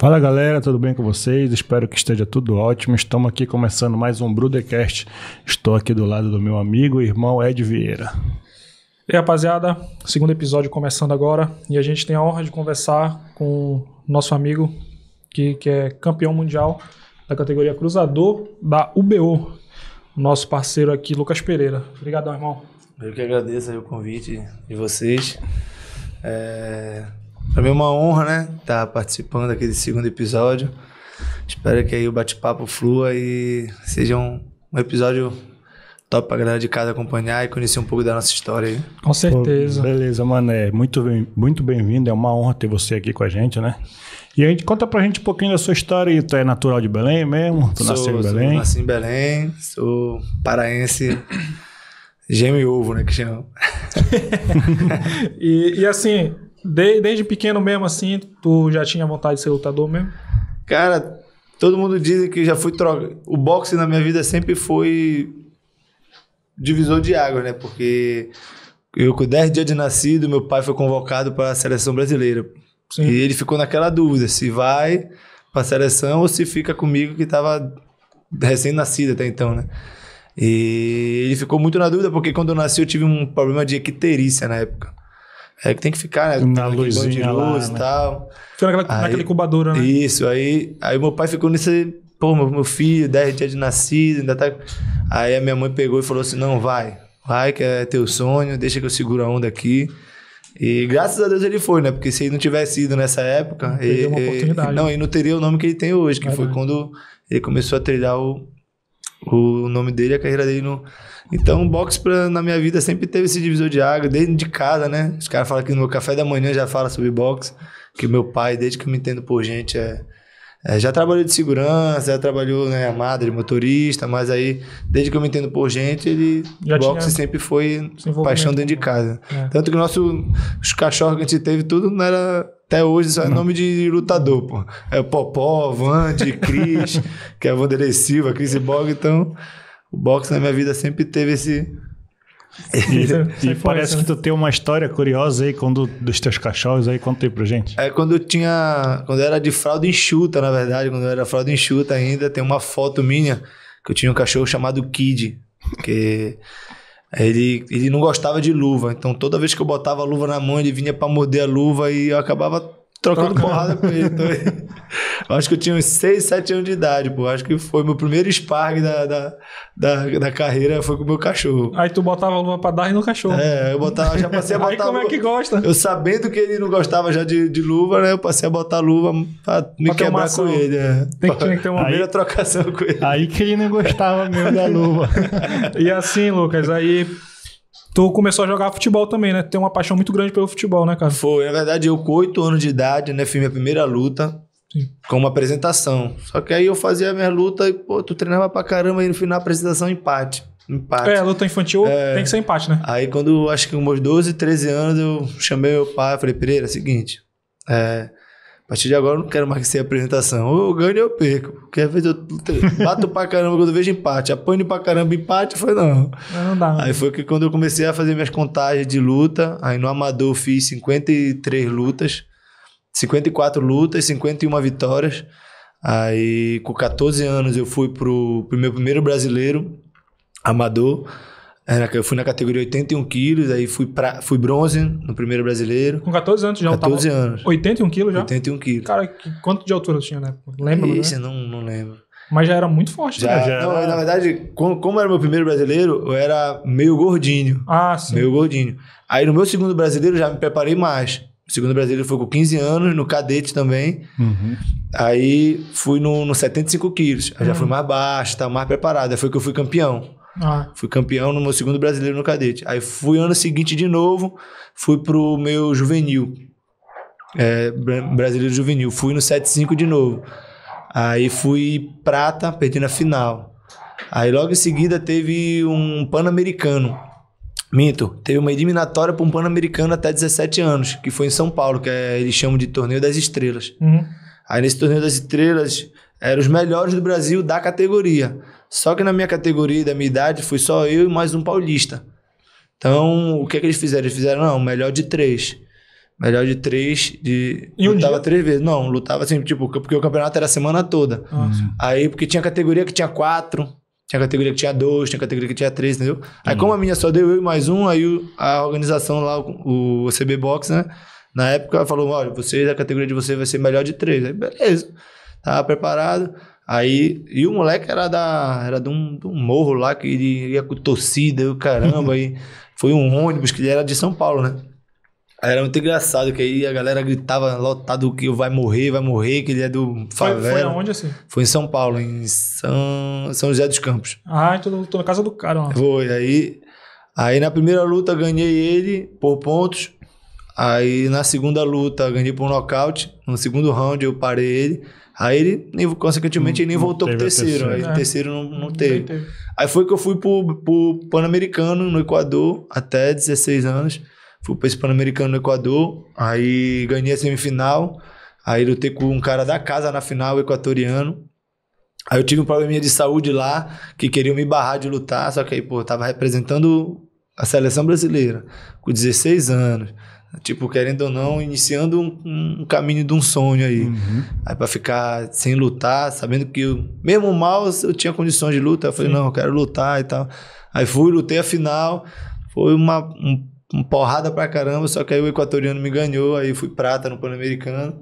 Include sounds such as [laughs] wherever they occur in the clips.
Fala galera, tudo bem com vocês? Espero que esteja tudo ótimo. Estamos aqui começando mais um Brudecast. Estou aqui do lado do meu amigo e irmão Ed Vieira. E aí, rapaziada, segundo episódio começando agora e a gente tem a honra de conversar com nosso amigo que, que é campeão mundial da categoria cruzador da UBO, nosso parceiro aqui, Lucas Pereira. Obrigadão, irmão. Eu que agradeço o convite de vocês. É, para mim é uma honra, né? Estar tá participando aqui desse segundo episódio. Espero que aí o bate-papo flua e seja um, um episódio top pra galera de casa acompanhar e conhecer um pouco da nossa história aí. Com certeza. Pô, beleza, mano. É muito, bem, muito bem-vindo. É uma honra ter você aqui com a gente, né? E a gente conta pra gente um pouquinho da sua história. tu é natural de Belém mesmo? Tu nasceu em Belém? Sou, nasci em Belém, sou paraense. Gêmeo e ovo, né? Que chama. [laughs] e, e assim, de, desde pequeno mesmo, assim, tu já tinha vontade de ser lutador mesmo? Cara, todo mundo diz que já fui troca. O boxe na minha vida sempre foi divisor de água, né? Porque eu, com 10 dias de nascido, meu pai foi convocado para a seleção brasileira. Sim. E ele ficou naquela dúvida: se vai para a seleção ou se fica comigo, que estava recém-nascido até então, né? E ele ficou muito na dúvida, porque quando eu nasci eu tive um problema de equiterícia na época. É que tem que ficar, né? Na tá luzinha luz lá, e né? tal. Né? Fica naquela, aí, naquela incubadora, né? Isso, aí, aí meu pai ficou nesse... Pô, meu, meu filho, 10 dias de nascido, ainda tá... Aí a minha mãe pegou e falou assim, não, vai. Vai que é teu sonho, deixa que eu seguro a onda aqui. E graças a Deus ele foi, né? Porque se ele não tivesse ido nessa época... Ele, uma oportunidade. não, ele não teria o nome que ele tem hoje, que foi quando ele começou a trilhar o, o nome dele, a carreira dele no. Então, o boxe pra, na minha vida sempre teve esse divisor de água, desde de casa, né? Os caras falam que no meu café da manhã já fala sobre boxe, que meu pai, desde que eu me entendo por gente, é, é, já trabalhou de segurança, já trabalhou né, amada de motorista, mas aí, desde que eu me entendo por gente, ele já boxe sempre foi paixão dentro de né? casa. É. Tanto que nosso, os cachorros que a gente teve, tudo não era até hoje só é nome de lutador, pô. É Popó, Vande, [laughs] Cris, que é Vanderlei Silva, Cris Borg. Então, o boxe na minha vida sempre teve esse. e, e [laughs] parece né? que tu tem uma história curiosa aí quando, dos teus cachorros aí, conta aí pra gente. É quando eu tinha. Quando eu era de fralda enxuta, na verdade, quando eu era fralda enxuta ainda, tem uma foto minha que eu tinha um cachorro chamado Kid. Que ele, ele não gostava de luva, então toda vez que eu botava a luva na mão, ele vinha para morder a luva e eu acabava trocando porrada com ele. Então, eu acho que eu tinha uns 6, 7 anos de idade, pô. Acho que foi meu primeiro spark da, da, da, da carreira, foi com o meu cachorro. Aí tu botava a luva pra dar e no cachorro. É, eu botava, já passei a [laughs] botar. Aí como é que gosta? Eu sabendo que ele não gostava já de, de luva, né? Eu passei a botar a luva pra, pra me quebrar com ele. É. Tem que, tinha que ter uma [laughs] primeira trocação com ele. Aí que ele não gostava mesmo da luva. [laughs] e assim, Lucas, aí Tu começou a jogar futebol também, né? Tem uma paixão muito grande pelo futebol, né, cara? Foi, na verdade, eu com oito anos de idade, né, fiz minha primeira luta Sim. com uma apresentação. Só que aí eu fazia a minha luta e, pô, tu treinava pra caramba e no final a apresentação empate. Empate. É, luta infantil é... tem que ser empate, né? Aí quando, acho que com meus 12, 13 anos, eu chamei meu pai e falei, Pereira, é seguinte, é, a partir de agora eu não quero mais que ser apresentação. Ou eu ganho ou eu perco. Porque às vezes eu [laughs] bato pra caramba quando eu vejo empate. Apanho pra caramba empate, foi não. Não dá. Aí foi que quando eu comecei a fazer minhas contagens de luta, aí no amador eu fiz 53 lutas, 54 lutas, 51 vitórias. Aí com 14 anos eu fui pro, pro meu primeiro brasileiro amador. Eu fui na categoria 81 quilos, aí fui, pra, fui bronze no primeiro brasileiro. Com 14 anos já? 14 tava... anos. 81 quilos já? 81 quilos. Cara, que, quanto de altura você tinha, né? Lembra? Isso, né? não, não lembro. Mas já era muito forte, já, né? Já não, era... Na verdade, como, como era meu primeiro brasileiro, eu era meio gordinho. Ah, sim. Meio gordinho. Aí no meu segundo brasileiro já me preparei mais. O segundo brasileiro foi com 15 anos, no cadete também. Uhum. Aí fui no, no 75 quilos. Aí uhum. já fui mais baixo, estava tá, mais preparado. Aí foi que eu fui campeão. Ah. Fui campeão no meu segundo brasileiro no cadete. Aí fui ano seguinte de novo, fui pro meu juvenil. É, brasileiro juvenil. Fui no 7-5 de novo. Aí fui prata, perdi na final. Aí logo em seguida teve um Pan-Americano. Minto, teve uma eliminatória para um Pan-Americano até 17 anos, que foi em São Paulo, que é, eles chamam de Torneio das Estrelas. Uhum. Aí nesse Torneio das Estrelas, eram os melhores do Brasil da categoria. Só que na minha categoria da minha idade fui só eu e mais um paulista. Então, o que, é que eles fizeram? Eles fizeram, não, melhor de três. Melhor de três, de. E um lutava dia? três vezes. Não, lutava assim, tipo, porque o campeonato era a semana toda. Nossa. Aí, porque tinha categoria que tinha quatro, tinha categoria que tinha dois, tinha categoria que tinha três, entendeu? Aí, como a minha só deu eu e mais um, aí a organização lá, o, o CB Box, né? Na época falou: olha, vocês, a categoria de vocês vai ser melhor de três. Aí, beleza. Tava preparado. Aí, e o moleque era da era de um, de um morro lá que ele ia com torcida o caramba. aí [laughs] foi um ônibus que ele era de São Paulo, né? Aí era muito engraçado, que aí a galera gritava lotado que vai morrer, vai morrer, que ele é do favela. Foi, foi aonde assim? Foi em São Paulo, em São, São José dos Campos. Ah, então tô na casa do cara. Mano. Foi, aí, aí na primeira luta ganhei ele por pontos. Aí na segunda luta ganhei por nocaute. No segundo round eu parei ele. Aí ele, nem, consequentemente, ele nem voltou pro terceiro. terceiro. Aí é. terceiro não, não, não teve. teve. Aí foi que eu fui pro, pro Pan-Americano no Equador, até 16 anos. Fui pra esse Pan-Americano no Equador. Aí ganhei a semifinal. Aí lutei com um cara da casa na final, equatoriano. Aí eu tive um probleminha de saúde lá, que queriam me barrar de lutar, só que aí, pô, eu tava representando a seleção brasileira com 16 anos, tipo, querendo ou não, iniciando um, um caminho de um sonho aí. Uhum. Aí para ficar sem lutar, sabendo que eu, mesmo mal eu tinha condições de luta, eu falei, Sim. não, eu quero lutar e tal. Aí fui, lutei a final, foi uma, um, porrada pra caramba, só que aí o equatoriano me ganhou, aí fui prata no Pan-Americano.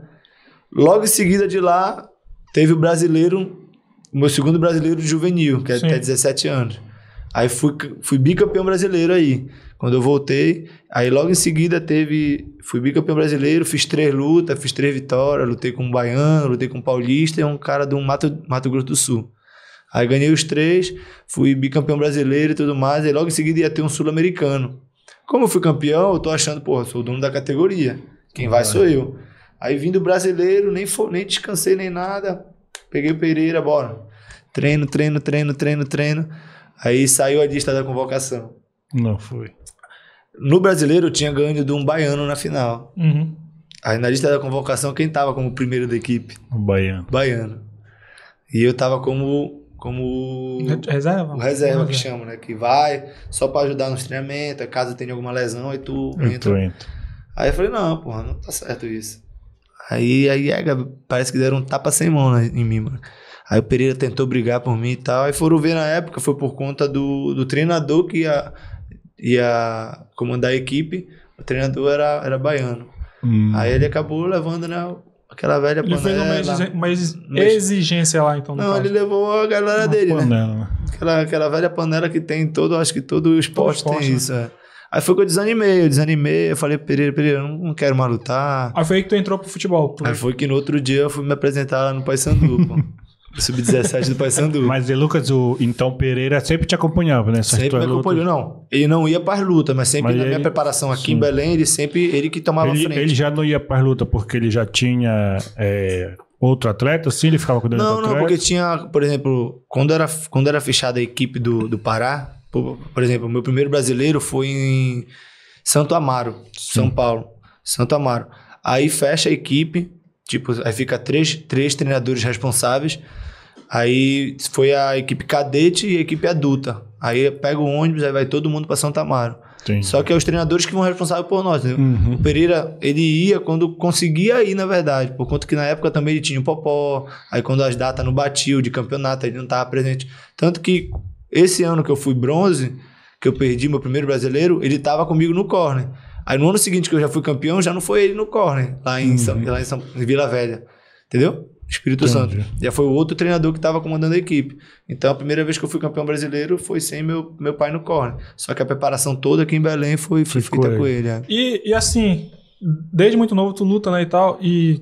Logo em seguida de lá, teve o brasileiro, o meu segundo brasileiro juvenil, que é até 17 anos. Aí fui, fui bicampeão brasileiro aí. Quando eu voltei, aí logo em seguida teve. Fui bicampeão brasileiro, fiz três lutas, fiz três vitórias, lutei com um baiano, lutei com um paulista e um cara do Mato, Mato Grosso do Sul. Aí ganhei os três, fui bicampeão brasileiro e tudo mais, aí logo em seguida ia ter um sul-americano. Como eu fui campeão, eu tô achando, porra, sou o dono da categoria. Quem vai sou eu. Aí vindo brasileiro, nem, for, nem descansei nem nada. Peguei o Pereira, bora. Treino, treino, treino, treino, treino. Aí saiu a lista da convocação. Não foi. No brasileiro tinha ganho de um baiano na final. Uhum. Aí na lista da convocação, quem tava como primeiro da equipe? O baiano. Baiano. E eu tava como. como reserva. O reserva que chama, né? Que vai só para ajudar nos treinamentos, é caso tenha alguma lesão, e tu eu entra. Aí eu falei, não, porra, não tá certo isso. Aí, aí, parece que deram um tapa sem mão né, em mim, mano. Aí o Pereira tentou brigar por mim e tal. Aí foram ver na época, foi por conta do, do treinador que ia, ia comandar a equipe. O treinador era, era baiano. Hum. Aí ele acabou levando, né? Aquela velha ele panela. Ele fez uma, exigência lá, então. Não, caso. ele levou a galera uma dele, né? panela. né? Aquela, aquela velha panela que tem em todo, acho que todo esporte, esporte tem né? isso. É. Aí foi que eu desanimei, eu desanimei, eu falei, Pereira, Pereira, não, não quero mais lutar. Aí foi aí que tu entrou pro futebol. Aí foi que no outro dia eu fui me apresentar lá no Paysandu, pô. [laughs] Sub-17 do Paysandu. Mas, Lucas, o então Pereira sempre te acompanhava, né? Essas sempre me acompanhou, não. Ele não ia para as lutas, mas sempre mas na ele... minha preparação aqui Sim. em Belém, ele sempre, ele que tomava ele, frente. Ele já não ia para as lutas porque ele já tinha é, outro atleta, assim? Ele ficava com não, Não, não, porque tinha, por exemplo, quando era, quando era fechada a equipe do, do Pará, por, por exemplo, meu primeiro brasileiro foi em Santo Amaro, Sim. São Paulo. Santo Amaro. Aí fecha a equipe, tipo, aí fica três, três treinadores responsáveis. Aí foi a equipe cadete e a equipe adulta. Aí pega o ônibus, aí vai todo mundo para Santa Amaro. Só que é os treinadores que vão responsável por nós. Uhum. O Pereira, ele ia quando conseguia ir, na verdade. Por conta que na época também ele tinha o Popó. Aí quando as datas não batiam de campeonato, ele não estava presente. Tanto que esse ano que eu fui bronze, que eu perdi meu primeiro brasileiro, ele estava comigo no corner. Aí no ano seguinte que eu já fui campeão, já não foi ele no corner, lá em, uhum. São, lá em, São, em Vila Velha. Entendeu? Espírito Entendi. Santo. Já foi o outro treinador que estava comandando a equipe. Então a primeira vez que eu fui campeão brasileiro foi sem meu, meu pai no corner. Só que a preparação toda aqui em Belém foi, foi feita ele. com ele. É. E, e assim, desde muito novo tu luta, né, e tal, e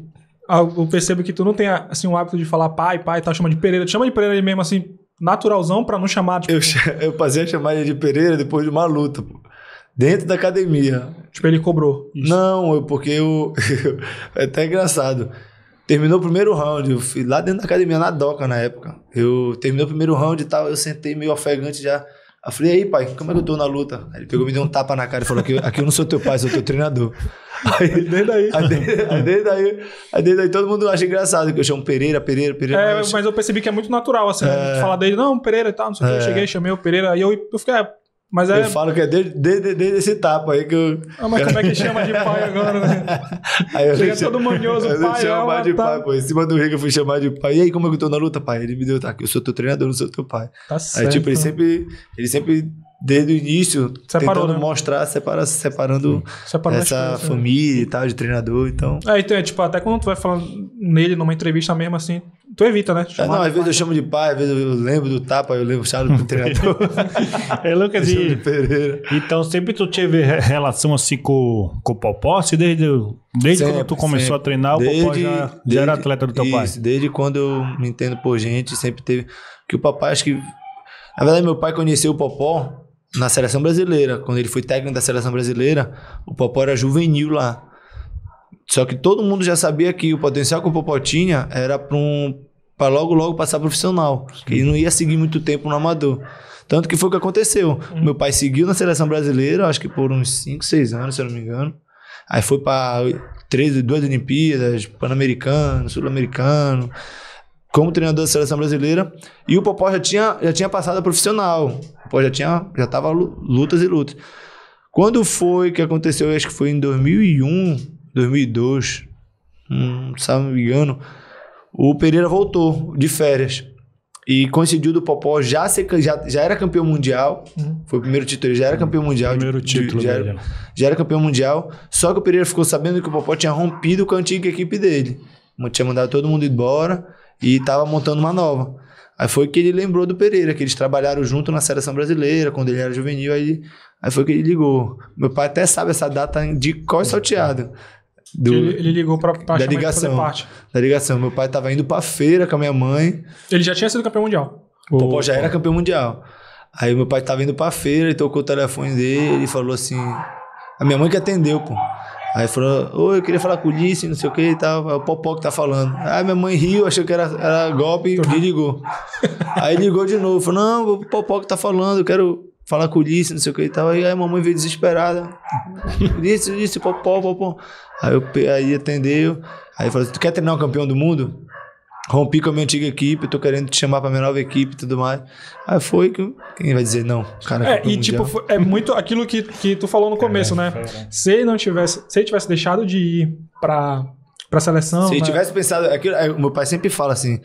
eu percebo que tu não tem assim um hábito de falar pai, pai, tal, chama de Pereira. Tu chama de Pereira mesmo assim, naturalzão para não chamar tipo... eu, eu passei a chamar ele de Pereira depois de uma luta, pô dentro da academia. Tipo, ele cobrou. Isso. Não, eu, porque eu. [laughs] É até engraçado. Terminou o primeiro round, eu fui lá dentro da academia, na doca na época. Eu terminou o primeiro round e tal, eu sentei meio ofegante já. Eu falei, aí, pai, como é que eu tô na luta? Aí ele pegou, me deu um tapa na cara e falou: aqui, aqui eu não sou teu pai, sou teu treinador. [laughs] Aí, desde aí. Aí, desde, aí, desde aí, aí, desde aí todo mundo acha engraçado que eu chamo Pereira, Pereira, Pereira. É, mas eu, mas eu percebi que é muito natural, assim, né? é... falar dele, não, Pereira e tal, não sei o é... que. Eu cheguei, chamei o Pereira, aí eu, eu fiquei, é, mas é... Eu falo que é desde, desde, desde esse tapa aí que eu. Ah, mas como é que chama de pai [laughs] agora, né? aí eu Chega todo manhoso, eu pai. Eu é chamar de tá... pai, pô. Em cima do rio eu fui chamar de pai. E aí, como é que eu tô na luta, pai? Ele me deu, tá, eu sou teu treinador, não sou teu pai. Tá certo aí, tipo, ele né? sempre, ele sempre desde o início, Separou, tentando né? mostrar, separa, separando Separou essa né? família né? e tal, de treinador, então... É, então, é, tipo, até quando tu vai falando nele numa entrevista mesmo, assim, Tu evita, né? É, Chamar não, às vezes eu chamo de pai, às vezes eu lembro do tapa, eu lembro sabe, do treinador. [laughs] é, Lucas, e, de Pereira. Então, sempre tu teve relação assim com, com o Popó? Se assim, desde, desde sempre, quando tu começou sempre. a treinar, desde, o Popó já, já era atleta do teu isso, pai? desde quando eu me entendo por gente, sempre teve... Que o papai, acho que... Na verdade, meu pai conheceu o Popó na seleção brasileira. Quando ele foi técnico da seleção brasileira, o Popó era juvenil lá. Só que todo mundo já sabia que o potencial que o Popó tinha era para um, logo, logo passar profissional. Sim. E não ia seguir muito tempo no amador. Tanto que foi o que aconteceu. Uhum. Meu pai seguiu na seleção brasileira, acho que por uns 5, 6 anos, se eu não me engano. Aí foi para três, duas Olimpíadas, Pan-Americano, Sul-Americano, como treinador da seleção brasileira. E o Popó já tinha, já tinha passado a profissional. O Popó já tinha, já tava lutas e lutas. Quando foi que aconteceu, acho que foi em 2001, 2002, hum, se não me engano, o Pereira voltou de férias. E coincidiu do Popó já, ser, já, já era campeão mundial. Uhum. Foi o primeiro título, já era campeão mundial. Primeiro de, título, de, já, era, já, era, campeão mundial. Só que o Pereira ficou sabendo que o Popó tinha rompido com a antiga equipe dele. Tinha mandado todo mundo embora e estava montando uma nova. Aí foi que ele lembrou do Pereira, que eles trabalharam junto na seleção brasileira, quando ele era juvenil. Aí, aí foi que ele ligou. Meu pai até sabe essa data de qual é salteado. Do, ele, ele, ligou pra, pra da ligação, parte. Da ligação. Meu pai tava indo pra feira com a minha mãe. Ele já tinha sido campeão mundial. O Popó já era campeão mundial. Aí meu pai tava indo pra feira, e tocou o telefone dele e falou assim. A minha mãe que atendeu, pô. Aí falou, oi, eu queria falar com o Lice, não sei o que e tal. É o Popó que tá falando. Aí minha mãe riu, achou que era, era golpe e ligou. Aí ligou de novo. Falou, não, é o Popó que tá falando, eu quero falar com o Ulisses, não sei o que e tal. Aí a mamãe veio desesperada. [laughs] Ulisses, Ulisses, popó, popó. Aí eu aí atendeu. Aí falou: assim, Tu quer treinar um campeão do mundo? Rompi com a minha antiga equipe, tô querendo te chamar pra minha nova equipe e tudo mais. Aí foi que. Quem vai dizer não? Cara, é, e mundial. tipo, é muito aquilo que, que tu falou no é, começo, é, né? Foi, né? Se ele não tivesse. Se ele tivesse deixado de ir pra, pra seleção. Se né? ele tivesse pensado. Aquilo, é é, meu pai sempre fala assim: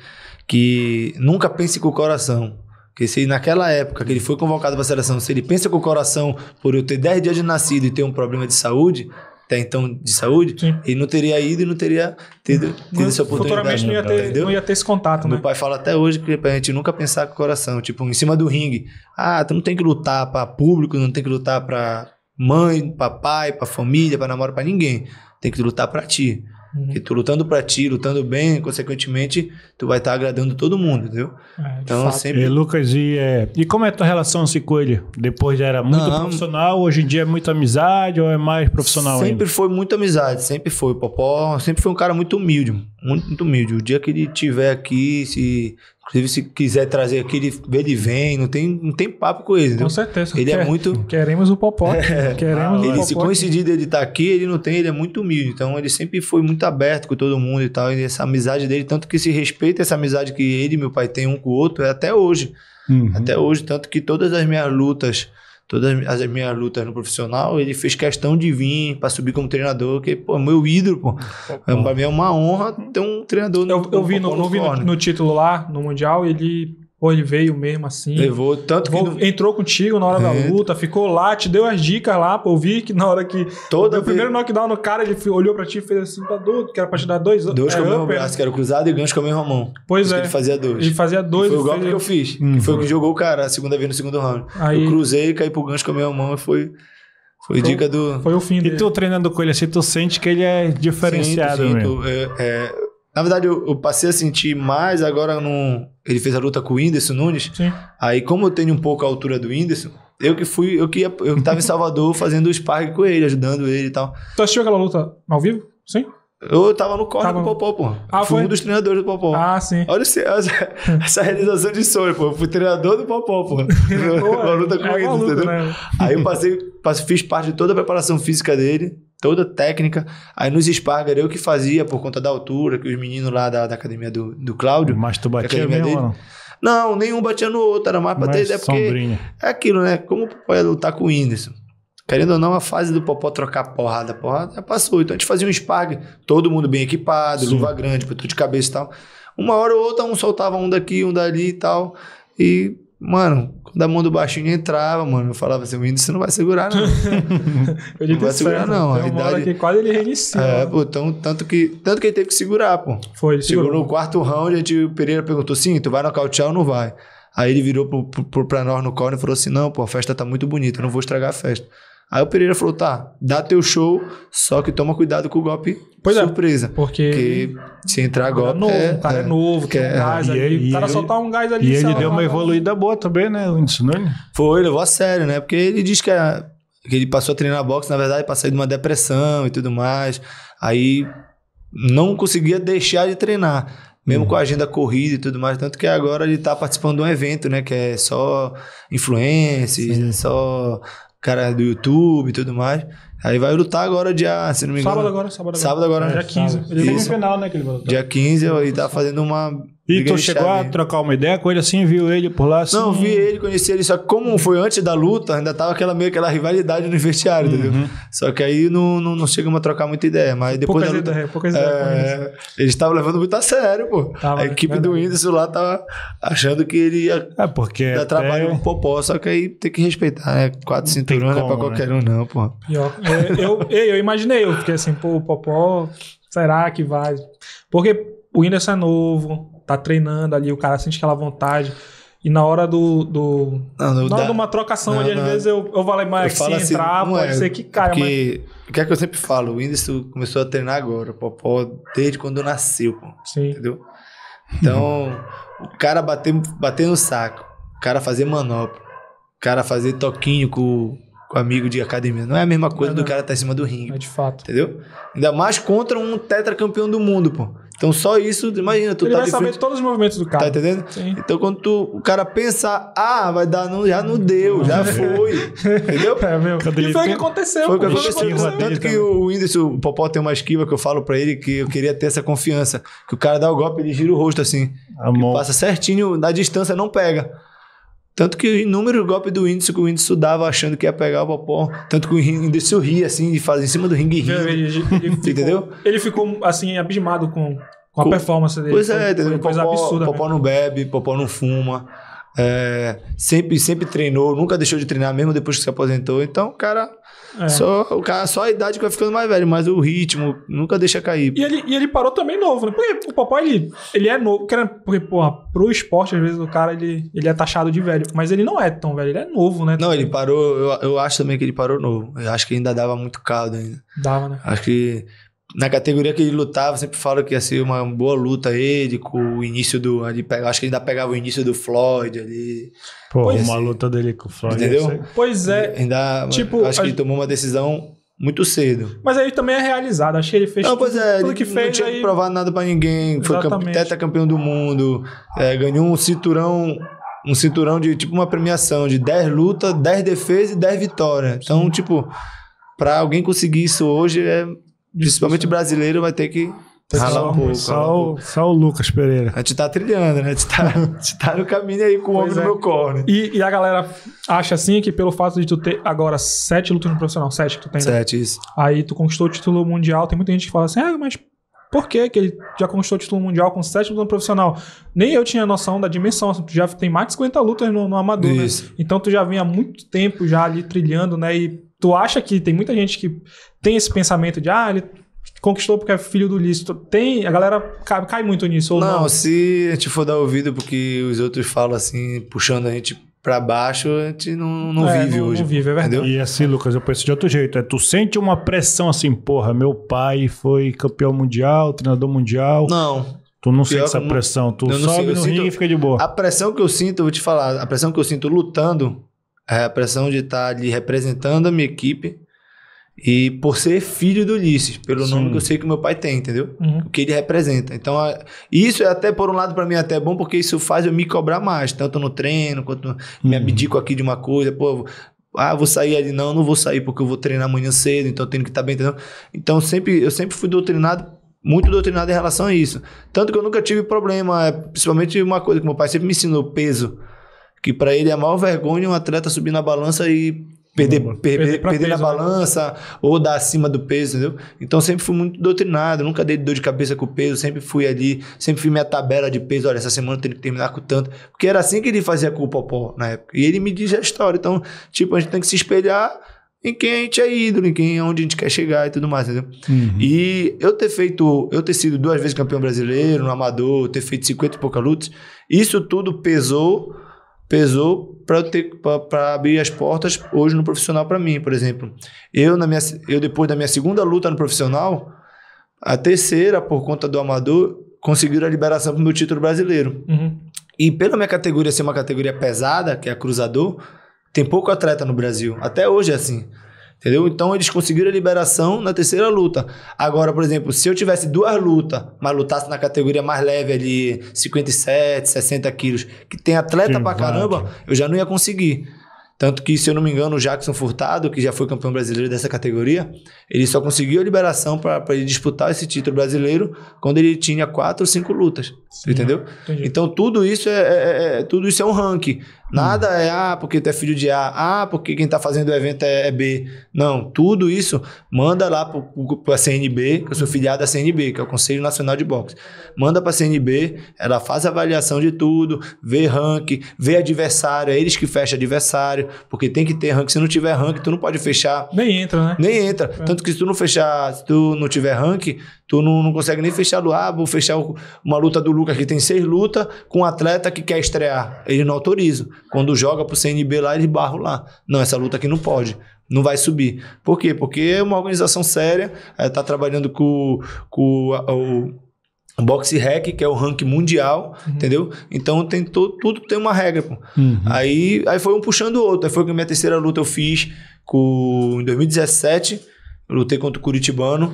que nunca pense com o coração porque se naquela época que ele foi convocado para a seleção, se ele pensa com o coração por eu ter 10 dias de nascido e ter um problema de saúde, até então de saúde, Sim. ele não teria ido e não teria tido, tido essa oportunidade. Futuramente não ia, tá ter, não ia ter esse contato, Meu né? pai fala até hoje que pra gente nunca pensar com o coração, tipo, em cima do ringue. Ah, tu não tem que lutar para público, não tem que lutar para mãe, para pai, para família, para namoro, para ninguém. Tem que lutar para ti. Uhum. tu lutando para ti, lutando bem, consequentemente, tu vai estar tá agradando todo mundo, entendeu? É, então fato. sempre. E Lucas, e, é... e como é a tua relação assim, com ele? Depois já era muito não, profissional, hoje em dia é muita amizade ou é mais profissional Sempre ainda? foi muita amizade, sempre foi. O Popó sempre foi um cara muito humilde, muito, muito humilde. O dia que ele tiver aqui, se Inclusive, se quiser trazer aqui, ele, ele vem, não tem, não tem papo com ele. Com certeza. Ele é quer, é muito. Queremos o Popó. [laughs] É. Queremos ah, ele, Popó. Se coincidir dele estar tá aqui, ele não tem, ele é muito humilde. Então, ele sempre foi muito aberto com todo mundo e tal. E essa amizade dele, tanto que se respeita essa amizade que ele e meu pai tem um com o outro, é até hoje. Uhum. Até hoje. Tanto que todas as minhas lutas todas as minhas lutas no profissional, ele fez questão de vir para subir como treinador, que pô, é meu ídolo, pô. É, pra mim é uma honra ter um treinador no Eu, eu vi, no, no, vi no, no, título lá, no Mundial, ele ou ele veio mesmo assim. Levou, tanto que. Entrou contigo na hora é. da luta, ficou lá, te deu as dicas lá, pô. Eu vi que na hora que. Toda o vez... primeiro knockdown no cara, ele olhou pra ti e fez assim, tá doido, que era pra te dar dois. Dois é, com o mesmo braço, que era cruzado e gancho com a mesma mão. Pois é. Ele fazia dois. Ele fazia dois. E foi o golpe fez... que eu fiz. Hum, foi o que jogou o cara a segunda vez no segundo round. Aí... Eu cruzei, caí pro gancho com a mesma mão e foi. Foi, foi dica do. Foi o fim e dele. E tu treinando com ele assim, tu sente que ele é diferenciado. né? Na verdade, eu, eu passei a sentir mais agora num. No ele fez a luta com o Whindersson Nunes. Sim. Aí, como eu tenho um pouco a altura do Whindersson, eu que fui, eu que ia, eu tava em Salvador [laughs] fazendo o sparring com ele, ajudando ele e tal. Tu assistiu aquela luta ao vivo? Sim? Eu tava no corner tava... do Popó, pô. Ah, fui foi? um dos treinadores do Popó. Ah, sim. Olha esse, essa, [laughs] essa, realização de sonho, pô. Eu fui treinador do Popó, pô. [laughs] Uma luta com é ele, entendeu? Né? Aí eu passei, passei, fiz parte de toda a preparação física dele toda técnica. Aí nos Sparger eu que fazia por conta da altura, que os meninos lá da, da academia do, do Cláudio. Mas tu batia mesmo dele, não? Não, nenhum batia no outro, era mais pra ter ideia, porque é aquilo, né? Como ia lutar com o Whindersson? Querendo ou não, a fase do Popó trocar porrada, porrada, já passou. Então a gente fazia um Sparger, todo mundo bem equipado, Sim. luva grande, protetor de cabeça e tal. Uma hora ou outra, um soltava um daqui, um dali e tal. E Mano, quando a mão do baixinho entrava, mano, eu falava assim, o Windows você não vai segurar, não. [laughs] eu não vai segurar, certo. não. Então, a idade... que quase ele reinicia. É, né? pô, então, tanto, que, tanto que ele teve que segurar, pô. Foi, ele segurou. segurou. no quarto round, a gente, o Pereira perguntou, sim, tu vai nocautear ou não vai? Aí ele virou pro, pro, pra nós no corner e falou assim, não, pô, a festa tá muito bonita, eu não vou estragar a festa. Aí o Pereira falou: tá, dá teu show, só que toma cuidado com o golpe pois é, surpresa. É, porque, porque se entrar é golpe. É novo, é, o cara é, é novo, que é, um gás ali. Ele, o cara soltar um gás ali. E ele deu uma evoluída boa também, né, o Tsunami? Foi, levou a sério, né? Porque ele diz que, a, que ele passou a treinar boxe, na verdade, pra sair de uma depressão e tudo mais. Aí não conseguia deixar de treinar mesmo uhum. com a agenda corrida e tudo mais. Tanto que agora ele está participando de um evento, né? Que é só influencers, só cara do YouTube e tudo mais. Aí vai lutar agora dia, se não me engano. Sábado agora, sábado agora. Sábado agora, é, Dia 15. Ele no final, né, que ele vai lutar. Dia 15, ele tá fazendo uma e tu chegou a trocar uma ideia com ele assim, viu ele por lá assim? Não, vi ele, conheci ele, só que como foi antes da luta, ainda tava aquela meio aquela rivalidade no vestiário, uhum. entendeu? Só que aí não, não, não, chegamos a trocar muita ideia, mas depois poucas da luta... Ideias, poucas é, eles estavam levando muito a sério, pô. Tava, a equipe verdade. do Whindersson lá tava achando que ele ia é porque dar trabalho um popó, só que aí tem que respeitar, né? Quatro cinturões não é pra né? qualquer um não, pô. É, eu, eu, eu imaginei, eu fiquei assim, pô, o popó, será que vai? Porque o Whindersson é novo, tá treinando ali, o cara sente aquela vontade. E na hora do. do não, não na hora dá, de uma trocação não, ali, às vezes eu, eu falei, mas eu se assim, assim, entrar, pode é, ser que caia. Porque, mas... O que é que eu sempre falo? O Whindersson começou a treinar agora, o Popó, desde quando nasceu, pô. Sim. Entendeu? Então, o cara bater, bater no saco, o cara fazer manopla, o cara fazer toquinho com, com amigo de academia. Não é a mesma coisa do cara estar tá em cima do ringue. É de fato. Entendeu? Ainda mais contra um tetracampeão do mundo, pô. Então só isso, imagina, tu Ele tá vai saber frente, todos os movimentos do cara, Tá entendendo? Sim. Então quando tu, o cara pensar, ah, vai dar, não, já não deu, já foi. entendeu? [laughs] É, meu, e foi o que aconteceu. Foi o que aconteceu. Tanto que o índice, o Popó tem uma esquiva que eu falo pra ele que eu queria ter essa confiança. Que o cara dá o golpe, ele gira o rosto assim. Amor. passa certinho, na distância não pega. Tanto que inúmeros golpes do índice que o índice dava achando que ia pegar o Popó. Tanto que o índice ria assim e fazia em cima do ringue rir. Ele, ele [laughs] ficou, entendeu? Ele ficou assim, abismado com, com a com, performance dele. Pois é, entendeu? Popó, absurda Popó mesmo. não bebe, Popó não fuma. É, sempre, sempre treinou, nunca deixou de treinar, mesmo depois que se aposentou. Então, o cara é. Só, o cara, só a idade que vai ficando mais velho, mas o ritmo nunca deixa cair. E ele, e ele parou também novo, né? Porque o papai, ele, ele é novo. Né, porque, porra, pro esporte, às vezes, o cara, ele, ele é taxado de velho. Mas ele não é tão velho, ele é novo, né? Não, ele parou... Eu, eu acho também que ele parou novo. Eu acho que ainda dava muito caldo ainda. Dava, né? Acho que na categoria que ele lutava, sempre falo que ia ser uma boa luta ele com o início do. acho que ele ainda pegava o início do Floyd ali. Pô, pois, uma é. luta dele com o Floyd. Entendeu? Pois é. Ainda, tipo, acho que ele tomou uma decisão muito cedo. Mas aí também é realizado. Acho que ele fez não, tudo, pois é, tudo ele que fez. Não tinha aí... provado nada para ninguém. Foi teta campeão do mundo. É, ganhou um cinturão. Um cinturão de tipo uma premiação de 10 lutas, 10 defesas e 10 vitórias. Então, Sim. tipo, para alguém conseguir isso hoje é Principalmente brasileiro vai ter que Ralar um pouco. Só, só o Lucas Pereira. A gente tá trilhando, né? A gente tá, a gente tá no caminho aí com o homem é. no meu corno. E, e, a galera acha assim que pelo fato de tu ter agora sete lutas no profissional, sete que tu tem. Né? Sete, isso. Aí tu conquistou o título mundial. Tem muita gente que fala assim, ah, mas por que, que ele já conquistou o título mundial com sete lutas no profissional? Nem eu tinha noção da dimensão. Assim, tu já tem mais de 50 lutas no, no amador, né? Então tu já vem há muito tempo já ali trilhando, né? E tu acha que tem muita gente que tem esse pensamento de, ah, ele conquistou porque é filho do lícito. Tem, a galera cai, cai muito nisso. Ou não, não, se a gente for dar ouvido porque os outros falam assim, puxando a gente para baixo, a gente não, não é, vive não, hoje. Não vive, é verdade. Entendeu? E assim, Lucas, eu penso de outro jeito. É, tu sente uma pressão assim, porra, meu pai foi campeão mundial, treinador mundial. Não. Tu não sente essa pressão. Tu sobe no ringue e fica de boa. A pressão que eu sinto, eu vou te falar, a pressão que eu sinto lutando é a pressão de estar tá ali representando a minha equipe e por ser filho do Ulisses, pelo Sim. nome que eu sei que meu pai tem, entendeu? Uhum. O que ele representa. Então, isso é até, por um lado, para mim é até bom, porque isso faz eu me cobrar mais, tanto no treino, quanto uhum. me abdico aqui de uma coisa, pô, ah, vou sair ali, não, não vou sair porque eu vou treinar amanhã cedo, então eu tenho que estar tá bem, entendeu? Então, sempre, eu sempre fui doutrinado muito doutrinado em relação a isso. Tanto que eu nunca tive problema, é, principalmente uma coisa que meu pai sempre me ensinou, peso. Que para ele é a maior vergonha um atleta subir na balança e perder, perder, perder, peso, na né? balança né? ou dar acima do peso, entendeu? Então sempre fui muito doutrinado, nunca dei dor de cabeça com o peso, sempre fui ali, sempre fui minha tabela de peso, olha, essa semana eu tenho que terminar com tanto, porque era assim que ele fazia com o Popó na época. E ele me diz a história, então, tipo, a gente tem que se espelhar em quem a gente é ídolo, em quem onde a gente quer chegar e tudo mais, entendeu? Uhum. E eu ter feito, eu ter sido duas vezes campeão brasileiro, no amador, ter feito 50 e pouca lutas, isso tudo pesou pesou para eu ter para abrir as portas hoje no profissional para mim, por exemplo. Eu na minha eu depois da minha segunda luta no profissional, a terceira por conta do amador, conseguiram a liberação para o meu título brasileiro. Uhum. E pela minha categoria ser uma categoria pesada, que é a cruzador, tem pouco atleta no Brasil. Até hoje é assim. Entendeu? Então eles conseguiram a liberação na terceira luta. Agora, por exemplo, se eu tivesse duas lutas, mas lutasse na categoria mais leve ali, 57, 60 quilos, que tem atleta Sim, pra caramba, eu já não ia conseguir. Tanto que, se eu não me engano, o Jackson Furtado, que já foi campeão brasileiro dessa categoria, ele só conseguiu a liberação para ele disputar esse título brasileiro quando ele tinha quatro ou cinco lutas. Sim, entendeu? Entendi. Então tudo isso é, é, é, é tudo isso é um ranking. Nada hum. é ah, porque tu é filho de A, ah, porque quem tá fazendo o evento é, é B. Não, tudo isso manda lá para a CNB, que eu sou hum. filiado da CNB, que é o Conselho Nacional de Boxe. Manda para a CNB, ela faz a avaliação de tudo, vê ranking, vê adversário, é eles que fecham adversário, porque tem que ter ranking. Se não tiver ranking, tu não pode fechar. Nem entra, né? Nem entra. É. Tanto que se tu não fechar, se tu não tiver ranking, Tu não, não consegue nem fechar do ah, vou fechar uma luta do Lucas que tem seis lutas com um atleta que quer estrear. ele não autoriza Quando joga pro CNB lá, ele barro lá. Não, essa luta aqui não pode. Não vai subir. Por quê? Porque é uma organização séria, está é, trabalhando com, com a, o. Boxe Rec, que é o ranking mundial, uhum. entendeu? Então tem tudo tem uma regra, pô. Uhum. Aí, aí foi um puxando o outro. Aí foi que a minha terceira luta eu fiz com, em 2017. Eu lutei contra o Curitibano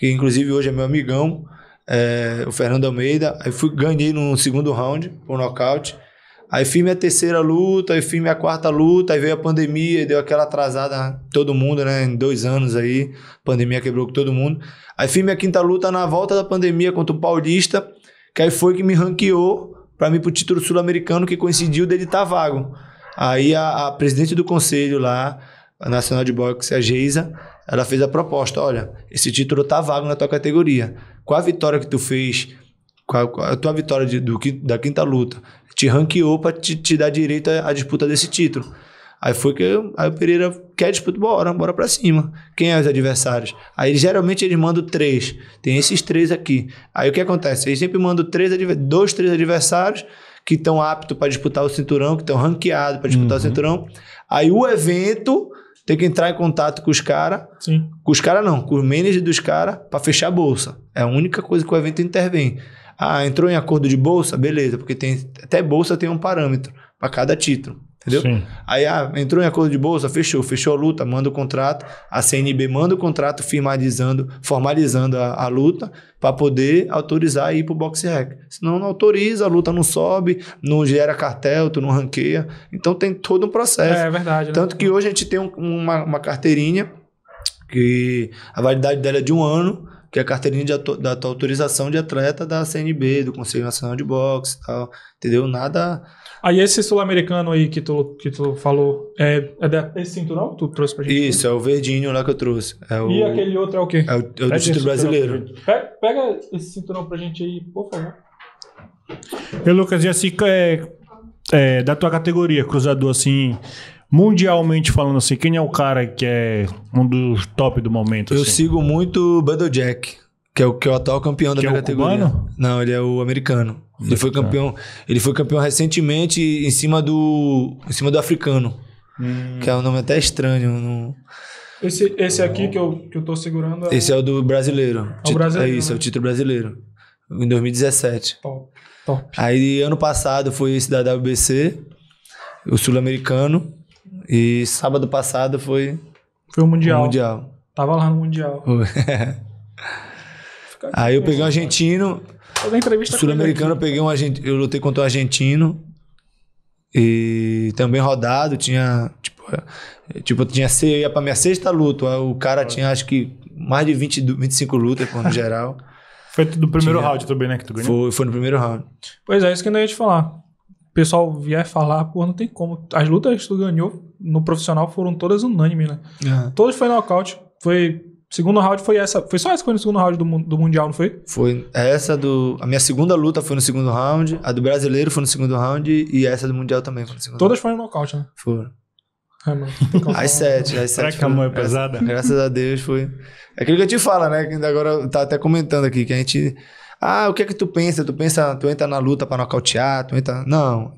que inclusive hoje é meu amigão, é, o Fernando Almeida. Aí fui, ganhei no segundo round, por nocaute. Aí fiz minha terceira luta, aí fiz minha quarta luta, aí veio a pandemia, deu aquela atrasada todo mundo, né? Em dois anos aí, pandemia quebrou com todo mundo. Aí fiz minha quinta luta na volta da pandemia contra o Paulista, que aí foi que me ranqueou para mim pro título sul-americano, que coincidiu dele estar tá vago. Aí a, a, presidente do conselho lá, Nacional de Boxe, a Geisa, ela fez a proposta: olha, esse título tá vago na tua categoria. Qual a vitória que tu fez? Qual a tua vitória de, do, da quinta luta? Te ranqueou para te, te, dar direito à, disputa desse título. Aí foi que eu, aí o Pereira quer disputa, bora, bora para cima. Quem é os adversários? Aí geralmente eles mandam três. Tem esses três aqui. Aí o que acontece? Eles sempre mandam três, dois, três adversários que estão aptos para disputar o cinturão, que estão ranqueados para disputar uhum. o cinturão. Aí o evento tem que entrar em contato com os caras. Com os caras não, com os managers dos caras para fechar a bolsa. É a única coisa que o evento intervém. Ah, entrou em acordo de bolsa? Beleza, porque tem até bolsa tem um parâmetro para cada título. Entendeu? Sim. Aí ah, entrou em acordo de bolsa, fechou, fechou a luta, manda o contrato, a CNB manda o contrato firmalizando, formalizando a, a luta para poder autorizar ir para o boxe rec. Senão não autoriza, a luta não sobe, não gera cartel, tu não ranqueia. Então tem todo um processo. É, é verdade. Né? Tanto que hoje a gente tem um, uma, uma carteirinha que a validade dela é de um ano, que é a carteirinha de da autorização de atleta da CNB, do Conselho Nacional de Boxe e tal. Entendeu? Nada Aí esse sul-americano aí que tu, que tu falou, é, é esse cinturão que tu trouxe pra gente? Isso, é o verdinho lá que eu trouxe. É o, e aquele outro é o quê? É o, é o é do cinturão, brasileiro. Pega, pega, esse cinturão pra gente aí, por favor. E Lucas, e assim, é, é, da tua categoria, cruzador assim, mundialmente falando assim, quem é o cara que é um dos top do momento? Assim? Eu sigo muito o Bundle Jack, que é o, que é o atual campeão da minha é o categoria. Cubano? Não, ele é o americano. Ele foi campeão, ele foi campeão recentemente em cima do, em cima do africano, hum. que é um nome até estranho. No... Esse, esse aqui que eu, que eu tô segurando é Esse é o do brasileiro. É, o é brasileiro, é isso, né? é o né? título brasileiro. Em 2017. Top, top. Aí ano passado foi esse da WBC, o sul-americano. E sábado passado foi. Foi o Mundial. O mundial. Tava lá no Mundial. [laughs] Aí eu peguei um argentino fazer entrevista Sul-Americano, eu peguei um argentino, eu lutei contra um argentino e também rodado, tinha tipo, é, tipo tinha eu ia para minha sexta luta, o cara tinha acho que mais de 20, 25 lutas no geral. [laughs] foi do primeiro tinha, round também, né, que tu ganhou? Foi, foi no primeiro round. Pois é, isso que eu ia te falar. O pessoal vier falar, pô, não tem como. As lutas que tu ganhou no profissional foram todas unânimes, né? Uhum. Todas foi nocaute. Foi Segundo round foi essa. Foi só essa que foi no segundo round do, do Mundial, não foi? Foi. Essa do. A minha segunda luta foi no segundo round, a do brasileiro foi no segundo round e essa do Mundial também foi no segundo Todas round. foram nocaute, né? Foram. ai é, mano. [laughs] As sete, as sete. Será que a mão é pesada? [laughs] Graças, a Deus foi. É aquilo que eu te falo, né? Que agora tá até comentando aqui, que a gente. Ah, o que é que tu pensa? Tu pensa, tu entra na luta pra nocautear, tu entra. Não. Não.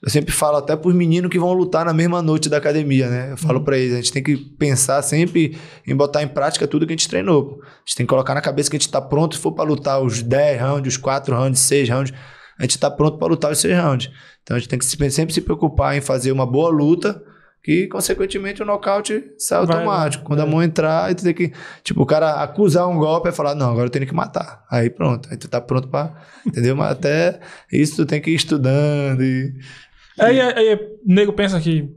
Eu sempre falo até para os meninos que vão lutar na mesma noite da academia, né? Eu falo uhum. para eles, a gente tem que pensar sempre em botar em prática tudo que a gente treinou. A gente tem que colocar na cabeça que a gente está pronto se for para lutar os 10 rounds, os 4 rounds, 6 rounds. A gente está pronto para lutar os 6 rounds. Então a gente tem que sempre se preocupar em fazer uma boa luta, que consequentemente o nocaute sai vai, né? automático. Quando a é. mão entrar, tu tem que, tipo, o cara acusar um golpe e falar, não, agora eu tenho que matar. Aí pronto, aí tu tá pronto para, entendeu? Mas até isso tu tem que ir estudando e Aí, aí o nego pensa que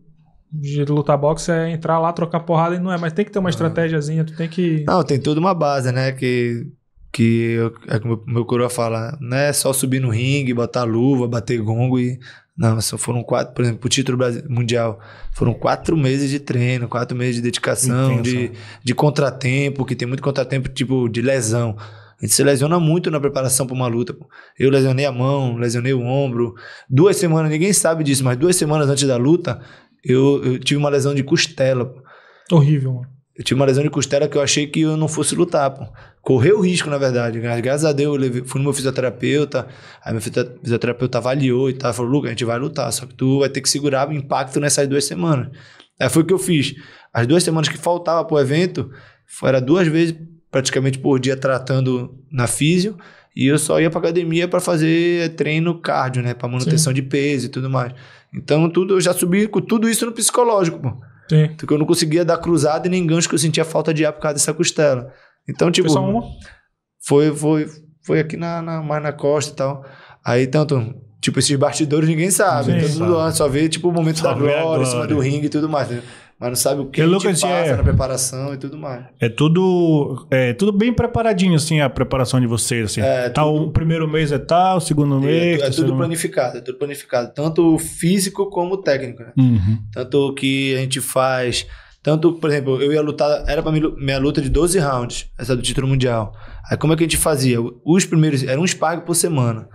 de lutar boxe é entrar lá, trocar porrada e não é, mas tem que ter uma ah. estratégiazinha, tu tem que. Não, tem tudo uma base, né? Que, que eu, é que meu, meu coroa fala, não é só subir no ringue, botar luva, bater gongo e. Não, foram quatro, por exemplo, pro título mundial, foram quatro meses de treino, quatro meses de dedicação, de, de contratempo, que tem muito contratempo, tipo, de lesão. A gente se lesiona muito na preparação para uma luta. Pô. Eu lesionei a mão, lesionei o ombro. Duas semanas, ninguém sabe disso, mas duas semanas antes da luta, eu, eu tive uma lesão de costela. Pô. Horrível, mano. Eu tive uma lesão de costela que eu achei que eu não fosse lutar, pô. Correu o risco, na verdade. Né? Graças a Deus, eu levei, fui no meu fisioterapeuta. Aí meu fisioterapeuta avaliou e tal. Falou, Luca, a gente vai lutar, só que tu vai ter que segurar o impacto nessas duas semanas. Aí foi o que eu fiz. As duas semanas que faltava pro evento, foram duas vezes praticamente por dia tratando na físio. E eu só ia para academia para fazer treino cardio, né? para manutenção Sim. de peso e tudo mais. Então, tudo, eu já subi com tudo isso no psicológico, pô. Sim. Porque eu não conseguia dar cruzada e nem gancho que eu sentia falta de ar por causa dessa costela. Então, tipo. Foi só uma? Foi, foi, foi aqui na, na, mais na costa e tal. Aí, tanto. Tipo, esses bastidores ninguém sabe. Sim, então, sabe. só vê, tipo, o momento só da glória, glória, em cima do ringue e tudo mais. Entendeu? Né? mas não sabe o que gente passa é, na preparação e tudo mais. É tudo, é tudo bem preparadinho, assim, a preparação de vocês. Assim. É, tá, tudo, o primeiro mês é tal, o segundo mês. É, é tudo planificado, é tudo planificado, tanto físico como técnico. Né? Uhum. Tanto que a gente faz. Tanto, por exemplo, eu ia lutar, era para minha luta de 12 rounds, essa do título mundial. Aí como é que a gente fazia? Os primeiros, era um spargo por semana.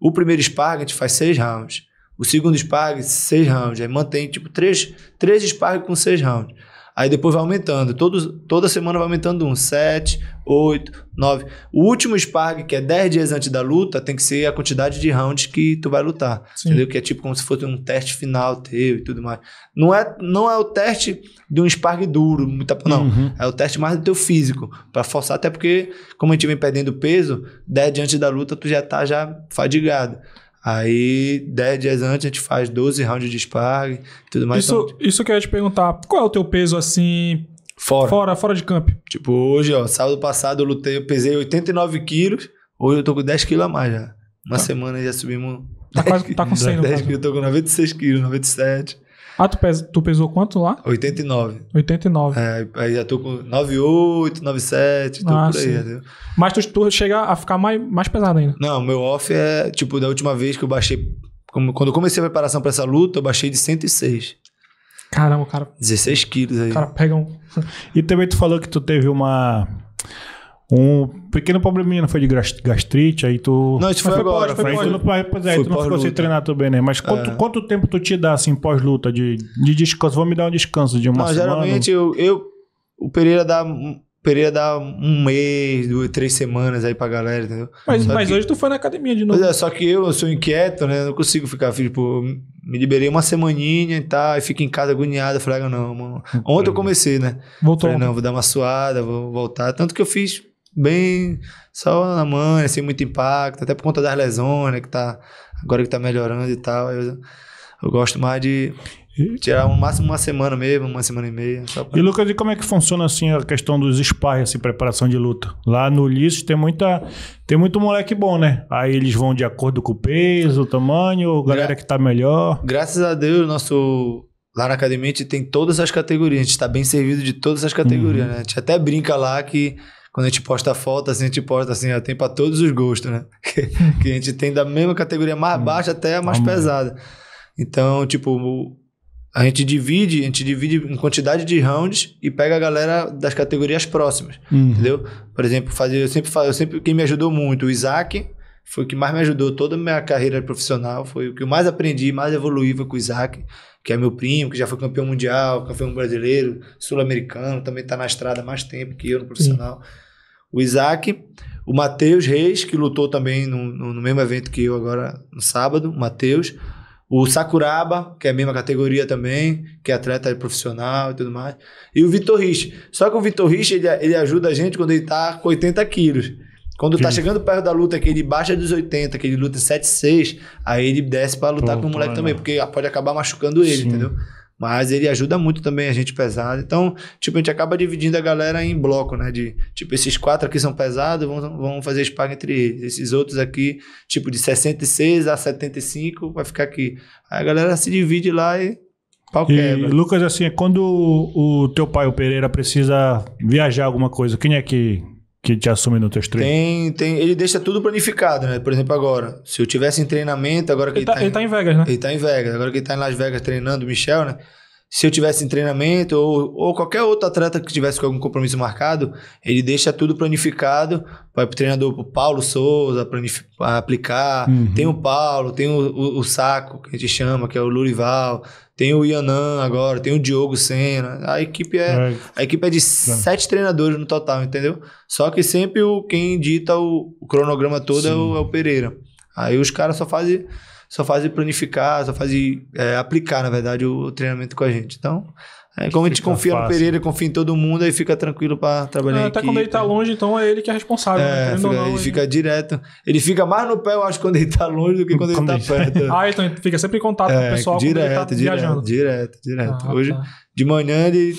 O primeiro spargo a gente faz seis rounds. O segundo sparring, seis rounds. Aí mantém, tipo, três, três sparring com seis rounds. Aí depois vai aumentando. Todo, toda semana vai aumentando um. Sete, oito, nove. O último sparring, que é dez dias antes da luta, tem que ser a quantidade de rounds que tu vai lutar. Sim. Entendeu? Que é tipo como se fosse um teste final teu e tudo mais. Não é, não é o teste de um sparring duro, muita, não. Uhum. É o teste mais do teu físico. para forçar, até porque, como a gente vem perdendo peso, dez dias antes da luta, tu já tá já fadigado. Aí, 10 dias antes, a gente faz 12 rounds de e tudo mais. Isso, então, isso que eu ia te perguntar, qual é o teu peso assim? Fora. Fora, fora de campo. Tipo, hoje, ó, sábado passado eu lutei, eu pesei 89 quilos, hoje eu tô com 10 quilos a mais já. Uma tá. semana já subimos. Tá, quase, tá com 100, 10 [laughs] quilos, eu tô com 96 quilos, 97. Ah, tu, tu pesou quanto lá? 89. 89. É, aí já tô com 98, 97, tô ah, por aí. Entendeu? Mas tu, tu chega a ficar mais, mais pesado ainda? Não, meu off é, tipo, da última vez que eu baixei, quando eu comecei a preparação para essa luta, eu baixei de 106. Caramba, cara. 16 quilos aí. cara, pega um... [laughs] E também tu falou que tu teve uma um pequeno probleminha, não foi de gastrite, aí tu. Não, isso foi, foi agora. Pós, foi pós, tu, tu não ficou sem treinar também, né? Mas quanto, é. quanto tempo tu te dá, assim, pós-luta de, de descanso? Vou me dar um descanso de uma não, semana? geralmente eu, eu. O Pereira dá Pereira dá um mês, duas, três semanas aí pra galera, entendeu? Mas, mas que... hoje tu foi na academia de novo. Pois é, só que eu, eu sou inquieto, né? não consigo ficar, tipo, me liberei uma semaninha e tal, e fico em casa agoniado. Falei, ah, não, mano. Ontem eu comecei, né? Voltou. Falei, não, vou dar uma suada, vou voltar. Tanto que eu fiz bem só na mãe, sem assim, muito impacto, até por conta das lesões, né, que tá agora que tá melhorando e tal. Eu, eu gosto mais de tirar no um máximo uma semana mesmo, uma semana e meia. Pra... E Lucas, e como é que funciona assim a questão dos sparring, assim, preparação de luta? Lá no Ulisses tem muita tem muito moleque bom, né? Aí eles vão de acordo com o peso, o tamanho, galera Gra que tá melhor. Graças a Deus, nosso lá na academia a gente tem todas as categorias, a gente está bem servido de todas as categorias, uhum. né? A gente até brinca lá que quando a gente posta foto, assim, a gente posta assim, ó, tem para todos os gostos, né? [laughs] Que, a gente tem da mesma categoria mais hum. baixa até a mais Amor. pesada. Então, tipo, a gente divide, a gente divide em quantidade de rounds e pega a galera das categorias próximas, hum. entendeu? Por exemplo, fazer, eu sempre eu sempre quem me ajudou muito, o Isaac, foi o que mais me ajudou toda a minha carreira profissional, foi o que eu mais aprendi, mais evoluí foi com o Isaac, que é meu primo, que já foi campeão mundial, campeão brasileiro, sul-americano, também está na estrada mais tempo que eu no profissional. Sim. O Isaac, o Matheus Reis, que lutou também no, no, no, mesmo evento que eu agora no sábado, o Matheus. O Sakuraba, que é a mesma categoria também, que é atleta profissional e tudo mais. E o Vitor Rich. Só que o Vitor Rich, ele, ele ajuda a gente quando ele está com 80 quilos. Quando tá chegando perto da luta que ele baixa dos 80, que ele luta 7-6, aí ele desce para lutar com o moleque tá, também, né? porque pode acabar machucando ele, Sim. entendeu? Mas ele ajuda muito também a gente pesado. Então, tipo, a gente acaba dividindo a galera em bloco, né? De, tipo, esses quatro aqui são pesados, vão, vão fazer espaço entre eles. Esses outros aqui, tipo, de 66 a 75, vai ficar aqui. Aí a galera se divide lá e pau e, quebra. Lucas, assim, é quando o teu pai, o Pereira, precisa viajar alguma coisa, quem é que que te assume no teu treino? Tem, tem. Ele deixa tudo planificado, né? Por exemplo, agora. Se eu tivesse em treinamento, agora que ele, tá, tá ele, tá, ele tá em, em Vegas, né? Ele tá em Vegas. Agora que ele tá em Las Vegas treinando o Michel, né? se eu tivesse em treinamento ou, ou qualquer outro atleta que tivesse com algum compromisso marcado, ele deixa tudo planificado, vai pro treinador pro Paulo Souza aplicar, uhum. tem o Paulo, tem o, o, o, Saco, que a gente chama, que é o Lurival, tem o Ianan agora, tem o Diogo Senna, a equipe é, é. a equipe é de é. sete treinadores no total, entendeu? Só que sempre o, quem dita o, o cronograma todo é o, é o, Pereira. Aí os caras só fazem só fazem planificar, só fazem é, aplicar, na verdade, o, treinamento com a gente. Então, é, como a gente confia fácil. no Pereira, confia em todo mundo, aí fica tranquilo para trabalhar é, Até quando ele tá né? longe, então é ele que é responsável. É, né? fica, não, ele fica direto. Ele fica mais no pé, eu acho, quando ele tá longe do que quando, quando tá ele tá perto. [laughs] ah, então ele fica sempre em contato é, com o é, pessoal direto, ele tá direto, viajando. Direto, direto. Ah, Hoje, tá. de manhã, ele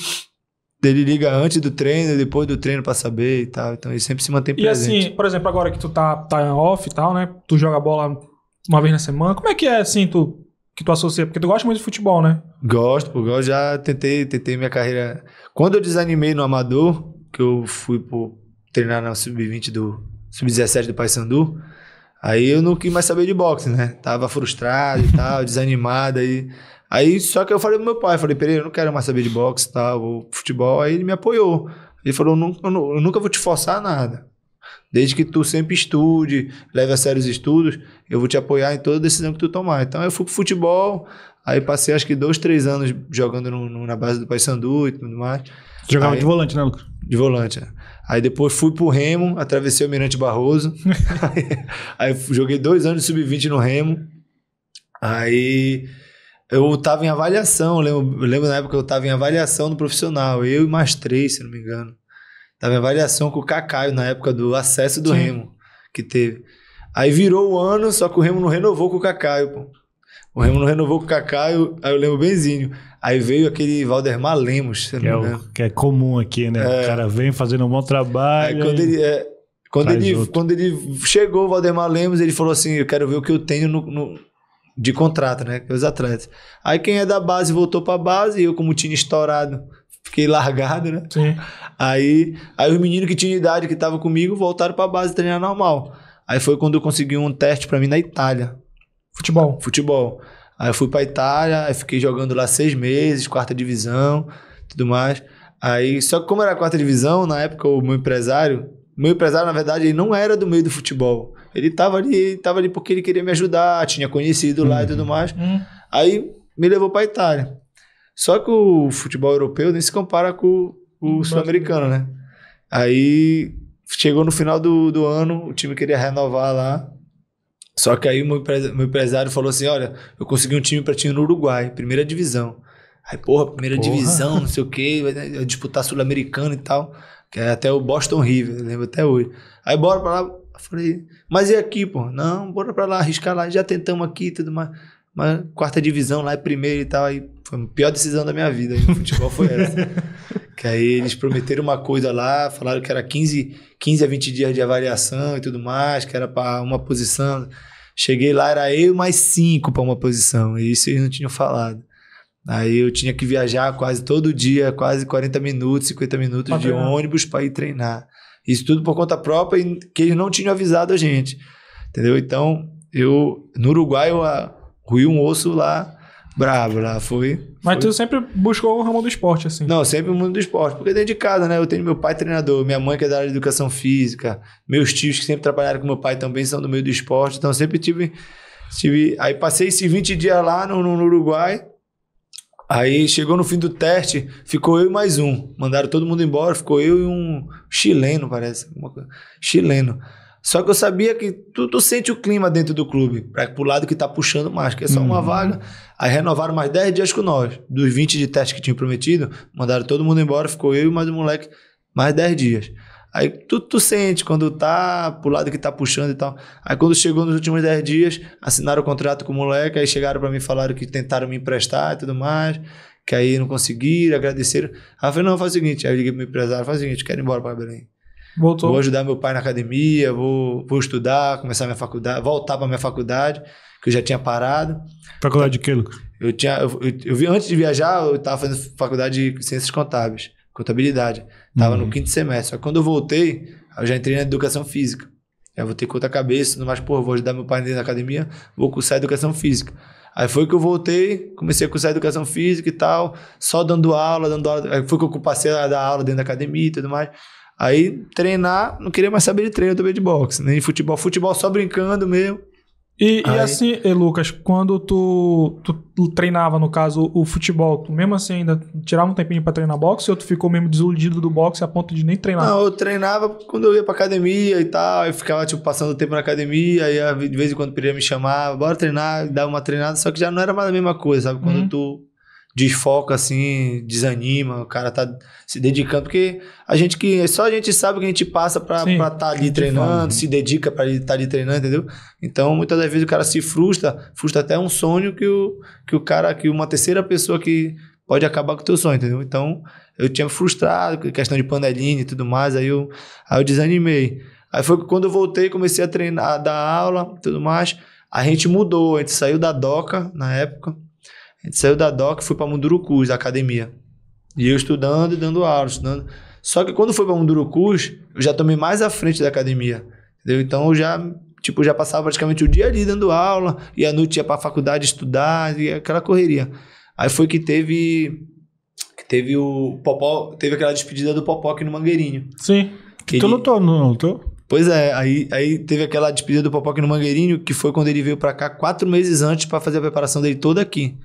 ele liga antes do treino, depois do treino para saber e tal. Então ele sempre se mantém presente. E assim, por exemplo, agora que tu tá, tá off e tal, né? Tu joga bola uma vez na semana? Como é que é, assim, tu, que tu associa? Porque tu gosta muito de futebol, né? Gosto, pô, Já tentei, tentei minha carreira. Quando eu desanimei no amador, que eu fui pro, treinar na sub-20 do sub-17 do Paysandu, aí eu não quis mais saber de boxe, né? Tava frustrado e [laughs] tal, desanimado aí. Aí só que eu falei pro meu pai, falei, Pereira, eu não quero mais saber de boxe e tal, futebol. Aí ele me apoiou. Ele falou, eu, eu nunca vou te forçar nada. Desde que tu sempre estude, leve a sério os estudos, eu vou te apoiar em toda decisão que tu tomar. Então eu fui pro futebol, aí passei acho que dois, três anos jogando no, no, na base do Paysandu e tudo mais. jogava aí, de volante, né, Lucas? De volante, é. Aí depois fui pro Remo, atravessei o Mirante Barroso. [laughs] aí, aí, joguei dois anos de sub-20 no Remo. Aí eu tava em avaliação, lembro, lembro na época que eu tava em avaliação do profissional, eu e mais três, se não me engano da minha avaliação com o Cacaio na época do acesso do Sim. Remo que teve. Aí virou o ano, só que o Remo não renovou com o Cacaio, pô. O Remo não renovou com o Cacaio, aí eu lembro benzinho. Aí veio aquele Valdemar Lemos, que é, o, que, é comum aqui, né? É, o cara vem fazendo um bom trabalho. Aí, quando ele, é, quando, ele quando ele chegou, o Valdemar Lemos, ele falou assim: Eu quero ver o que eu tenho no, no de contrato, né? os atletas. Aí quem é da base voltou pra base, e eu, como tinha estourado fiquei largado, né? Sim. Aí, aí os meninos que tinham idade, que estavam comigo, voltaram pra base treinar normal. Aí foi quando eu consegui um teste para mim na Itália. Futebol? Futebol. Aí eu fui pra Itália, aí fiquei jogando lá seis meses, quarta divisão, tudo mais. Aí, só que como era a quarta divisão, na época o meu empresário, meu empresário, na verdade, ele não era do meio do futebol. Ele tava ali, tava ali porque ele queria me ajudar, tinha conhecido uhum. lá e tudo uhum. mais. Uhum. Aí me levou pra Itália. Só que o futebol europeu nem se compara com o uhum. sul-americano, né? Aí chegou no final do, do ano, o time queria renovar lá. Só que aí o meu, meu empresário falou assim: olha, eu consegui um time pra ti no Uruguai, primeira divisão. Aí, porra, primeira porra. divisão, não sei o quê, vai né, disputar sul-americano e tal. Que é até o Boston River, lembro até hoje. Aí bora pra lá. falei, mas e aqui, pô? Não, bora pra lá, arriscar lá, já tentamos aqui e tudo mais mas quarta divisão lá é primeiro e tal. Aí foi a pior decisão da minha vida no futebol foi essa. [laughs] que aí eles prometeram uma coisa lá, falaram que era 15, 15 a 20 dias de avaliação e tudo mais, que era para uma posição. Cheguei lá, era eu mais cinco para uma posição. E isso eles não tinham falado. Aí eu tinha que viajar quase todo dia, quase 40 minutos, 50 minutos de treinar. ônibus para ir treinar. Isso tudo por conta própria e que eles não tinham avisado a gente. Entendeu? Então, eu no Uruguai eu, ruiu um osso lá bravo lá, foi. Mas foi. tu sempre buscou o ramo do esporte, assim? Não, sempre o mundo do esporte, porque dentro de casa, né? Eu tenho meu pai treinador, minha mãe que é da área de educação física, meus tios que sempre trabalharam com meu pai também são do meio do esporte, então sempre tive. tive aí passei esses 20 dias lá no, no, no Uruguai. Aí chegou no fim do teste, ficou eu e mais um. Mandaram todo mundo embora, ficou eu e um chileno, parece. Chileno. Só que eu sabia que tu, tu sente o clima dentro do clube, para pro lado que tá puxando mais, que é só uhum. uma vaga. Aí renovaram mais 10 dias com nós. Dos 20 de teste que tinham prometido, mandaram todo mundo embora, ficou eu e mais um moleque, mais 10 dias. Aí tu, tu sente quando tá pro lado que tá puxando e tal. Aí quando chegou nos últimos 10 dias, assinaram o contrato com o moleque, aí chegaram para mim e falaram que tentaram me emprestar e tudo mais, que aí não conseguiram, agradeceram. Aí eu falei, não, faz o seguinte. Aí eu liguei pro o empresário, faz o seguinte, quero ir embora para Belém. Voltou. Vou ajudar meu pai na academia, vou, vou estudar, começar minha faculdade, voltar para minha faculdade, que eu já tinha parado. Faculdade de quê, Lucas? Eu tinha, eu, eu, eu vi, antes de viajar, eu estava fazendo faculdade de ciências contábeis, contabilidade. Estava uhum. no quinto semestre. Só que quando eu voltei, eu já entrei na educação física. Eu vou ter conta cabeça, não mais, pô, vou ajudar meu pai dentro da academia, vou cursar educação física. Aí foi que eu voltei, comecei a cursar educação física e tal, só dando aula, dando aula. Aí foi que eu passei a dar aula dentro da academia e tudo mais. Aí treinar, não queria mais saber de treino também de boxe, nem futebol. Futebol só brincando mesmo. E, e assim, e Lucas, quando tu, tu, treinava, no caso, o futebol, tu mesmo assim ainda tirava um tempinho para treinar boxe ou tu ficou mesmo desiludido do boxe a ponto de nem treinar? Não, eu treinava quando eu ia pra academia e tal, eu ficava, tipo, passando tempo na academia, e de vez em quando o me chamava, bora treinar, dava uma treinada, só que já não era mais a mesma coisa, sabe? Quando uhum. tu desfoca assim, desanima, o cara tá se dedicando, porque a gente que só a gente sabe que a gente passa para estar tá ali treinando, né? se dedica para estar tá ali treinando, entendeu? Então, muitas das vezes o cara se frustra, frustra até um sonho que o que o cara, que uma terceira pessoa que pode acabar com o teu sonho, entendeu? Então, eu tinha me frustrado, questão de panelinha e tudo mais, aí eu aí eu desanimei. Aí foi quando eu voltei, comecei a treinar, a dar aula, tudo mais. A gente mudou, a gente saiu da DOCA na época a gente saiu da DOC e foi para Mundurucus, a academia. E eu estudando e dando aula, estudando. Só que quando foi para Mundurucus, eu já tomei mais à frente da academia. Entendeu? Então eu já, tipo, já passava praticamente o dia ali dando aula, e à noite ia para faculdade estudar, e aquela correria. Aí foi que teve que teve o Popó, teve aquela despedida do Popó aqui no Mangueirinho. Sim. Que tu ele... lutou, não lutou? Pois é, aí, aí teve aquela despedida do Popó aqui no Mangueirinho, que foi quando ele veio para cá quatro meses antes para fazer a preparação dele toda aqui.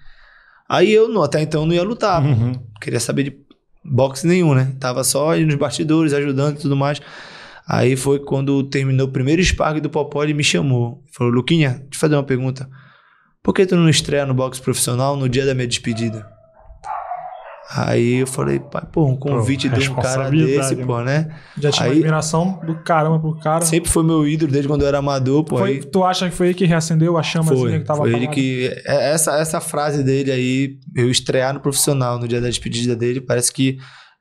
Aí eu não, até então não ia lutar. Uhum. queria saber de boxe nenhum, né? Tava só nos bastidores, ajudando e tudo mais. Aí foi quando terminou o primeiro spark do Popó, ele me chamou. Falou, Luquinha, deixa eu fazer uma pergunta. Por que tu não estreia no boxe profissional no dia da minha despedida? Aí eu falei, pai, pô, um convite pô, de um cara desse, pô, né? Já tinha aí, uma admiração do caramba pro cara. Sempre foi meu ídolo desde quando eu era amador, pô. Foi, aí... Tu acha que foi ele que reacendeu a chama foi, que tava Foi ele que. É, essa, essa frase dele aí, eu estrear no profissional no dia da despedida dele, parece que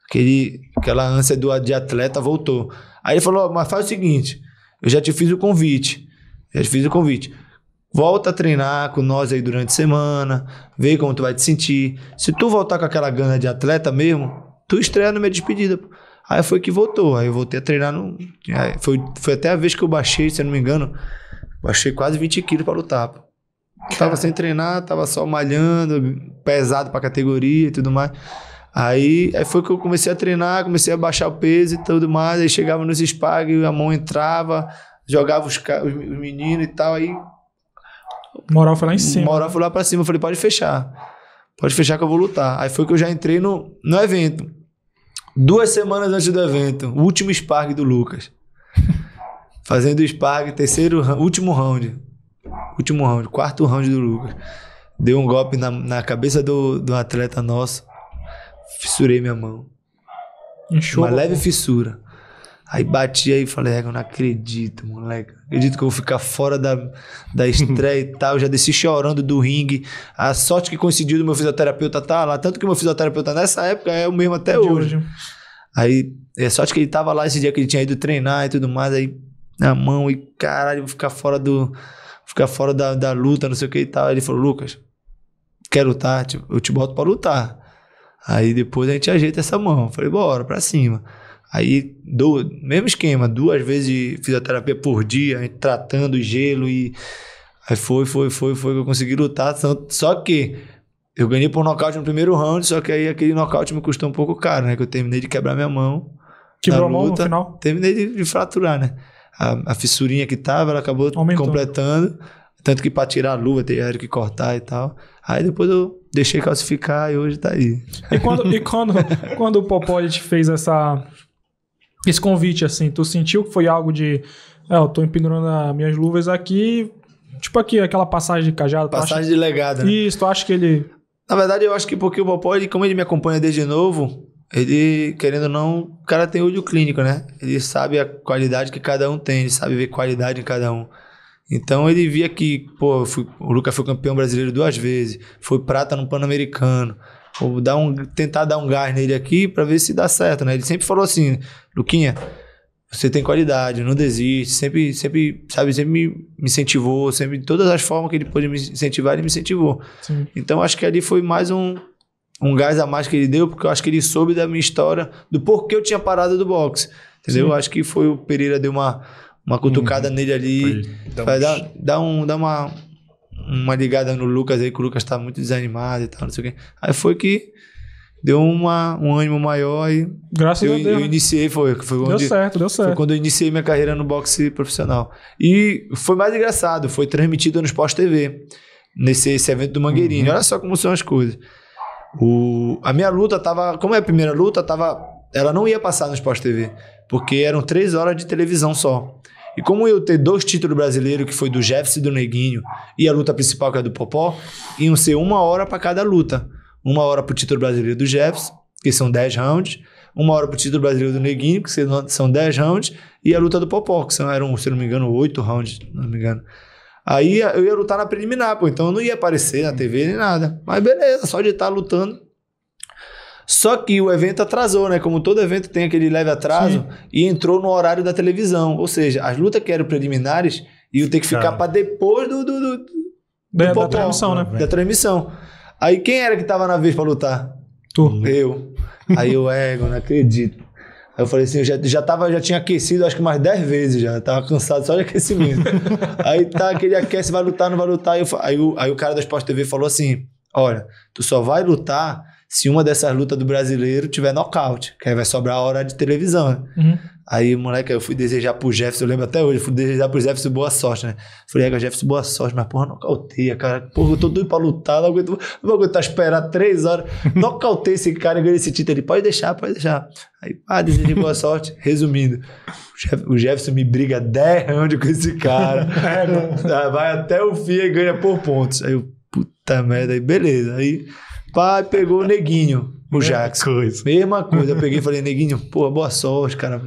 aquele, aquela ânsia do, de atleta voltou. Aí ele falou, mas faz o seguinte, eu já te fiz o convite. Já te fiz o convite. Volta a treinar com nós aí durante a semana, vê como tu vai te sentir. Se tu voltar com aquela gana de atleta mesmo, tu estreia na minha despedida. Aí foi que voltou, aí eu voltei a treinar no. Foi, foi até a vez que eu baixei, se eu não me engano, baixei quase 20 quilos para lutar. Tava sem treinar, tava só malhando, pesado pra categoria e tudo mais. Aí, aí foi que eu comecei a treinar, comecei a baixar o peso e tudo mais. Aí chegava nos spag, a mão entrava, jogava os, os meninos e tal. Aí moral foi lá em cima. Moral foi lá pra cima. Eu falei, pode fechar. Pode fechar que eu vou lutar. Aí foi que eu já entrei no, no evento. Duas semanas antes do evento, o último spark do Lucas. [laughs] Fazendo o spark, terceiro, último round. Último round, quarto round do Lucas. Deu um golpe na, na cabeça do, do atleta nosso. Fissurei minha mão. uma leve fissura. Aí bati aí e falei, é, eu não acredito, moleque. acredito que eu vou ficar fora da, da estreia e [laughs] tal. Já desci chorando do ringue. A sorte que coincidiu do meu fisioterapeuta tá lá. Tanto que meu fisioterapeuta nessa época é o mesmo até é hoje. hoje. Aí, é sorte que ele tava lá esse dia que ele tinha ido treinar e tudo mais. Aí, na mão, e caralho, vou ficar fora do. Ficar fora da, da luta, não sei o que e tal. Aí ele falou, Lucas, quer lutar? Tipo, eu te boto pra lutar. Aí depois a gente ajeita essa mão. falei, bora, pra cima. Aí, do, mesmo esquema, duas vezes fisioterapia por dia, tratando gelo e. Aí foi, foi, foi, foi que eu consegui lutar. Só que eu ganhei por nocaute no primeiro round, só que aí aquele nocaute me custou um pouco caro, né? Que eu terminei de quebrar minha mão. Quebrou a mão no final? Terminei de, de fraturar, né? A, a, fissurinha que tava, ela acabou completando. Tanto que para tirar a luva, teve que cortar e tal. Aí depois eu deixei calcificar e hoje tá aí. E quando, e quando, [laughs] quando o Popovic fez essa esse convite, assim, tu sentiu que foi algo de. É, eu tô empendurando as minhas luvas aqui. Tipo aqui, aquela passagem de cajado. Passagem acha, de legado, né? Isso, tu acha que ele. Na verdade, eu acho que porque o Popó, ele, como ele me acompanha desde novo, ele, querendo ou não, o cara tem olho clínico, né? Ele sabe a qualidade que cada um tem, ele sabe ver qualidade em cada um. Então ele via que, pô, fui, o Lucas foi campeão brasileiro duas vezes, foi prata no Pan-Americano. Vou dar um, tentar dar um gás nele aqui para ver se dá certo, né? Ele sempre falou assim, Luquinha, você tem qualidade, não desiste, sempre, sempre, sabe, sempre me incentivou, sempre, de todas as formas que ele pôde me incentivar, ele me incentivou. Sim. Então, acho que ali foi mais um, um gás a mais que ele deu, porque eu acho que ele soube da minha história, do porquê eu tinha parado do boxe, entendeu? Sim. Acho que foi o Pereira deu uma, uma cutucada hum, nele ali, vai dar, dar, um, dar uma uma ligada no Lucas aí, que o Lucas tá muito desanimado e tal, não sei o quê. Aí foi que deu uma, um ânimo maior e. Graças eu, a Deus. Eu né? iniciei, foi. foi deu certo, deu certo. Foi quando eu iniciei minha carreira no boxe profissional. E foi mais engraçado, foi transmitido no Sport TV, nesse evento do Mangueirinho. Uhum. Olha só como são as coisas. O, a minha luta tava. Como é a primeira luta, tava. Ela não ia passar no Sport TV, porque eram três horas de televisão só. E como eu ter dois títulos brasileiros, que foi do Jefferson e do Neguinho, e a luta principal, que é do Popó, iam ser uma hora para cada luta. Uma hora para o título brasileiro do Jefferson, que são 10 rounds, uma hora para o título brasileiro do Neguinho, que são 10 rounds, e a luta do Popó, que são, eram, se não me engano, 8 rounds, não me engano. Aí eu ia lutar na preliminar, pô, então eu não ia aparecer na TV nem nada. Mas beleza, só de estar tá lutando, só que o evento atrasou, né? Como todo evento tem aquele leve atraso, Sim. e entrou no horário da televisão. Ou seja, as lutas que eram preliminares iam ter que ficar tá. para depois do. do, do, do da, popó, da, transmissão, né? né? Da transmissão. Aí quem era que tava na vez para lutar? Tu. Eu. Aí o é, ego, não acredito. Aí eu falei assim, eu já, já, tava, já tinha aquecido acho que mais 10 vezes já. Tava cansado só de [laughs] aquecimento. aí tá, aquele aquece, vai lutar, não vai lutar. Aí, eu, aí, o, aí o cara da Sport TV falou assim: olha, tu só vai lutar se uma dessas lutas do brasileiro tiver nocaute, que aí vai sobrar a hora de televisão, né? Uhum. Aí, moleque, eu fui desejar pro Jefferson, eu lembro até hoje, eu fui desejar pro Jefferson boa sorte, né? Falei, é, Jefferson, boa sorte, mas porra, nocauteia, cara. Porra, eu tô doido pra lutar, não aguento, não vou aguentar esperar três horas. [laughs] Nocauteia esse cara e ganha esse título. Ele, pode deixar, pode deixar. Aí, pá, desejei boa sorte. Resumindo, o Jefferson me briga 10 rounds com esse cara. [laughs] É, vai até o fim e ganha por pontos. Aí eu, puta merda, aí beleza. Aí Pai, pegou o neguinho, o Jax. Coisa. Mesma coisa. Eu peguei e falei, neguinho, pô, boa sorte, cara.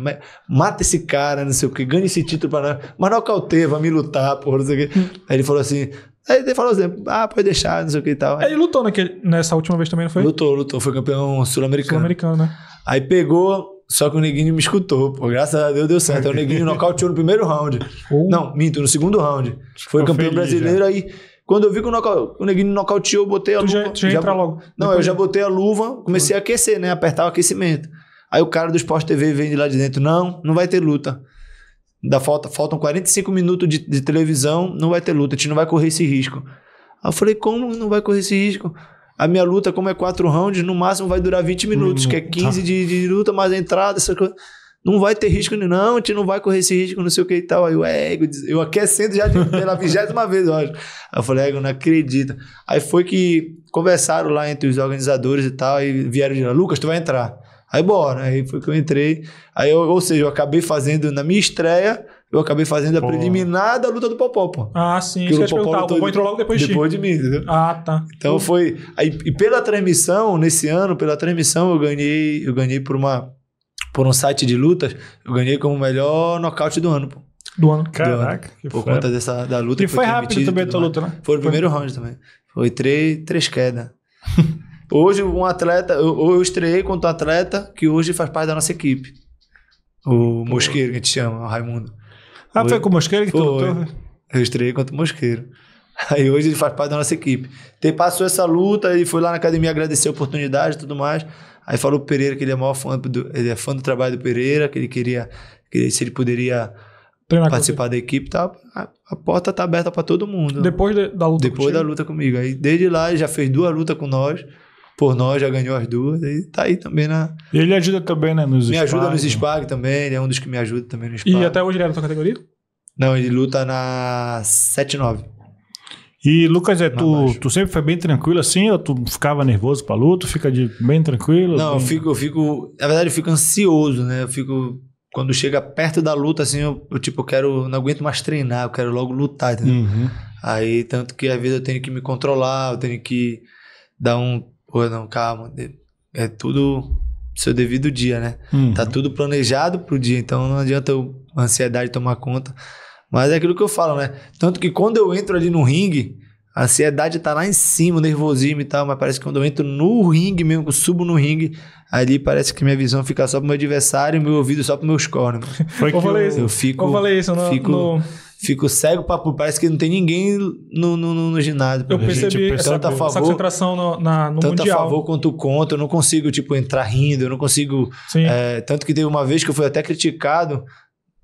Mata esse cara, não sei o quê, ganha esse título pra nós. Mas nocauteia, vai me lutar, porra, não sei o quê. Aí ele falou assim. Aí ele falou assim, ah, pode deixar, não sei o que e tal. Aí lutou naquele, nessa última vez também, não foi? Lutou, lutou. Foi campeão sul-americano. Sul-americano, né? Aí pegou, só que o Neguinho me escutou, pô. Graças a Deus deu certo. Aí o Neguinho nocauteou no primeiro round. Oh. Não, minto, no segundo round. Foi campeão feliz, brasileiro, já. aí quando eu vi que o, noca... o neguinho nocauteou, eu botei a tu luva. Já, tu já, entra logo. Não, eu já botei a luva, comecei a aquecer, né? Apertar o aquecimento. Aí o cara do esporte TV vem de lá de dentro. Não, não vai ter luta. Da falta, faltam 45 minutos de, de televisão, não vai ter luta, a gente não vai correr esse risco. Aí eu falei, como não vai correr esse risco? A minha luta, como é quatro rounds, no máximo vai durar 20 minutos, hum, que é 15 tá. de, de luta, mais entrada, essa coisa não vai ter risco nenhum, não, a gente não vai correr esse risco, não sei o que e tal. Aí o Ego, eu aquecendo já pela vigésima vez, eu acho. Aí eu falei, Ego, não acredita. Aí foi que conversaram lá entre os organizadores e tal, e vieram de lá, Lucas, tu vai entrar. Aí bora, aí foi que eu entrei. Aí, eu, ou seja, eu acabei fazendo na minha estreia, eu acabei fazendo a pô. preliminar da luta do Popó, pô. Ah, sim, que isso o Popó, o Popó entrou logo depois de Depois de mim, entendeu? Ah, tá. Então foi. Aí, e pela transmissão, nesse ano, pela transmissão, eu ganhei, eu ganhei por uma por um site de lutas, eu ganhei como o melhor nocaute do ano, pô. Do ano. Caraca. Do ano, por conta dessa da luta. E foi, foi rápido também a tua luta, né? Foi o primeiro foi. round também. Foi três, três quedas. [laughs] hoje um atleta, eu, eu estreiei contra um atleta que hoje faz parte da nossa equipe. O Mosqueiro, que a gente chama, o Raimundo. Ah, foi, foi com o Mosqueiro que foi. tu lutou? Eu estreiei contra o Mosqueiro. [laughs] Aí hoje ele faz parte da nossa equipe. Ele passou essa luta, e foi lá na academia agradecer a oportunidade e tudo mais. Aí falou pro Pereira que ele é maior fã do, ele é fã do trabalho do Pereira, que ele queria, se ele poderia Treinar participar da equipe, tá, a, a porta tá aberta para todo mundo. Depois de, da luta Depois contigo. da luta comigo. Aí desde lá ele já fez duas lutas com nós. Por nós, já ganhou as duas, e tá aí também na. E ele ajuda também, né? Nos me ajuda nos SPAG também, ele é um dos que me ajuda também no SPAG. E até hoje ele é da sua categoria? Não, ele luta na 7-9. E, Lucas, é, tu, tu, sempre foi bem tranquilo assim? Ou tu ficava nervoso pra luta? Fica de, bem tranquilo? Não, bem... eu fico, eu fico. Na verdade, eu fico ansioso, né? Eu fico. Quando chega perto da luta, assim, eu, eu tipo, eu quero. Não aguento mais treinar, eu quero logo lutar, entendeu? Uhum. Aí, tanto que às vezes eu tenho que me controlar, eu tenho que dar um. Pô, não, calma. É tudo seu devido dia, né? Uhum. Tá tudo planejado pro dia, então não adianta eu, a ansiedade tomar conta. Mas é aquilo que eu falo, né? Tanto que quando eu entro ali no ringue, a ansiedade tá lá em cima, o nervosismo e tal, mas parece que quando eu entro no ringue mesmo, subo no ringue, ali parece que minha visão fica só pro meu adversário e meu ouvido só pro meus cornos. Né? [laughs] Foi que eu, falei eu, isso. eu fico. Eu falei isso, Fico, no... fico cego pra Parece que não tem ninguém no, no, no, no ginásio. Eu percebi tanto a favor, essa concentração no, na, no tanto mundial. Tanto a favor quanto contra. Eu não consigo, tipo, entrar rindo, eu não consigo. É, tanto que teve uma vez que eu fui até criticado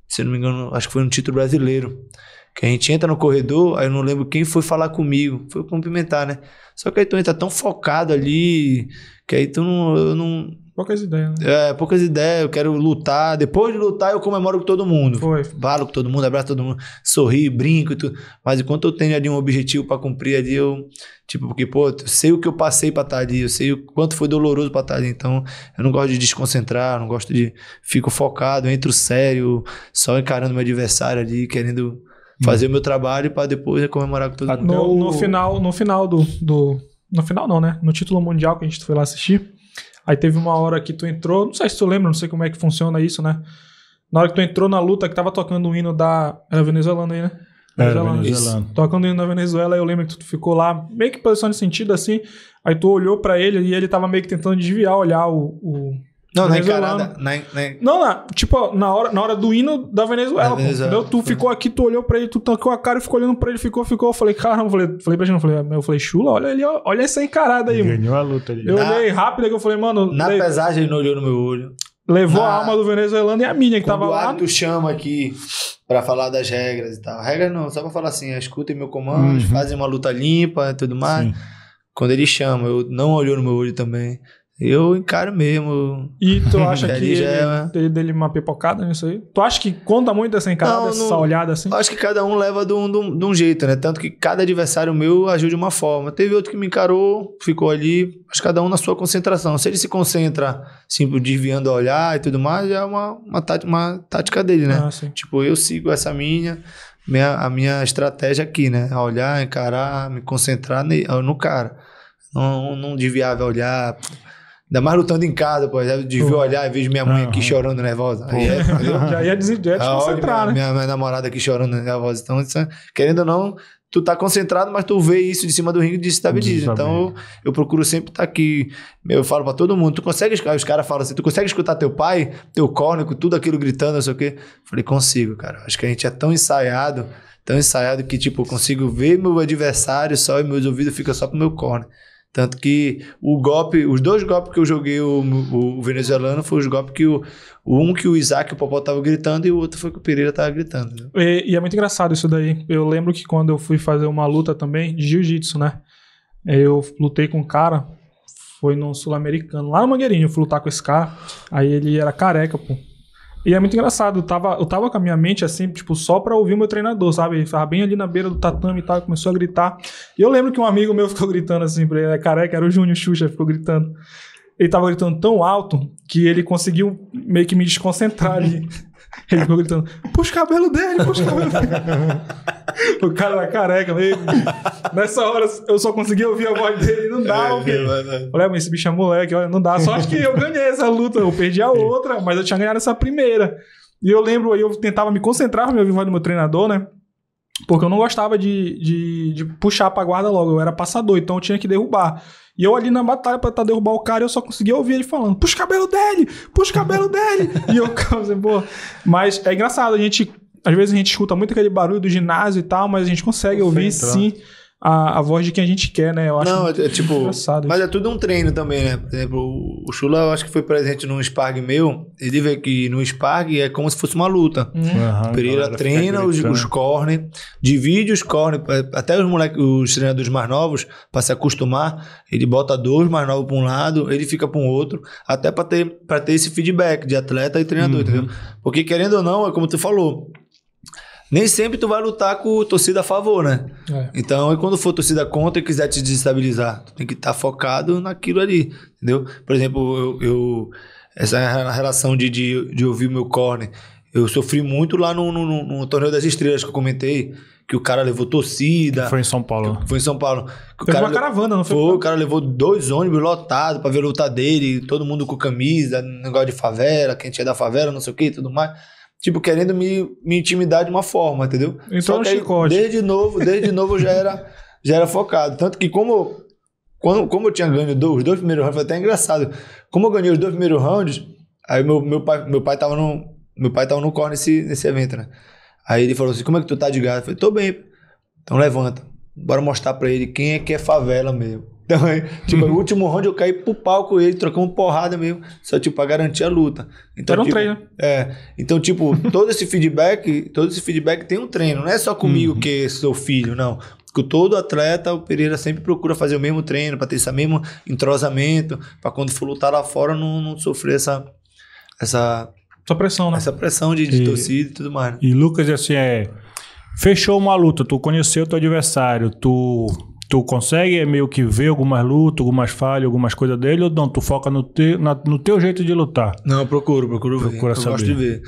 se não me engano, acho que foi no título brasileiro. Que a gente entra no corredor, aí eu não lembro quem foi falar comigo. Foi cumprimentar, né? Só que aí tu entra tão focado ali, que aí tu não. Eu não Poucas ideias, né? É, poucas ideias, eu quero lutar. Depois de lutar, eu comemoro com todo mundo. Foi. Falo com todo mundo, abraço todo mundo, sorri, brinco e tudo. Mas enquanto eu tenho ali um objetivo para cumprir ali, eu. Tipo, porque, pô, eu sei o que eu passei pra estar ali, eu sei o quanto foi doloroso pra estar ali. Então, eu não gosto de desconcentrar, não gosto de. Fico focado, entro sério, só encarando meu adversário ali, querendo hum. fazer o meu trabalho para depois comemorar com todo no, tá mundo. No, final, no final do, do. No final não, né? No título mundial que a gente foi lá assistir. Aí teve uma hora que tu entrou, não sei se tu lembra, não sei como é que funciona isso, né? Na hora que tu entrou na luta, que tava tocando o hino da. Era venezuelano aí, né? venezuelano. Tocando o hino da Venezuela, eu lembro que tu ficou lá, meio que posição de sentido assim. Aí tu olhou para ele e ele tava meio que tentando desviar, olhar o, o não, na encarada. Na, na... Não, na, tipo, na hora, na hora do hino da Venezuela, pô, Venezuela. Tu ficou aqui, tu olhou pra ele, tu tancou a cara e ficou olhando pra ele, ficou, ficou. Eu falei, caramba, falei, falei pra gente, eu falei, ah, eu falei, chula, olha ali, olha essa encarada aí, Ganhou mano. a luta ali. Eu na, olhei rápido que eu falei, mano. Na lei, pesagem ele não olhou no meu olho. Levou na, a alma do venezuelano e a minha que tava lá. O tu chama aqui pra falar das regras e tal. Regras não, só pra falar assim, ah, escutem meu comando, uhum. fazem uma luta limpa e tudo mais. Sim. Quando ele chama, eu não olhou no meu olho também. Eu encaro mesmo. E tu [laughs] acha que ele, é... ele, né? dele uma pipocada nisso aí? Tu acha que conta muito essa encarada, não, não, essa olhada assim? Acho que cada um leva de um, de, um, de um, jeito, né? Tanto que cada adversário meu agiu de uma forma. Teve outro que me encarou, ficou ali, acho que cada um na sua concentração. Se ele se concentra, assim, desviando a olhar e tudo mais, é uma, uma, tática, uma tática dele, né? Ah, tipo, eu sigo essa minha, minha, a minha estratégia aqui, né? Olhar, encarar, me concentrar no cara. Não, não desviar, olhar Ainda mais lutando em casa, pô. Desvio uhum. olhar e vejo minha mãe aqui uhum. chorando nervosa. Aí, é, [laughs] já ia é desconcentrar, né? Minha, minha namorada aqui chorando nervosa. Então, é, querendo ou não, tu tá concentrado, mas tu vê isso de cima do ringue e desestabiliza. Então, eu, eu, procuro sempre estar tá aqui. Eu falo para todo mundo, tu consegue... escutar? Os caras falam assim, tu consegue escutar teu pai, teu cônico, tudo aquilo gritando, não sei o quê? Falei, consigo, cara. Acho que a gente é tão ensaiado, tão ensaiado que, tipo, eu consigo ver meu adversário só e meus ouvidos ficam só pro meu cônico. Tanto que o golpe, os dois golpes que eu joguei o, o venezuelano foi os golpes que o, o um que o Isaac e o Popó estavam gritando e o outro foi que o Pereira estava gritando. Né? E, e, é muito engraçado isso daí. Eu lembro que quando eu fui fazer uma luta também de jiu-jitsu, né? Eu lutei com um cara, foi num sul-americano, lá no Mangueirinho, eu fui lutar com esse cara. Aí ele era careca, pô. E é muito engraçado, eu tava, eu tava com a minha mente assim, tipo, só pra ouvir o meu treinador, sabe? Ele tava bem ali na beira do tatame e tal, começou a gritar. E eu lembro que um amigo meu [laughs] ficou gritando assim pra ele, né? careca, era o Júnior Xuxa, ficou gritando. Ele tava gritando tão alto que ele conseguiu meio que me desconcentrar ali. [laughs] Ele ficou gritando: puxa o cabelo dele, puxa o cabelo dele. [laughs] o cara era careca mesmo. Nessa hora eu só conseguia ouvir a voz dele. Não dá, é, Olha, é ah, mas esse bicho é moleque, olha, não dá. Só acho que eu ganhei essa luta. Eu perdi a outra, mas eu tinha ganhado essa primeira. E eu lembro, aí eu tentava me concentrar pra me ouvir a voz do meu treinador, né? Porque eu não gostava de, de, de puxar pra guarda logo. Eu era passador, então eu tinha que derrubar. E eu ali na batalha pra tá derrubar o cara, eu só conseguia ouvir ele falando: puxa o cabelo dele, puxa o cabelo dele. [laughs] e eu, pô. É mas é engraçado, a gente. Às vezes a gente escuta muito aquele barulho do ginásio e tal, mas a gente consegue ouvir sim a, a voz de quem a gente quer, né? Eu acho Não, é, é tipo. Engraçado. Mas é tudo um treino também, né? Por exemplo, o Chula, eu acho que foi presente num Sparg meu. Ele vê que no Sparg é como se fosse uma luta. Uhum. Uhum, Pereira treina os, os divide os corne é, até os moleque os treinadores mais novos, para se acostumar. Ele bota dois mais novos para um lado, ele fica para um outro, até para ter, pra ter esse feedback de atleta e treinador, uhum. entendeu? Porque querendo ou não, é como tu falou nem sempre tu vai lutar com torcida a favor, né? É. Então, e quando for torcida contra e quiser te desestabilizar, tu tem que estar tá focado naquilo ali, entendeu? Por exemplo, eu, eu essa relação de, de, de ouvir meu corner, eu sofri muito lá no, no, no, Torneio das Estrelas que eu comentei, que o cara levou torcida. Foi em São Paulo. Que, né? foi em São Paulo. Que Teve uma caravana, não foi? Foi, o cara levou dois ônibus lotados pra ver a luta dele, todo mundo com camisa, negócio de favela, quem tinha da favela, não sei o que e tudo mais tipo, querendo me, me intimidar de uma forma, entendeu? Então, Só que aí, chicote. desde novo, desde novo já era, já era focado. Tanto que como, quando, como eu tinha ganho os dois primeiros rounds, foi até engraçado. Como eu ganhei os dois primeiros rounds, aí meu, meu pai, meu pai tava no. Meu pai tava no corner nesse, nesse evento, né? Aí ele falou assim: como é que tu tá de gato? Eu falei, tô bem. Então levanta. Bora mostrar pra ele quem é que é favela mesmo. Então, é, tipo, [laughs] o último round eu caí pro pau com ele, trocamos porrada mesmo, só tipo, pra garantir a luta. Então, Era um tipo, treino. É. Então, tipo, todo esse feedback, todo esse feedback tem um treino, não é só comigo uhum. que é sou filho, não. Com todo atleta, o Pereira sempre procura fazer o mesmo treino, pra ter esse mesmo entrosamento, pra quando for lutar lá fora não, não sofrer essa. essa pressão, né? Essa pressão de, de e, torcida e tudo mais. Né? E Lucas, assim, é. Fechou uma luta, tu conheceu o teu adversário, tu Tu consegue é meio que ver algumas lutas, algumas falhas, algumas coisas dele, ou não? Tu foca no, te, na, no teu jeito de lutar? Não, eu procuro, procuro Procura ver. Eu saber. gosto de ver.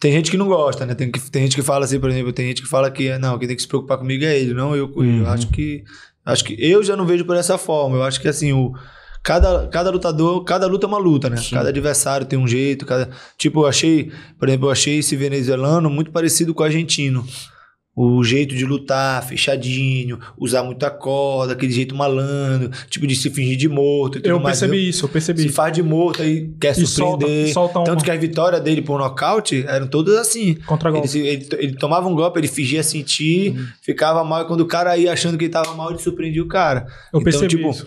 Tem gente que não gosta, né? Tem, tem gente que fala assim, por exemplo, tem gente que fala que ah, não, quem tem que se preocupar comigo é ele, não eu uhum. Acho que, acho que eu já não vejo por essa forma. Eu acho que assim, o, cada, cada lutador, cada luta é uma luta, né? Sim. Cada adversário tem um jeito, cada. Tipo, eu achei, por exemplo, eu achei esse venezuelano muito parecido com o argentino o jeito de lutar fechadinho, usar muita corda, aquele jeito malandro, tipo de se fingir de morto e tudo eu mais. Percebi eu percebi isso, eu percebi. Se faz de morto aí quer e surpreender. Solta, solta Tanto que a vitória dele por nocaute eram todas assim. Contra golpe. Ele, ele, ele tomava um golpe, ele fingia sentir, uhum. ficava mal e quando o cara ia achando que ele tava mal, ele surpreendia o cara. Eu então, percebi tipo, isso.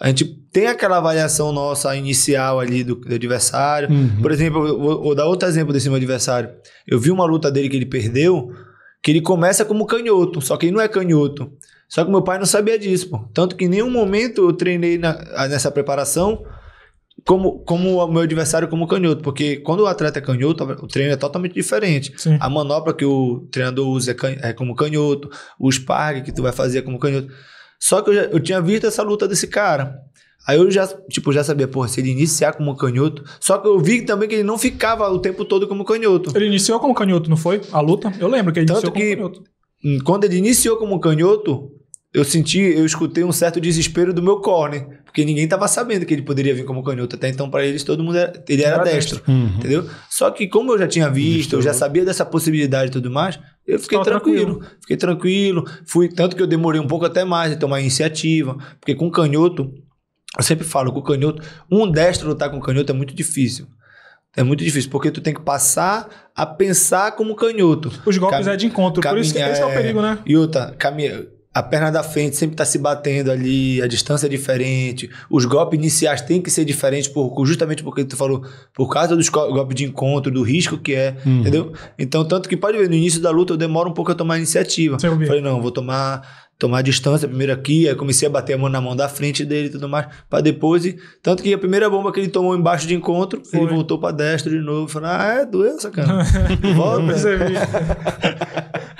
A gente tem aquela avaliação nossa inicial ali do, do adversário. Uhum. Por exemplo, vou, vou dar outro exemplo desse meu adversário. Eu vi uma luta dele que ele perdeu, que ele começa como canhoto, só que ele não é canhoto. Só que meu pai não sabia disso, pô. Tanto que em nenhum momento eu treinei na, nessa preparação como, como o meu adversário como canhoto, porque quando o atleta é canhoto, o treino é totalmente diferente. Sim. A manobra que o treinador usa é, can, é como canhoto, o sparring que tu vai fazer é como canhoto. Só que eu, já, eu tinha visto essa luta desse cara. Aí eu já, tipo, já sabia, porra, se ele iniciar como canhoto. Só que eu vi também que ele não ficava o tempo todo como canhoto. Ele iniciou como canhoto, não foi? A luta? Eu lembro que ele Tanto iniciou que, como canhoto. Quando ele iniciou como canhoto, eu senti, eu escutei um certo desespero do meu corner. Né? Porque ninguém tava sabendo que ele poderia vir como canhoto. Até então, para eles, todo mundo era, ele era, era destro. destro. Uhum. Entendeu? Só que, como eu já tinha visto, eu já sabia dessa possibilidade e tudo mais, eu fiquei tranquilo. tranquilo. Fiquei tranquilo. Fui, tanto que eu demorei um pouco até mais de tomar iniciativa. Porque com canhoto, eu sempre falo que o canhoto, um destro lutar com canhoto é muito difícil. É muito difícil, porque tu tem que passar a pensar como canhoto. Os golpes Cam... é de encontro, Caminha... por isso que esse é o perigo, né? É. Yuta, caminha, a perna da frente sempre está se batendo ali, a distância é diferente, os golpes iniciais têm que ser diferentes, por, justamente porque tu falou, por causa dos golpes de encontro, do risco que é, uhum. entendeu? Então, tanto que pode ver, no início da luta eu demoro um pouco a tomar a iniciativa. Falei, não, vou tomar tomar distância primeiro aqui, aí comecei a bater a mão na mão da frente dele e tudo mais, para depois. E, tanto que a primeira bomba que ele tomou embaixo de encontro, Foi. ele voltou para destra de novo, falando: Ah, é doença, cara. [laughs] Volta.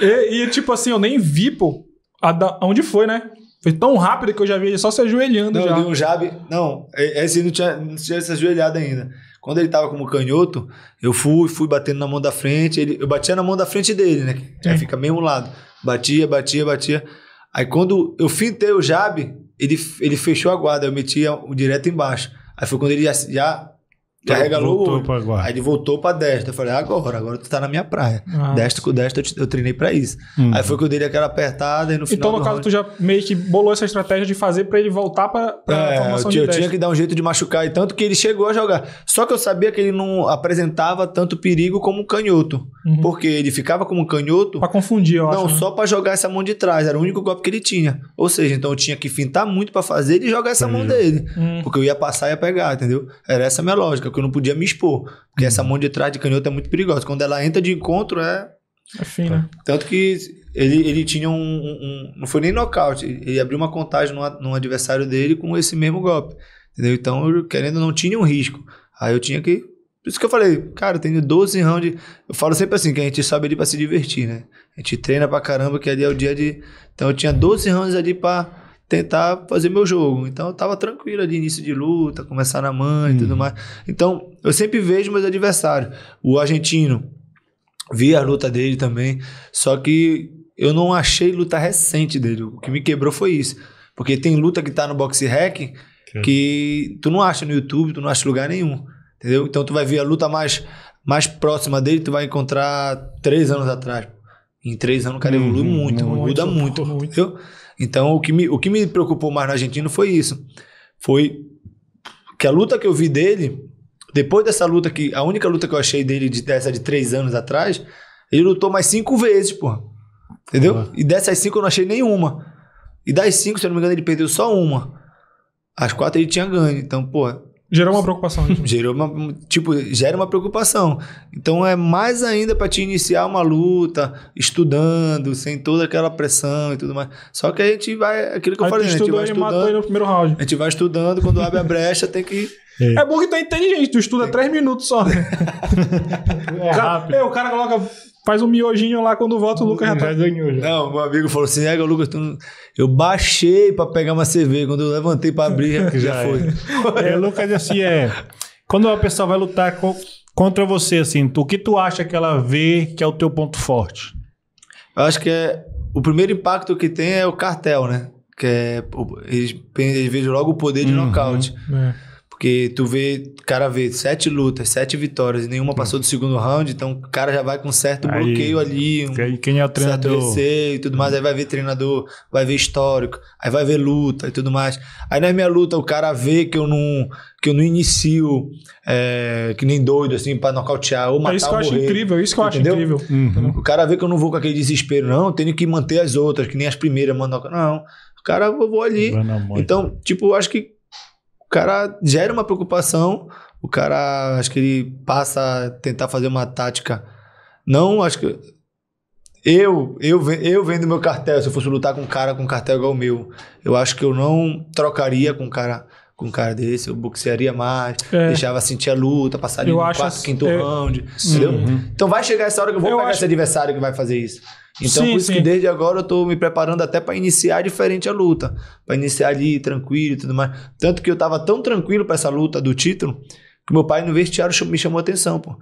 É e, e, tipo assim, eu nem vi, pô, da, onde foi, né? Foi tão rápido que eu já vi ele só se ajoelhando. Não, já. deu um jab. Não, esse é, é não tinha, não tinha se ajoelhado ainda. Quando ele tava como canhoto, eu fui, fui batendo na mão da frente. Ele, eu batia na mão da frente dele, né? Aí fica meio um lado. Batia, batia, batia. Aí quando eu fintei o Jab, ele, ele fechou a guarda, eu metia direto embaixo. Aí foi quando ele já, já Carrega logo. Aí ele voltou pra destra. Eu falei, agora, agora tu tá na minha praia. Ah. Destra com destra eu, te, eu treinei pra isso. Uhum. Aí foi que eu dei aquela apertada e no final. Então, no caso, round... tu já meio que bolou essa estratégia de fazer pra ele voltar pra, pra é, formação eu, de eu tinha que dar um jeito de machucar e tanto que ele chegou a jogar. Só que eu sabia que ele não apresentava tanto perigo como um canhoto. Uhum. Porque ele ficava como um canhoto. Pra confundir, eu não, acho. Não, né? só né? pra jogar essa mão de trás. Era o único golpe que ele tinha. Ou seja, então eu tinha que fintar muito pra fazer e jogar essa uhum. mão dele. Uhum. Porque eu ia passar e ia pegar, entendeu? Era essa a minha lógica que eu não podia me expor. Porque uhum. essa mão de trás de canhoto é muito perigosa. Quando ela entra de encontro, é. É fina. Tanto que ele, ele tinha um, um, um Não foi nem nocaute. Ele abriu uma contagem no, no adversário dele com esse mesmo golpe. Entendeu? Então, eu, querendo, não tinha um risco. Aí eu tinha que. Por isso que eu falei, cara, tem 12 rounds. Eu falo sempre assim, que a gente sobe ali pra se divertir, né? A gente treina pra caramba, que ali é o dia de. Então eu tinha 12 rounds ali pra tentar fazer meu jogo. Então eu tava tranquilo de início de luta, começar na mãe e hum. tudo uhum. mais. Então eu sempre vejo meus adversários. O argentino, vi a luta dele também, só que eu não achei luta recente dele. O que me quebrou foi isso. Porque tem luta que tá no Boxe Hack é. que tu não acha no YouTube, tu não acha lugar nenhum. Entendeu? Então tu vai ver a luta mais, mais próxima dele, tu vai encontrar três anos atrás. Em três anos o cara uhum, evolui muito, muito, muda muito, muito. muito. Entendeu? Então, o que me, o que me preocupou mais no argentino foi isso. Foi que a luta que eu vi dele, depois dessa luta que. A única luta que eu achei dele de, dessa de três anos atrás, ele lutou mais cinco vezes, porra. Entendeu? Uhum. E dessas cinco eu não achei nenhuma. E das cinco, se eu não me engano, ele perdeu só uma. As quatro ele tinha ganho. Então, pô, Gerou uma preocupação. Gerou uma, tipo, gera uma preocupação. Então é mais ainda para te iniciar uma luta, estudando, sem toda aquela pressão e tudo mais. Só que a gente vai, aquilo que eu falei, né? a gente vai estudando. no primeiro round. A gente vai estudando, quando abre a brecha, tem que é. é bom que tu é inteligente, tu estuda três minutos só. [laughs] é rápido. o cara coloca faz um miojinho lá quando volta, o Lucas já, tá... ganhou. Já. Não, meu amigo falou assim: é, Lucas, tu... eu baixei pra pegar uma cerveja. Quando eu levantei pra abrir, [laughs] já, já foi. É, é Lucas, assim, é. Quando a pessoa vai lutar co contra você, assim, tu, o que tu acha que ela vê que é o teu ponto forte? Eu acho que é. O primeiro impacto que tem é o cartel, né? Que é. Eles, eles vejam logo o poder de uhum, nocaute. É. Porque tu vê, cara vê sete lutas, sete vitórias, e nenhuma passou do segundo round, então o cara já vai com certo aí, bloqueio ali. Um quem é o treinador? Certo receio e tudo mais. Aí vai ver treinador, vai ver histórico, aí vai ver luta e tudo mais. Aí na minha luta o cara vê que eu não, que eu não inicio é, que nem doido, assim, pra nocautear ou é matar É isso que eu acho morrer, incrível, isso que eu entendeu? acho incrível. Uhum. O cara vê que eu não vou com aquele desespero, não, eu tenho que manter as outras, que nem as primeiras, mano. Não, o cara, eu vou ali. Então, então, tipo, eu acho que o cara gera uma preocupação, o cara acho que ele passa a tentar fazer uma tática. Não, acho que. Eu, eu, eu vendo meu cartel, se eu fosse lutar com um cara com um cartel igual o meu, eu acho que eu não trocaria com um cara com um cara desse, eu boxearia mais, é. deixava sentir a luta, passaria eu no acho quarto, quinto é. round, entendeu? Uhum. Então vai chegar essa hora que eu vou eu pegar acho... esse adversário que vai fazer isso. Então, sim, por isso sim. que desde agora eu tô me preparando até para iniciar diferente a luta. para iniciar ali tranquilo e tudo mais. Tanto que eu tava tão tranquilo para essa luta do título, que meu pai no vestiário me chamou a atenção, pô.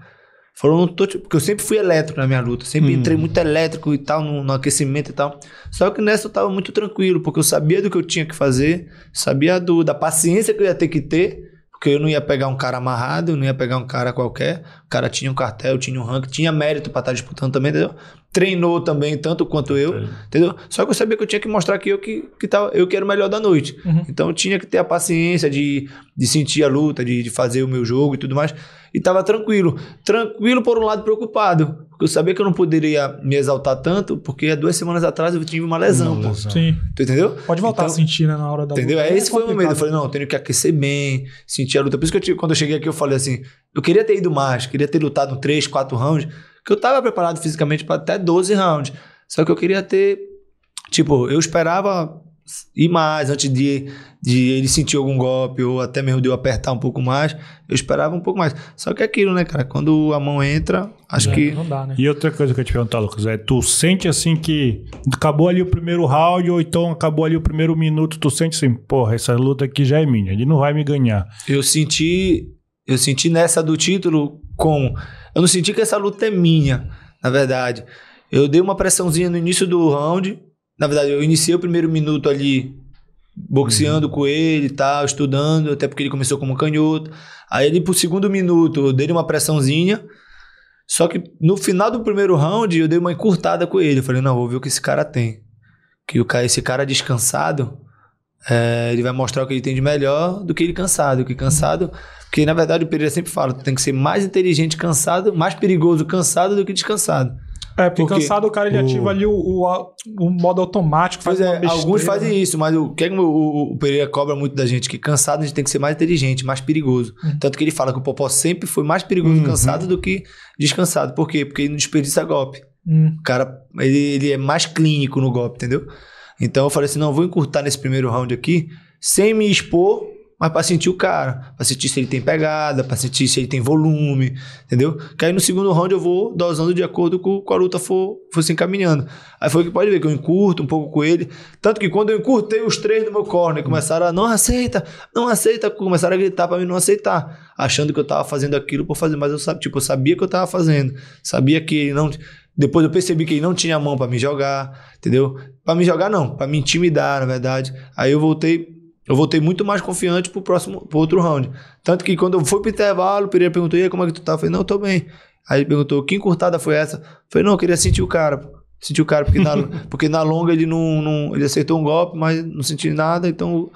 Falou, não tô, porque eu sempre fui elétrico na minha luta, sempre hum. entrei muito elétrico e tal, no, no, aquecimento e tal. Só que nessa eu tava muito tranquilo, porque eu sabia do que eu tinha que fazer, sabia do, da paciência que eu ia ter que ter, porque eu não ia pegar um cara amarrado, eu não ia pegar um cara qualquer. O cara tinha um cartel, tinha um ranking, tinha mérito pra estar tá disputando também, entendeu? treinou também, tanto quanto eu, entendeu? Só que eu sabia que eu tinha que mostrar que eu que, que tava, eu que era o melhor da noite. Uhum. Então eu tinha que ter a paciência de, de sentir a luta, de, de fazer o meu jogo e tudo mais. E tava tranquilo. Tranquilo, por um lado, preocupado. Porque eu sabia que eu não poderia me exaltar tanto, porque há duas semanas atrás eu tive uma lesão. Uma lesão. Sim. Tu entendeu? Pode voltar então, a sentir, né, na hora da entendeu? luta. Entendeu? É, é, esse foi o momento. Eu falei, não, eu tenho que aquecer bem, sentir a luta. Por isso que eu tive, quando eu cheguei aqui, eu falei assim, eu queria ter ido mais, queria ter lutado três, quatro rounds, porque eu estava preparado fisicamente para até 12 rounds. Só que eu queria ter. Tipo, eu esperava ir mais antes de, de ele sentir algum golpe ou até mesmo de eu apertar um pouco mais. Eu esperava um pouco mais. Só que é aquilo, né, cara? Quando a mão entra, acho que. Não dá, né? E outra coisa que eu te perguntar, Lucas, é: tu sente assim que acabou ali o primeiro round ou então acabou ali o primeiro minuto, tu sente assim, porra, essa luta aqui já é minha, ele não vai me ganhar. Eu senti. Eu senti nessa do título como eu não senti que essa luta é minha, na verdade. Eu dei uma pressãozinha no início do round. Na verdade, eu iniciei o primeiro minuto ali boxeando uhum. com ele e tal, estudando, até porque ele começou como canhoto. Aí ele pro segundo minuto eu dei uma pressãozinha. Só que no final do primeiro round eu dei uma encurtada com ele. Eu falei, não, vou ver o que esse cara tem. Que o cara, esse cara descansado, é, ele vai mostrar o que ele tem de melhor do que ele cansado. Que cansado, porque na verdade o Pereira sempre fala, tem que ser mais inteligente cansado, mais perigoso cansado do que descansado. É, porque, porque cansado o cara ele o... ativa ali o, o, o, modo automático. faz. é, alguns fazem isso, mas o que é o, o, Pereira cobra muito da gente? Que cansado a gente tem que ser mais inteligente, mais perigoso. Uhum. Tanto que ele fala que o Popó sempre foi mais perigoso uhum. cansado do que descansado. Por quê? Porque ele não desperdiça golpe. Uhum. O cara, ele, ele é mais clínico no golpe, entendeu? Então eu falei assim: não, vou encurtar nesse primeiro round aqui, sem me expor, mas pra sentir o cara. Pra sentir se ele tem pegada, pra sentir se ele tem volume, entendeu? Que aí no segundo round eu vou dosando de acordo com a luta for, for se encaminhando. Aí foi que pode ver que eu encurto um pouco com ele. Tanto que quando eu encurtei os três no meu corner, começaram a não aceita, não aceita, começaram a gritar pra mim não aceitar. Achando que eu tava fazendo aquilo por fazer, mas eu tipo, eu sabia que eu tava fazendo. Sabia que ele não. Depois eu percebi que ele não tinha mão para me jogar, entendeu? Para me jogar não, para me intimidar, na verdade. Aí eu voltei, eu voltei muito mais confiante pro próximo, pro outro round. Tanto que quando eu fui pro intervalo, o Pereira perguntou: "E aí, como é que tu tá?" Eu falei: "Não, tô bem". Aí ele perguntou: "Que encurtada foi essa?" Eu falei: "Não, eu queria sentir o cara". Sentir o cara porque na, [laughs] porque na longa ele não, não ele acertou um golpe, mas não senti nada, então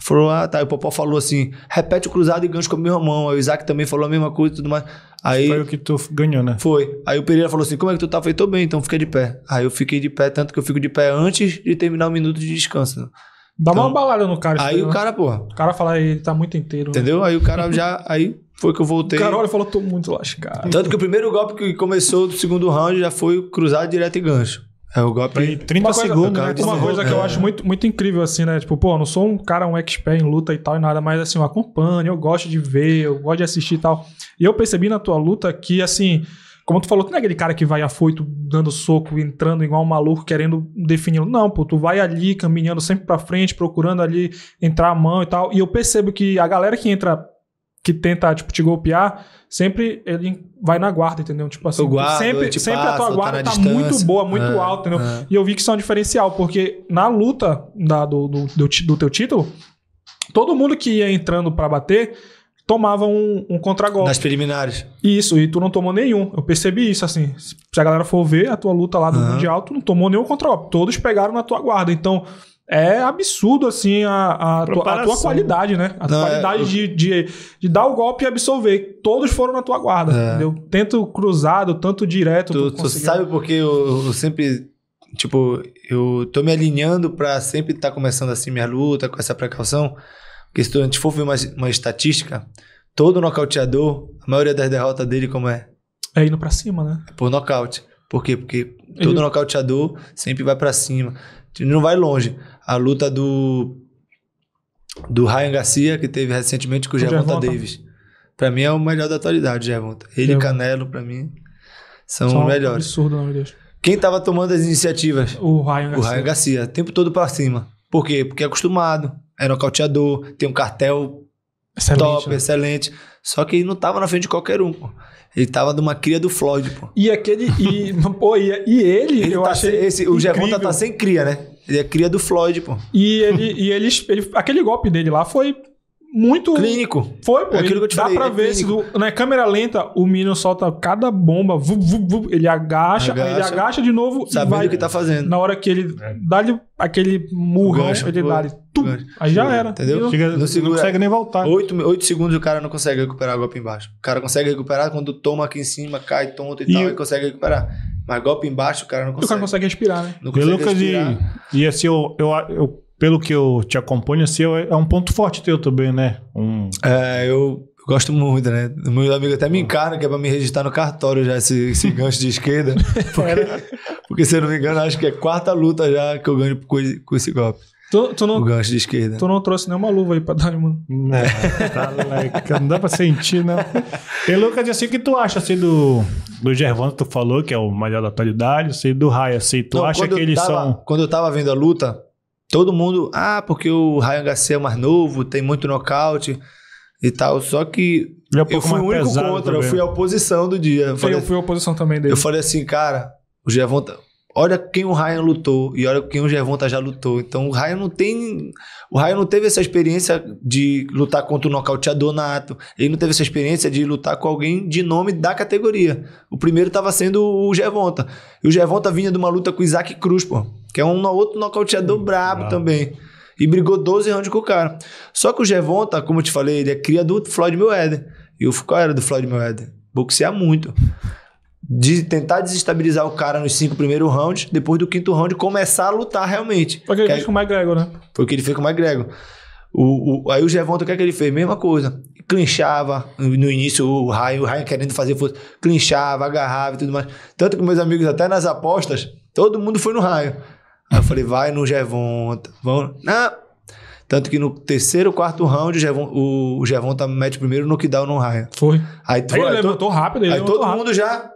Falou, ah, tá. E o Popó falou assim: repete o cruzado e gancho com a mesma mão. Aí o Isaac também falou a mesma coisa e tudo mais. Aí, foi o que tu ganhou, né? Foi. Aí o Pereira falou assim: como é que tu tá? Eu falei, tô bem, então fica de pé. Aí eu fiquei de pé, tanto que eu fico de pé antes de terminar o um minuto de descanso. Dá então, uma balada no cara. Aí o né? cara, pô O cara fala, ele tá muito inteiro. Entendeu? Né? Aí o cara já. [laughs] Aí foi que eu voltei. O cara olha e falou, tô muito lascado. Tanto que o primeiro golpe que começou do segundo round já foi cruzado direto e gancho. É o golpe em 30 coisa, segundos. Né? Uma assim. coisa que eu é. acho muito, muito incrível, assim, né? Tipo, pô, eu não sou um cara, um expert em luta e tal e nada, mas assim, eu acompanho, eu gosto de ver, eu gosto de assistir e tal. E eu percebi na tua luta que, assim, como tu falou, tu não é aquele cara que vai afoito dando soco, entrando igual um maluco, querendo definir. Não, pô, tu vai ali caminhando sempre pra frente, procurando ali entrar a mão e tal. E eu percebo que a galera que entra que tenta, tipo, te golpear, sempre ele vai na guarda, entendeu? Tipo assim, guardo, sempre, sempre a tua tá guarda tá, tá muito boa, muito ah, alta, entendeu? Ah. E eu vi que isso é um diferencial, porque na luta da, do, do, do, do teu título, todo mundo que ia entrando para bater tomava um, um contragolpe. Nas preliminares. Isso, e tu não tomou nenhum. Eu percebi isso, assim. Se a galera for ver a tua luta lá do uhum. Mundial, tu não tomou nenhum contragolpe. Todos pegaram na tua guarda. Então, é absurdo, assim, a, a, tua, a tua, qualidade, né? A Não, é, qualidade é... de, de, de, dar o golpe e absolver. Todos foram na tua guarda, é. entendeu? Tanto cruzado, tanto direto. Tu, tu sabe porque eu, eu, sempre, tipo, eu tô me alinhando para sempre estar tá começando assim minha luta, com essa precaução. Porque se tu, a gente for ver uma, uma estatística, todo nocauteador, a maioria das derrotas dele, como é? É indo pra cima, né? É por nocaute. Por quê? Porque todo Ele... nocauteador sempre vai para cima. Ele não vai longe a luta do do Ryan Garcia, que teve recentemente com o, o Gervonta Davis. Para mim é o melhor da atualidade, Gervonta. Ele e Canelo, para mim, são os melhores. Absurdo, nome Deus. Quem tava tomando as iniciativas? O Ryan Garcia. O Ryan Garcia, o tempo todo para cima. Por quê? Porque é acostumado, é nocauteador, tem um cartel excelente, top, né? excelente. Só que ele não tava na frente de qualquer um, pô. Ele tava de uma cria do Floyd, pô. E aquele. E, [laughs] pô, e, e ele, ele eu tá achei. Sem, esse, o Gervonta tá sem cria, né? Ele é cria do Floyd, pô. E ele, e ele, ele, aquele golpe dele lá foi muito. Clínico. Foi, pô. É aquilo que eu te dá falei, pra é ver. Se na né, câmera lenta, o Minion solta cada bomba. Vu, vu, vu, ele agacha, agacha, ele agacha de novo. Sabendo e vai, o que tá fazendo. Na hora que ele é. dá-lhe aquele murro, gancho, ele dá-lhe. Aí já era. Entendeu? Chega, não, segura, não, consegue nem voltar. Oito segundos o cara não consegue recuperar o golpe embaixo. O cara consegue recuperar quando toma aqui em cima, cai tonto e, e tal, e consegue recuperar. Mas golpe embaixo, o cara não consegue. O cara consegue respirar, né? Não consegue respirar. e assim, eu, eu, eu, pelo que eu te acompanho, assim, é um ponto forte teu também, né? Um... É, eu gosto muito, né? Meu amigo até me encarna que é pra me registrar no cartório já esse, esse [laughs] gancho de esquerda. Porque, porque, se eu não me engano, acho que é quarta luta já que eu ganho com, com esse golpe. Tu, tu não, de esquerda. Tu não trouxe nenhuma luva aí pra dar, mano. Não, tá, não dá pra sentir, não. E Lucas, assim, o que tu acha assim do, do Gervando, tu falou que é o maior da atualidade, assim, do Ryan, assim, tu não, acha que eles tava, são. Quando eu tava vendo a luta, todo mundo, ah, porque o Ryan Garcia é mais novo, tem muito nocaute e tal, só que. É um eu fui o único contra, também. eu fui a oposição do dia. Eu, eu, falei, assim fui a oposição também dele. Eu falei assim, cara, o Gervonta tá Olha quem o Ryan lutou e olha quem o Gervonta já lutou. Então o Ryan não tem. O Ryan não teve essa experiência de lutar contra o nocauteador nato. Ele não teve essa experiência de lutar com alguém de nome da categoria. O primeiro estava sendo o Gervonta. E o Gervonta vinha de uma luta com o Isaac Cruz, pô. Que é um outro nocauteador hum, brabo, também. E brigou 12 rounds com o cara. Só que o Gervonta, como eu te falei, ele é cria do Floyd Mayweather. E o qual era do Floyd Mayweather? Boxear muito de tentar desestabilizar o cara nos cinco primeiros rounds, depois do quinto round começar a lutar realmente. Foi o que ele fez com o McGregor, né? Foi o que ele fez com o McGregor. O, o, aí o Gervonta, o que é que ele fez? Mesma coisa. Clinchava no início, o Ryan, o Ryan querendo fazer força. Clinchava, agarrava e tudo mais. Tanto que meus amigos, até nas apostas, todo mundo foi no raio. Aí eu falei, vai no Gervonta. Vamos. Não. Tanto que no terceiro, quarto round, o Gervonta, mete primeiro no que dá no Ryan. Foi. Aí, aí, aí levantou rápido. Aí, levantou todo rápido. mundo já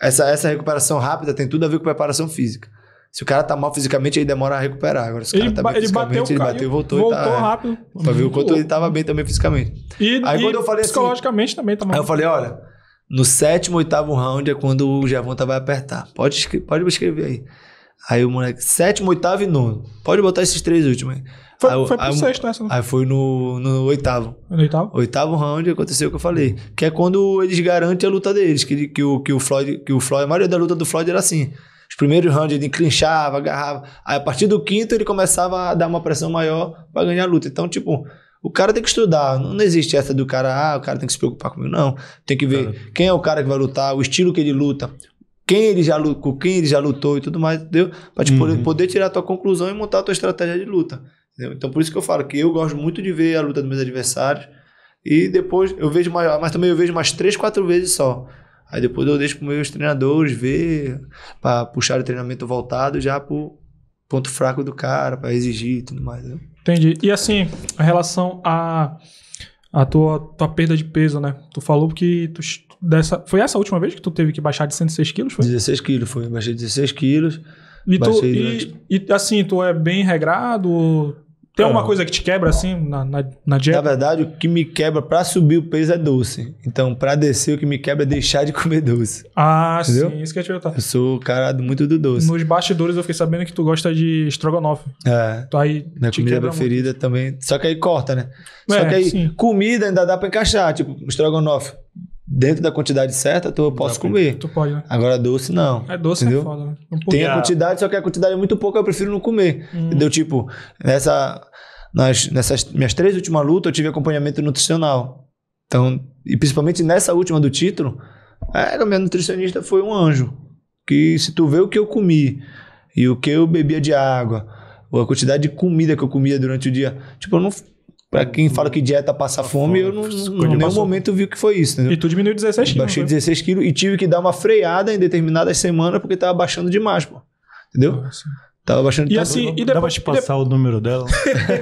essa, essa recuperação rápida tem tudo a ver com preparação física. Se o cara tá mal fisicamente, ele demora a recuperar. Agora, se o cara ele, tá bem ele fisicamente, bateu, ele bateu e voltou. Voltou e tá, rápido. É, pra ver o quanto uhum. ele tava bem também fisicamente. E, aí, quando eu falei assim- psicologicamente assim, também tá mal. Aí eu falei, olha, no sétimo, oitavo round é quando o Javonta tá, vai apertar. Pode, pode escrever aí. Aí o moleque, sétimo, oitavo e nono. Pode botar esses três últimos aí. Foi, aí, foi pro aí, sexto né, essa. Aí foi no, no oitavo. No oitavo? Oitavo round aconteceu o que eu falei. Que é quando eles garantem a luta deles. Que, que, o, que o Floyd, que o Floyd, a maioria da luta do Floyd era assim. Os primeiros rounds ele clinchava, agarrava. Aí a partir do quinto ele começava a dar uma pressão maior para ganhar a luta. Então, tipo, o cara tem que estudar. Não, não, existe essa do cara, ah, o cara tem que se preocupar comigo. Não. Tem que ver quem é o cara que vai lutar, o estilo que ele luta, quem ele já com quem ele já lutou e tudo mais, entendeu? Pra te tipo, uhum. poder, poder tirar a tua conclusão e montar a tua estratégia de luta. Entendeu? Então por isso que eu falo que eu gosto muito de ver a luta dos meus adversários e depois eu vejo mais, mas também eu vejo mais três, quatro vezes só. Aí depois eu deixo para meus treinadores ver, para puxar o treinamento voltado já para o ponto fraco do cara, para exigir e tudo mais. Né? Entendi. E assim, a relação a a tua, tua perda de peso, né? Tu falou que tu, dessa, foi essa a última vez que tu teve que baixar de 106 quilos, foi? 16 quilos, foi. Baixei 16 quilos. E, tu, e, durante... e, assim, tu é bem regrado? Tem alguma é. coisa que te quebra assim na, na, na dieta? Na verdade, o que me quebra para subir o peso é doce. Então, para descer, o que me quebra é deixar de comer doce. Ah, Entendeu? sim, isso que eu ia te perguntar. Eu sou o cara muito do doce. Nos bastidores eu fiquei sabendo que tu gosta de estrogonofe. É. Tu aí Minha comida preferida muito. também. Só que aí corta, né? Só é, que aí sim. comida ainda dá para encaixar, tipo, estrogonofe dentro da quantidade certa, tu, eu posso comer. Tu pode, né? Agora doce não. É doce é entendeu? é foda. Né? Tem a quantidade, só que a quantidade é muito pouca, eu prefiro não comer. Hum. Tipo, nessa, nas, nessas minhas três últimas lutas, eu tive acompanhamento nutricional. Então, e principalmente nessa última do título, era é, a minha nutricionista foi um anjo. Que se tu vê o que eu comi e o que eu bebia de água, ou a quantidade de comida que eu comia durante o dia, tipo, eu não Pra quem fala que dieta passa fome, eu não, em nenhum momento vi que foi isso. Entendeu? E tu diminuiu 16 quilos. Baixei 16 né? quilos e tive que dar uma freada em determinadas semanas porque tava baixando demais, pô. Entendeu? Nossa. Ah, tava baixando E assim, e depois. te passar o número dela.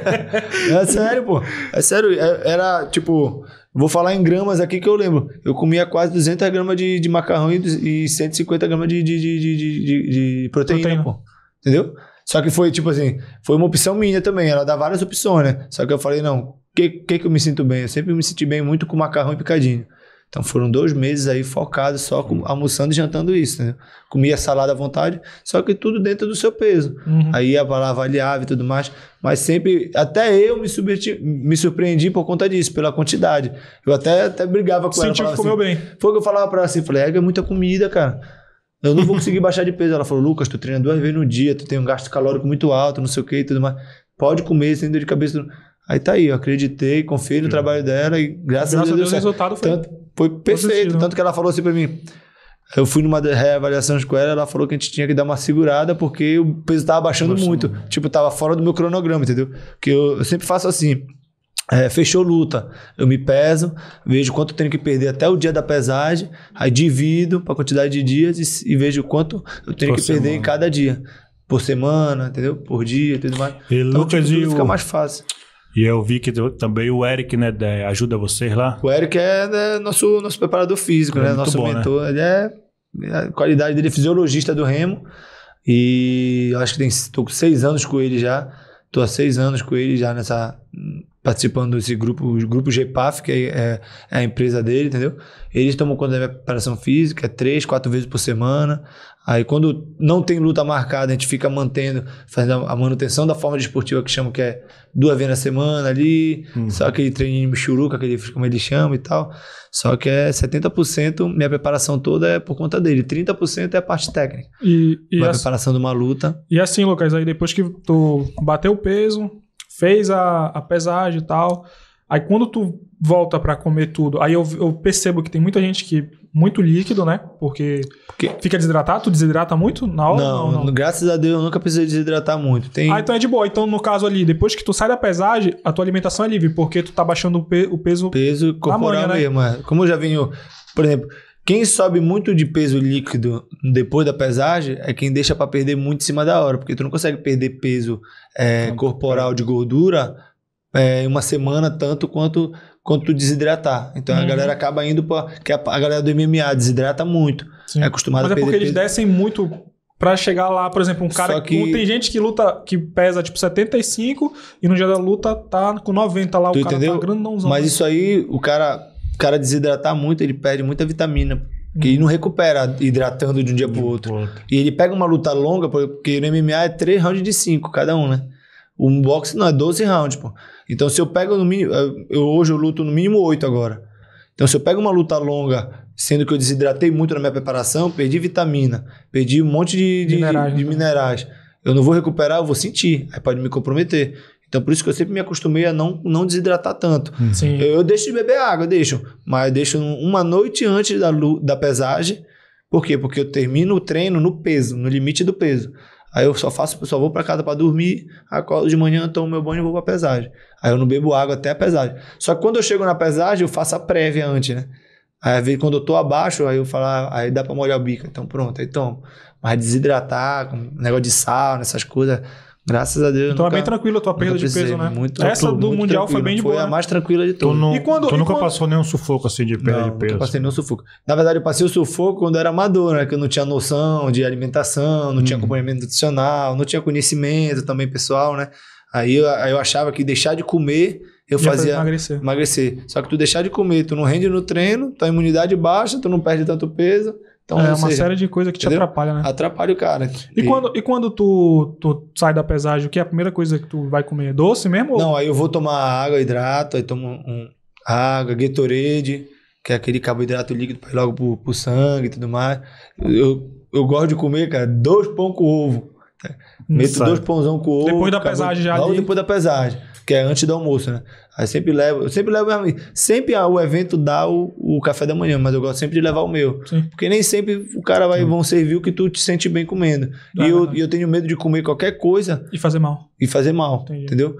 [laughs] é sério, pô. É sério. É, era tipo. Vou falar em gramas aqui que eu lembro. Eu comia quase 200 gramas de, de macarrão e, e 150 gramas de, de, de, de, de, de proteína, proteína, pô. Entendeu? Só que foi tipo assim, foi uma opção minha também. Ela dá várias opções, né? Só que eu falei, não, que, que que eu me sinto bem? Eu sempre me senti bem muito com macarrão e picadinho. Então foram dois meses aí focados só com, uhum. almoçando e jantando isso, né? Comia salada à vontade, só que tudo dentro do seu peso. Uhum. Aí ia lá avaliava e tudo mais, mas sempre, até eu me, me surpreendi por conta disso, pela quantidade. Eu até, até brigava com Sentiu ela. Sentiu que comeu assim, bem. Foi o que eu falava pra ela assim, falei, é, é muita comida, cara. Eu não vou conseguir baixar de peso. Ela falou, Lucas, tu treina duas vezes no dia, tu tem um gasto calórico muito alto, não sei o que e tudo mais. Pode comer sem dor de cabeça. Aí tá aí, eu acreditei, confiei no trabalho dela e graças, graças a Deus, o resultado foi, tanto, foi perfeito. Positivo. Né? Tanto que ela falou assim pra mim, eu fui numa reavaliação com ela, ela falou que a gente tinha que dar uma segurada porque o peso tava baixando Nossa, muito. Mano. Tipo, tava fora do meu cronograma, entendeu? Porque eu, eu sempre faço assim, é, fechou luta. Eu me peso, vejo quanto eu tenho que perder até o dia da pesagem, aí divido para a quantidade de dias e, e, vejo quanto eu tenho por que semana. perder em cada dia. Por semana, entendeu? Por dia, tudo mais. E então, tipo, fica mais fácil. E eu vi que também o Eric, né, ajuda vocês lá. O Eric é né, nosso, nosso preparador físico, é né? Nosso bom, né? mentor. Né? Ele é, é. A qualidade dele é fisiologista do Remo. E acho que tem, tô com seis anos com ele já. Tô há seis anos com ele já nessa, participando desse grupo, o grupo GPAF, que é, é, é a empresa dele, entendeu? Eles tomam conta da minha preparação física, três, quatro vezes por semana. Aí quando não tem luta marcada, a gente fica mantendo, fazendo a manutenção da forma desportiva que chama, que é duas vezes na semana ali, uhum. só aquele treininho de michuruca, aquele, como ele chama e tal. Só que é 70%, minha preparação toda é por conta dele, 30% é a parte técnica. E, e a preparação de uma luta. E é assim, Lucas, aí depois que tu bateu o peso, fez a, a pesagem e tal. Aí quando tu volta para comer tudo, aí eu, eu, percebo que tem muita gente que muito líquido, né? Porque, Porque... fica desidratado, tu desidrata muito na hora? Não, não, não, graças a Deus eu nunca precisei desidratar muito. Tem... Ah, então é de boa. Então no caso ali, depois que tu sai da pesagem, a tua alimentação é livre, porque tu tá baixando o, pe o peso. Peso corporal manha, né? é. Como eu já venho, por exemplo, quem sobe muito de peso líquido depois da pesagem é quem deixa para perder muito em cima da hora, porque tu não consegue perder peso é, corporal de gordura é, em uma semana tanto quanto quanto tu desidratar. Então uhum. a galera acaba indo para que a, a, galera do MMA desidrata muito, Sim. é acostumada a perder. Mas é porque peso. eles descem muito para chegar lá, por exemplo, um cara que... que... tem gente que luta que pesa tipo 75 e no dia da luta tá com 90 lá, tu o cara tá entendeu? tá grandãozão. Mas né? isso aí o cara o cara desidratar muito, ele perde muita vitamina. Que ele uhum. não recupera hidratando de um dia pro o uhum. outro. E ele pega uma luta longa, porque no MMA é 3 rounds de 5 cada um, né? O boxe não é 12 rounds, pô. Então se eu pego no mínimo. Eu, hoje eu luto no mínimo 8 agora. Então se eu pego uma luta longa, sendo que eu desidratei muito na minha preparação, perdi vitamina, perdi um monte de, de, minerais, de, né? de minerais. Eu não vou recuperar, eu vou sentir. Aí pode me comprometer. Então, por isso que eu sempre me acostumei a não, não desidratar tanto. Uhum. Sim. Eu, eu deixo de beber água, deixo. Mas eu deixo uma noite antes da, da pesagem. Por quê? Porque eu termino o treino no peso, no limite do peso. Aí eu só faço, só vou para casa para dormir, acordo de manhã, tomo meu banho e vou para pesagem. Aí eu não bebo água até a pesagem. Só que quando eu chego na pesagem, eu faço a prévia antes, né? Aí quando eu tô abaixo, aí eu falo, ah, aí dá para molhar o bico, então pronto, aí tomo. Mas desidratar, negócio de sal, nessas coisas, Graças a Deus. Então é nunca, é bem tranquila a tua perda de peso, né? Muito, Essa do muito Mundial foi bem de boa. Foi a mais tranquila de todas. Tu, e quando, tu e nunca quando... passou nenhum sufoco assim de perda não, de peso? Não, passei nenhum sufoco. Na verdade, eu passei o sufoco quando era amador, né? Que eu não tinha noção de alimentação, não hum. tinha acompanhamento nutricional, não tinha conhecimento também pessoal, né? Aí eu, eu achava que deixar de comer eu fazia emagrecer. emagrecer. Só que tu deixar de comer, tu não rende no treino, tua imunidade baixa, tu não perde tanto peso. Então, é uma seja, série de coisas que te atrapalha, né? Atrapalha o cara. E, e, quando, e quando tu, tu sai da pesagem, o que é a primeira coisa que tu vai comer? Doce mesmo? Não, ou... aí eu vou tomar água, hidrato, aí tomo um, água, Gatorade, que é aquele carboidrato líquido para ir logo pro, pro sangue e tudo mais. Eu, eu gosto de comer, cara, dois pão com ovo. Meto dois pãozão com ovo. Depois da pesagem já. Logo ali... depois da pesagem que é antes do almoço, né? Aí sempre levo, eu sempre levo sempre ah, o evento dá o, o, café da manhã, mas eu gosto sempre de levar o meu, Sim. porque nem sempre o cara vai vão servir o que tu te sente bem comendo. Não, e é eu, e eu tenho medo de comer qualquer coisa e fazer mal. E fazer mal, Entendi. entendeu?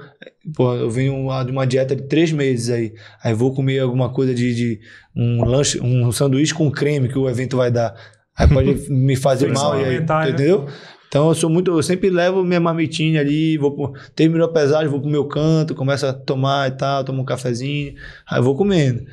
Pô, eu venho de uma dieta de três meses aí, aí vou comer alguma coisa de, de um lanche, um sanduíche com creme que o evento vai dar. Aí pode [laughs] me fazer mal, e aí, né? entendeu? Então eu sou muito, eu sempre levo minha marmitinha ali, vou pro, terminou a pesagem, vou pro meu canto, começo a tomar e tal, tomo um cafezinho, aí eu vou comendo.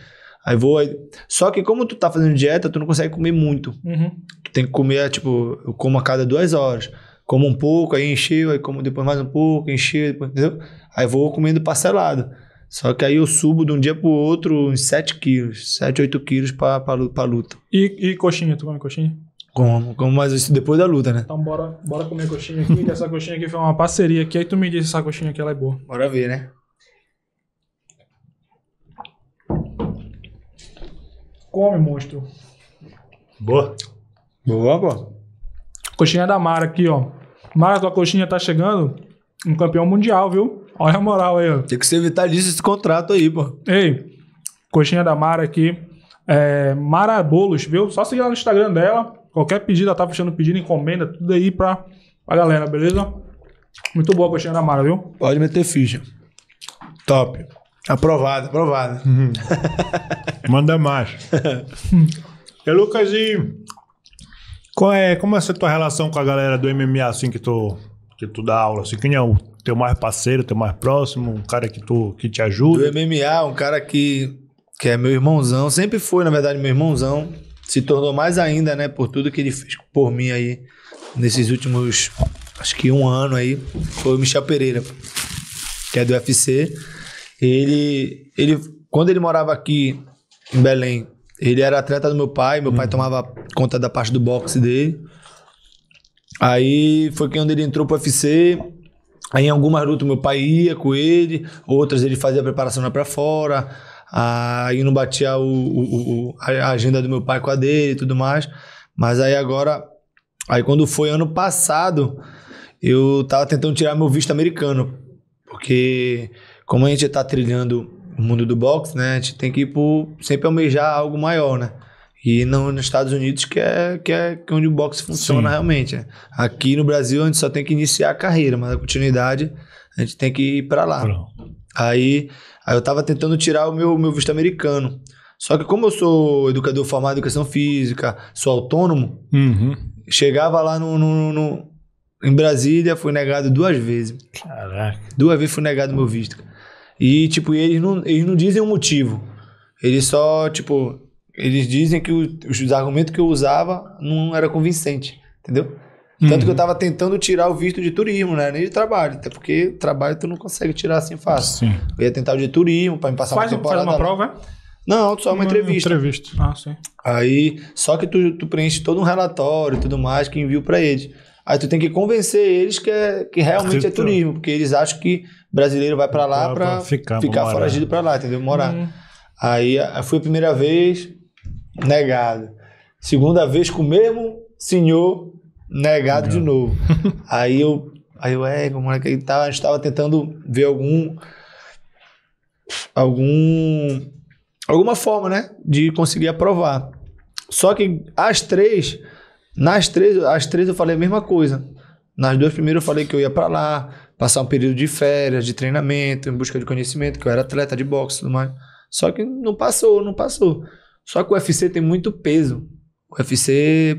Aí vou. Aí... Só que como tu tá fazendo dieta, tu não consegue comer muito. Uhum. Tu tem que comer, tipo, eu como a cada duas horas. Como um pouco, aí encheu, aí como depois mais um pouco, encheu, depois, entendeu? Aí vou comendo parcelado. Só que aí eu subo de um dia pro outro uns 7 quilos, 7, 8 quilos pra, pra, pra luta. E, e coxinha? Tu come coxinha? Como, como mas isso depois da luta, né? Então bora, bora comer coxinha aqui, que essa coxinha aqui foi uma parceria aqui, aí tu me disse essa coxinha aqui ela é boa. Bora ver, né? Come, monstro. Boa. Boa, pô. Coxinha da Mara aqui, ó. Mara, tua coxinha tá chegando. Um campeão mundial, viu? Olha a moral aí, ó. Tem que ser vitalício esse contrato aí, pô. Ei, coxinha da Mara aqui. É, Mara Bolos, viu? Só seguir lá no Instagram dela. Qualquer pedido, ela tá fechando pedido, encomenda, tudo aí pra, pra galera, beleza? Muito boa a coxinha da Mara, viu? Pode meter ficha. Top. Aprovado, aprovado. Uhum. [laughs] Manda mais. [laughs] e Lucas, e qual é, como é a tua relação com a galera do MMA, assim, que tu, que tu dá aula? Assim, quem é o teu mais parceiro, teu mais próximo, um cara que, tu, que te ajuda? Do MMA, um cara que, que é meu irmãozão, sempre foi, na verdade, meu irmãozão se tornou mais ainda, né? Por tudo que ele fez por mim aí nesses últimos, acho que um ano aí, foi o Michel Pereira, que é do UFC. Ele, ele, quando ele morava aqui em Belém, ele era atleta do meu pai, meu hum. pai uhum. tomava conta da parte do boxe dele. Aí foi quando ele entrou pro UFC. Aí em algumas lutas meu pai ia com ele, outras ele fazia preparação lá pra fora aí não batia o, o, o, a agenda do meu pai com a dele e tudo mais. Mas aí agora, aí quando foi ano passado, eu tava tentando tirar meu visto americano, porque como a gente tá trilhando o mundo do boxe, né, a gente tem que ir por, sempre almejar algo maior, né? E não nos Estados Unidos é, que é, que é onde o boxe funciona Sim. realmente. Né? Aqui no Brasil a gente só tem que iniciar a carreira, mas a continuidade a gente tem que ir para lá. Pronto. Aí Aí eu tava tentando tirar o meu, meu visto americano. Só que como eu sou educador formado em educação física, sou autônomo, uhum. chegava lá no, no, no, em Brasília, fui negado duas vezes. Caraca. Duas vezes fui negado meu visto. E, tipo, eles não, eles não dizem o motivo. Eles só, tipo, eles dizem que os, os argumentos que eu usava não era convincente, entendeu? Tanto uhum. que eu uhum. tava tentando tirar o visto de turismo, né? Nem de trabalho. Até porque trabalho tu não consegue tirar assim fácil. Sim. Eu ia tentar o de turismo para me passar faz, uma temporada. Faz uma prova, é? Não, só uma, uma entrevista. entrevista. Ah, sim. Aí, só que tu, tu preenche todo um relatório e tudo mais que envio para eles. Aí tu tem que convencer eles que, é, que realmente é turismo, porque eles acham que brasileiro vai para lá para ficar, ficar foragido para lá, entendeu? Morar. Hum. Aí fui a primeira vez, negado. Segunda vez com o mesmo senhor, negado Não. de novo. [laughs] aí eu, aí eu, é, moleque, é aí tava, tá? a gente tava tentando ver algum, algum, alguma forma, né, de conseguir aprovar. Só que as três, nas três, as três eu falei a mesma coisa. Nas duas primeiras eu falei que eu ia para lá, passar um período de férias, de treinamento, em busca de conhecimento, que eu era atleta de boxe e tudo mais. Só que não passou, não passou. Só que o UFC tem muito peso. O UFC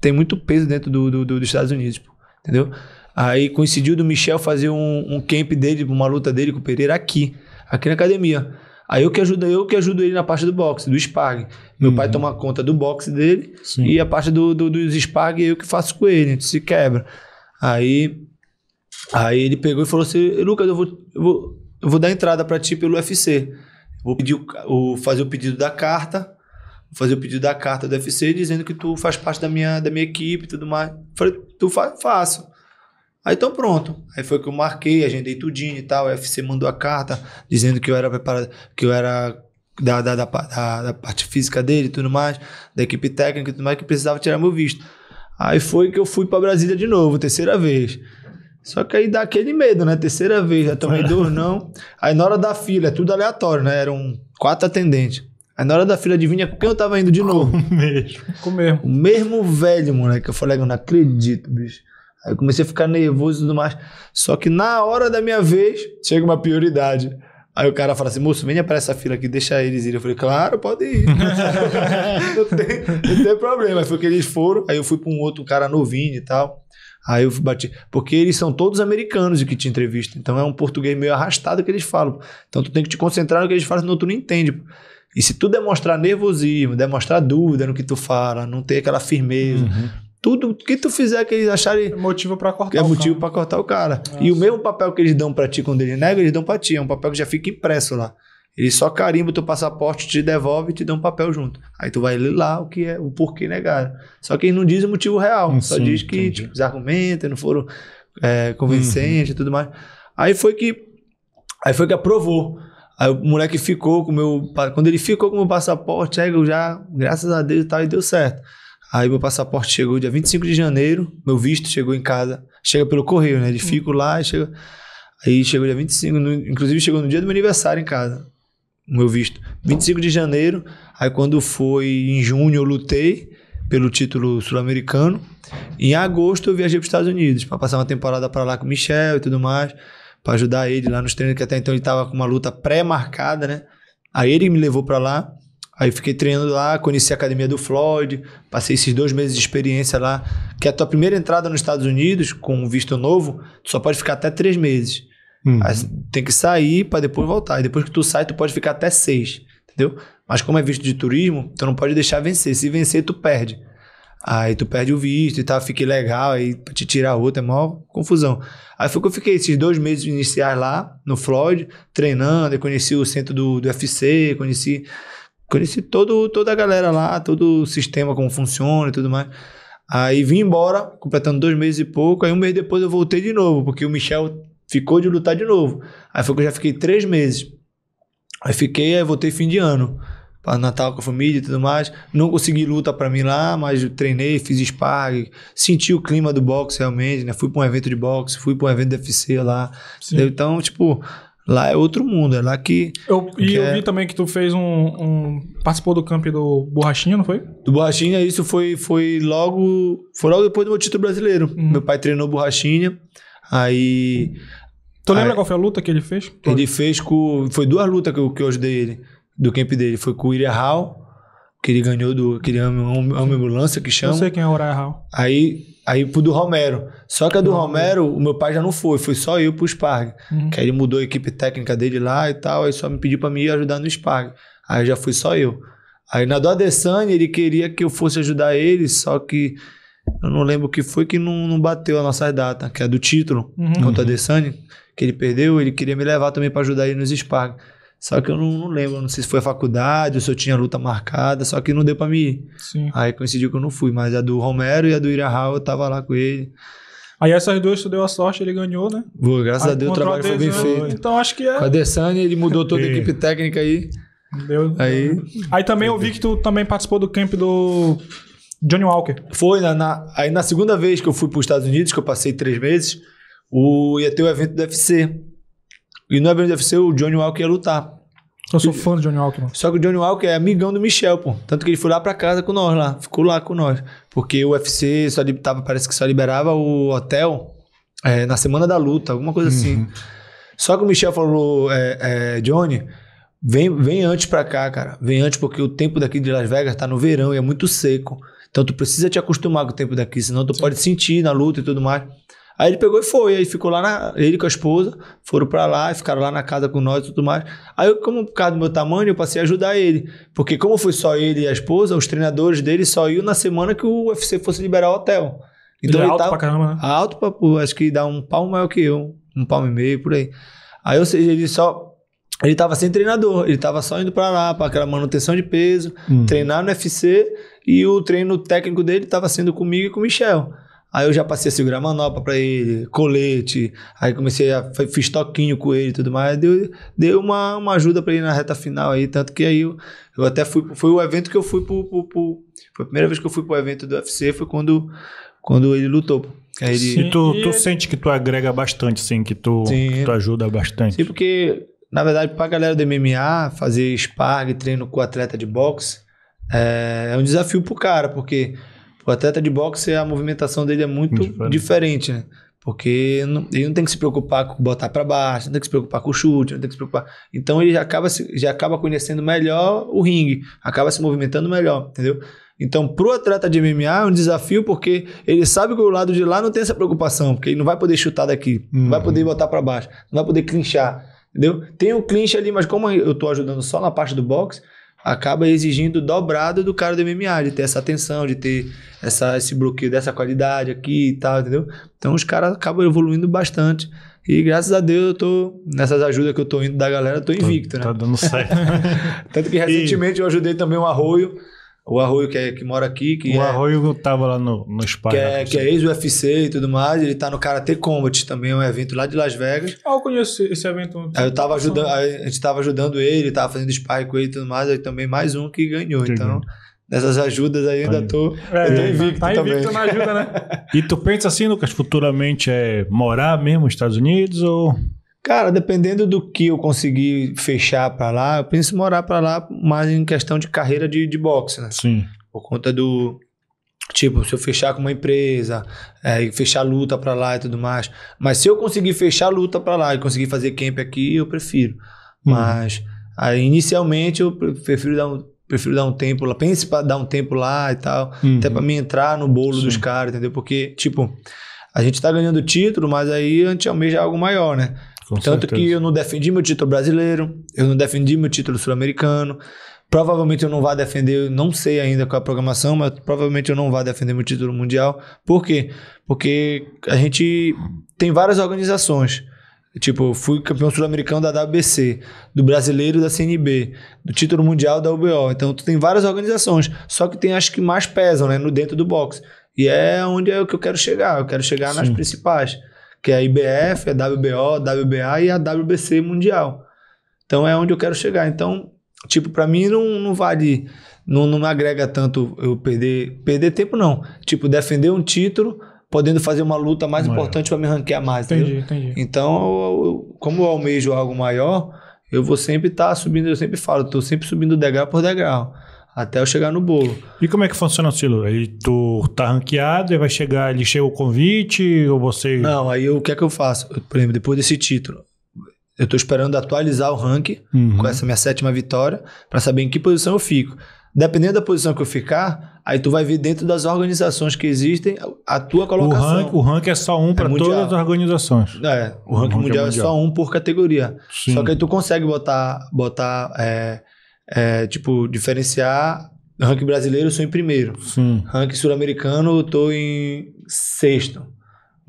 tem muito peso dentro do, do, do dos Estados Unidos, pô, entendeu? Aí coincidiu do Michel fazer um, um camp dele, uma luta dele com o Pereira aqui, aqui na academia. Aí eu que ajudo, eu que ajudo ele na parte do boxe, do sparring. Meu uhum. pai toma conta do boxe dele Sim. e a parte do, do, dos sparring eu que faço com ele, a gente se quebra. Aí, aí ele pegou e falou assim: Lucas, eu vou, eu vou, eu vou dar entrada para ti pelo UFC. Vou pedir o, o, fazer o pedido da carta fazer o pedido da carta do UFC dizendo que tu faz parte da minha, da minha equipe e tudo mais. Falei, tu fa faço. Aí então pronto. Aí foi que eu marquei, agendei tudinho e tal. O UFC mandou a carta dizendo que eu era preparado, que eu era da, da, da, da, da parte física dele e tudo mais, da equipe técnica e tudo mais, que precisava tirar meu visto. Aí foi que eu fui para Brasília de novo, terceira vez. Só que aí dá aquele medo, né? Terceira vez, já tomei dois não. Aí na hora da fila, é tudo aleatório, né? Eram quatro atendentes. Aí na hora da fila adivinha com quem eu tava indo de novo. Com mesmo. Com mesmo. O mesmo velho, moleque. Eu falei, eu não acredito, bicho. Aí eu comecei a ficar nervoso e tudo mais. Só que na hora da minha vez, chega uma prioridade. Aí o cara fala assim, moço, venha para essa fila aqui, deixa eles irem. Eu falei, claro, pode ir. [laughs] não, tem, não tem problema. Aí foi que eles foram, aí eu fui para um outro cara novinho e tal. Aí eu bati. Porque eles são todos americanos que te entrevistam. Então é um português meio arrastado que eles falam. Então tu tem que te concentrar no que eles falam, senão tu não entende. E se tu demonstrar nervosismo, demonstrar dúvida no que tu fala, não ter aquela firmeza, uhum. tudo que tu fizer que eles acharem. É motivo para cortar. É motivo para cortar o cara. Nossa. E o mesmo papel que eles dão para ti quando ele nega eles dão para ti. É um papel que já fica impresso lá. Eles só carimbam teu passaporte, te devolve e te dá um papel junto. Aí tu vai ler lá o que é, o porquê negaram. Só que ele não diz o motivo real. só diz que tipo, os argumentos não foram é, convincentes uhum. e tudo mais. Aí foi que. Aí foi que aprovou. Aí o moleque ficou com o meu. Quando ele ficou com o meu passaporte, aí eu já, graças a Deus e tal, e deu certo. Aí meu passaporte chegou dia 25 de janeiro, meu visto chegou em casa, chega pelo correio, né? Ele hum. fica lá, chega. Aí chegou dia 25, no, inclusive chegou no dia do meu aniversário em casa, o meu visto. 25 de janeiro, aí quando foi em junho eu lutei pelo título sul-americano. Em agosto eu viajei para os Estados Unidos para passar uma temporada para lá com o Michel e tudo mais para ajudar ele lá nos treinos, que até então ele estava com uma luta pré-marcada, né? Aí ele me levou para lá, aí fiquei treinando lá, conheci a academia do Floyd, passei esses dois meses de experiência lá, que é a tua primeira entrada nos Estados Unidos, com um visto novo, tu só pode ficar até três meses. Hum. Tem que sair para depois voltar. E depois que tu sai, tu pode ficar até seis, entendeu? Mas como é visto de turismo, tu não pode deixar vencer. Se vencer, tu perde. Aí tu perde o visto e tal, fica legal, aí te tirar outro, é maior confusão. Aí foi que eu fiquei esses dois meses iniciais lá, no Floyd, treinando, eu conheci o centro do, do UFC, conheci, conheci todo, toda a galera lá, todo o sistema, como funciona e tudo mais. Aí vim embora, completando dois meses e pouco, aí um mês depois eu voltei de novo, porque o Michel ficou de lutar de novo. Aí foi que eu já fiquei três meses. Aí fiquei, aí voltei fim de ano para Natal com a família e tudo mais. Não consegui luta para mim lá, mas treinei, fiz sparring, senti o clima do boxe realmente, né? Fui para um evento de boxe, fui para um evento de UFC lá. Então, tipo, lá é outro mundo, é lá que. Eu, e eu é... vi também que tu fez um, um, participou do camp do Borrachinha, não foi? Do Borrachinha, isso foi, foi logo. Foi logo depois do meu título brasileiro. Uhum. Meu pai treinou Borrachinha. Aí. Tu lembra aí, qual foi a luta que ele fez? Ele fez com. Foi duas lutas que eu, que eu ajudei ele do camp dele foi com o Ilha Hall, que ele ganhou do. que ele ama é ambulância que chama. Não sei quem é o Uriah Hall. Aí, aí pro do Romero. Só que a do Romero, o meu pai já não foi, foi só eu pro Sparg. Uhum. Que aí ele mudou a equipe técnica dele lá e tal, aí só me pediu pra me ir ajudar no Sparg. Aí já fui só eu. Aí na do Adesanya, ele queria que eu fosse ajudar ele, só que eu não lembro o que foi que não, não bateu a nossa data, que é do título uhum. contra o uhum. Adesanya, que ele perdeu, ele queria me levar também para ajudar ele nos Sparg. Só que eu não, não, lembro, não sei se foi a faculdade ou se eu tinha luta marcada, só que não deu para mim. ir. Sim. Aí coincidiu que eu não fui, mas a do Romero e a do Irahal eu tava lá com ele. Aí essas duas tu deu a sorte, ele ganhou, né? Boa, graças aí, a Deus o trabalho foi bem né? feito. Então acho que é. Com a Desani, ele mudou toda a equipe técnica aí. Deu, aí... aí também eu vi que tu também participou do camp do Johnny Walker. Foi, na, na, aí na segunda vez que eu fui para os Estados Unidos, que eu passei três meses, o, ia ter o evento do UFC. E no UFC o Johnny Walker ia lutar. Eu sou fã do Johnny Walker, mano. Só que o Johnny Walker é amigão do Michel, pô. Tanto que ele foi lá pra casa com nós lá. Ficou lá com nós. Porque o UFC só tava, parece que só liberava o hotel é, na semana da luta, alguma coisa assim. uhum. assim. Só que o Michel falou, é, é, Johnny, vem, vem antes pra cá, cara. Vem antes, porque o tempo daqui de Las Vegas tá no verão e é muito seco. Então tu precisa te acostumar com o tempo daqui, senão tu Sim. pode sentir na luta e tudo mais. Aí ele pegou e foi. Aí ficou lá, na, ele com a esposa, foram para lá, ficaram lá na casa com nós e tudo mais. Aí, eu, como por causa do meu tamanho, eu passei a ajudar ele. Porque, como foi só ele e a esposa, os treinadores dele só iam na semana que o UFC fosse liberar o hotel. Então, ele, ele alto tava, pra caramba, né? Alto pra, pô, acho que dá um palmo maior que eu, um palmo e meio, por aí. Aí, ou seja, ele só ele estava sem treinador, ele estava só indo para lá, para aquela manutenção de peso, uhum. treinar no UFC e o treino técnico dele estava sendo comigo e com o Michel. Aí eu já passei a segurar manopla para ele, colete, aí comecei a fiz toquinho com ele e tudo mais, deu, deu uma, uma ajuda para ele na reta final aí, tanto que aí eu, eu até fui, foi o evento que eu fui pro, pro, pro, foi a primeira vez que eu fui pro evento do UFC, foi quando quando ele lutou. Aí ele, Sim, tu, tu ele... sente que tu agrega bastante, assim que tu, sim, que tu ajuda bastante. Sim, porque, na verdade, pra galera do MMA, fazer sparring, treino com atleta de boxe, é, é um desafio pro cara, porque o atleta de boxe, a movimentação dele é muito, diferente. diferente, né? Porque não, ele não tem que se preocupar com botar para baixo, não tem que se preocupar com o chute, não tem que se preocupar. Então ele já acaba, se, já acaba conhecendo melhor o ringue, acaba se movimentando melhor, entendeu? Então, pro atleta de MMA é um desafio porque ele sabe que o lado de lá não tem essa preocupação, porque ele não vai poder chutar daqui, uhum. não vai poder uhum. botar para baixo, não vai poder clinchar, entendeu? Tem o clinch ali, mas como eu tô ajudando só na parte do boxe, acaba exigindo dobrado do cara do MMA, de ter essa atenção, de ter essa, esse bloqueio dessa qualidade aqui e tal, entendeu? Então os caras acabam evoluindo bastante. E graças a Deus eu tô, nessas ajudas que eu tô indo da galera, eu tô tá invicto, né? Tá dando certo. [laughs] Tanto que recentemente e... eu ajudei também um arroio o Arroio, que, é, que mora aqui. Que o é, Arroio tava lá no, no Spy. Que é, né, que é ex-UFC e tudo mais. Ele tá no Karate Combat, também é um evento lá de Las Vegas. Ah, eu conheço esse evento. Aí eu tava ajudando, a gente tava ajudando ele, tava fazendo Spy com ele e tudo mais. Aí também mais um que ganhou. então, nessas ajudas aí, ainda tô, é, eu tô tá- invicto tá também. invicto na ajuda, né? [laughs] e tu pensa assim, Lucas, futuramente é morar mesmo nos Estados Unidos ou Cara, dependendo do que eu conseguir fechar para lá, eu penso em morar para lá mais em questão de carreira de, de boxe, né? Sim. Por conta do. Tipo, se eu fechar com uma empresa, é, fechar luta para lá e tudo mais. Mas se eu conseguir fechar luta para lá e conseguir fazer camp aqui, eu prefiro. Uhum. Mas aí, inicialmente eu prefiro dar um, prefiro dar um tempo lá, pense para dar um tempo lá e tal, uhum. até para mim entrar no bolo Sim. dos caras, entendeu? Porque, tipo, a gente tá ganhando título, mas aí a gente almeja é é algo maior, né? Com Tanto certeza. que eu não defendi meu título brasileiro, eu não defendi meu título sul-americano. Provavelmente eu não vá defender, não sei ainda qual é a programação, mas provavelmente eu não vá defender meu título mundial. Por quê? Porque a gente tem várias organizações. Tipo, fui campeão sul-americano da WBC, do brasileiro da CNB, do título mundial da UBO. Então, tu tem várias organizações, só que tem as que mais pesam, né, no dentro do boxe. E é onde é o que eu quero chegar. Eu quero chegar Sim. nas principais que é a IBF, é a WBO, a WBA e a WBC mundial. Então é onde eu quero chegar. Então, tipo, para mim não, não vale, não, não me agrega tanto eu perder, perder tempo não. Tipo, defender um título, podendo fazer uma luta mais maior. importante para me ranquear mais, entendi, entendeu? Entendi. Então, eu, eu, como eu almejo algo maior, eu vou sempre estar tá subindo, eu sempre falo, estou sempre subindo degrau por degrau até eu chegar no bolo. E como é que funciona o silo? Ele tu tá ranqueado e vai chegar, ele chega o convite ou você Não, aí eu, o que é que eu faço? Eu, por exemplo, depois desse título, eu estou esperando atualizar o ranking uhum. com essa minha sétima vitória para saber em que posição eu fico. Dependendo da posição que eu ficar, aí tu vai ver dentro das organizações que existem a tua colocação. O ranking, o ranking é só um é para todas as organizações. É, o ranking, mundial, é mundial, é só um por categoria. Sim. Só que aí tu consegue botar botar é, é, tipo, diferenciar ranking brasileiro eu sou em primeiro. Sim. Ranking sul-americano eu tô em sexto.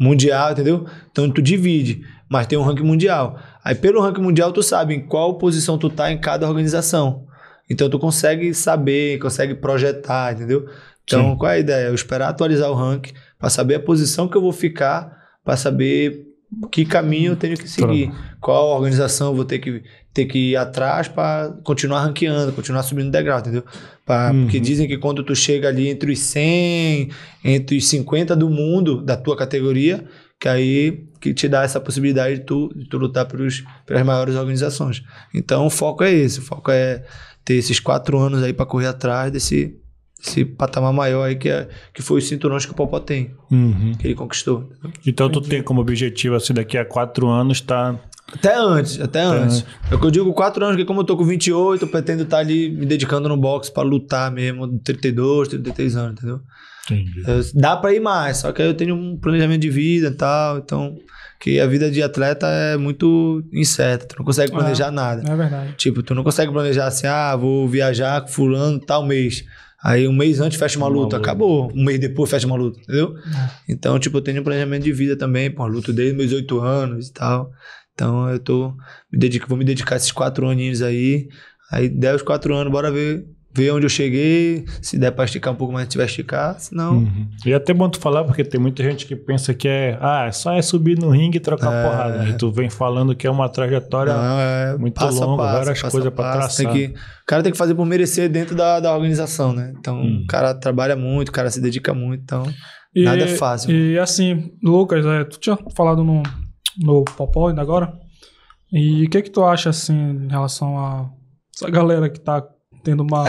Mundial, entendeu? Então tu divide, mas tem um ranking mundial. Aí pelo ranking mundial tu sabe em qual posição tu tá em cada organização. Então tu consegue saber, consegue projetar, entendeu? Então Sim. qual é a ideia? Eu esperar atualizar o ranking para saber a posição que eu vou ficar, para saber que caminho eu tenho que tá. seguir, qual organização eu vou ter que ter que ir atrás para continuar ranqueando, continuar subindo degrau, entendeu? Pra, uhum. Porque dizem que quando tu chega ali entre os 100, entre os 50 do mundo, da tua categoria, que aí que te dá essa possibilidade de tu, de tu lutar pelos, pelas maiores organizações. Então o foco é esse, o foco é ter esses quatro anos aí para correr atrás desse esse patamar maior aí que, é, que foi os cinturões que o Popó tem, uhum. que ele conquistou. Então tu tem como objetivo, assim, daqui a quatro anos tá... Até antes, até, até antes. É o que eu digo, quatro anos, porque como eu tô com 28, eu pretendo estar tá ali me dedicando no boxe para lutar mesmo, 32, 33 anos, entendeu? Entendi. É, dá para ir mais, só que eu tenho um planejamento de vida e tal, então que a vida de atleta é muito incerta, tu não consegue é, planejar é, nada. É verdade. Tipo, tu não consegue planejar assim, ah, vou viajar com fulano tal mês. Aí um mês antes fecha uma, uma luta, acabou. Um mês depois fecha uma luta, entendeu? É. Então, tipo, eu tenho um planejamento de vida também, pô, luto desde meus oito anos e tal. Então eu tô. Me dedico, vou me dedicar esses quatro aninhos aí. Aí, 10, quatro anos, bora ver ver onde eu cheguei, se der para esticar um pouco mais, se tiver esticar, senão... Uhum. E é até bom tu falar, porque tem muita gente que pensa que é, ah, é só é subir no ringue e trocar é... porrada, e tu vem falando que é uma trajetória Não, é... muito passa, longa, passa, várias coisas para traçar. Tem que... O cara tem que fazer por merecer dentro da, da organização, né? Então, uhum. o cara trabalha muito, o cara se dedica muito, então... E, nada é fácil. E né? assim, Lucas, é, tu tinha falado no, no Popó ainda agora, e o que é que tu acha, assim, em relação a essa galera que tá tendo uma,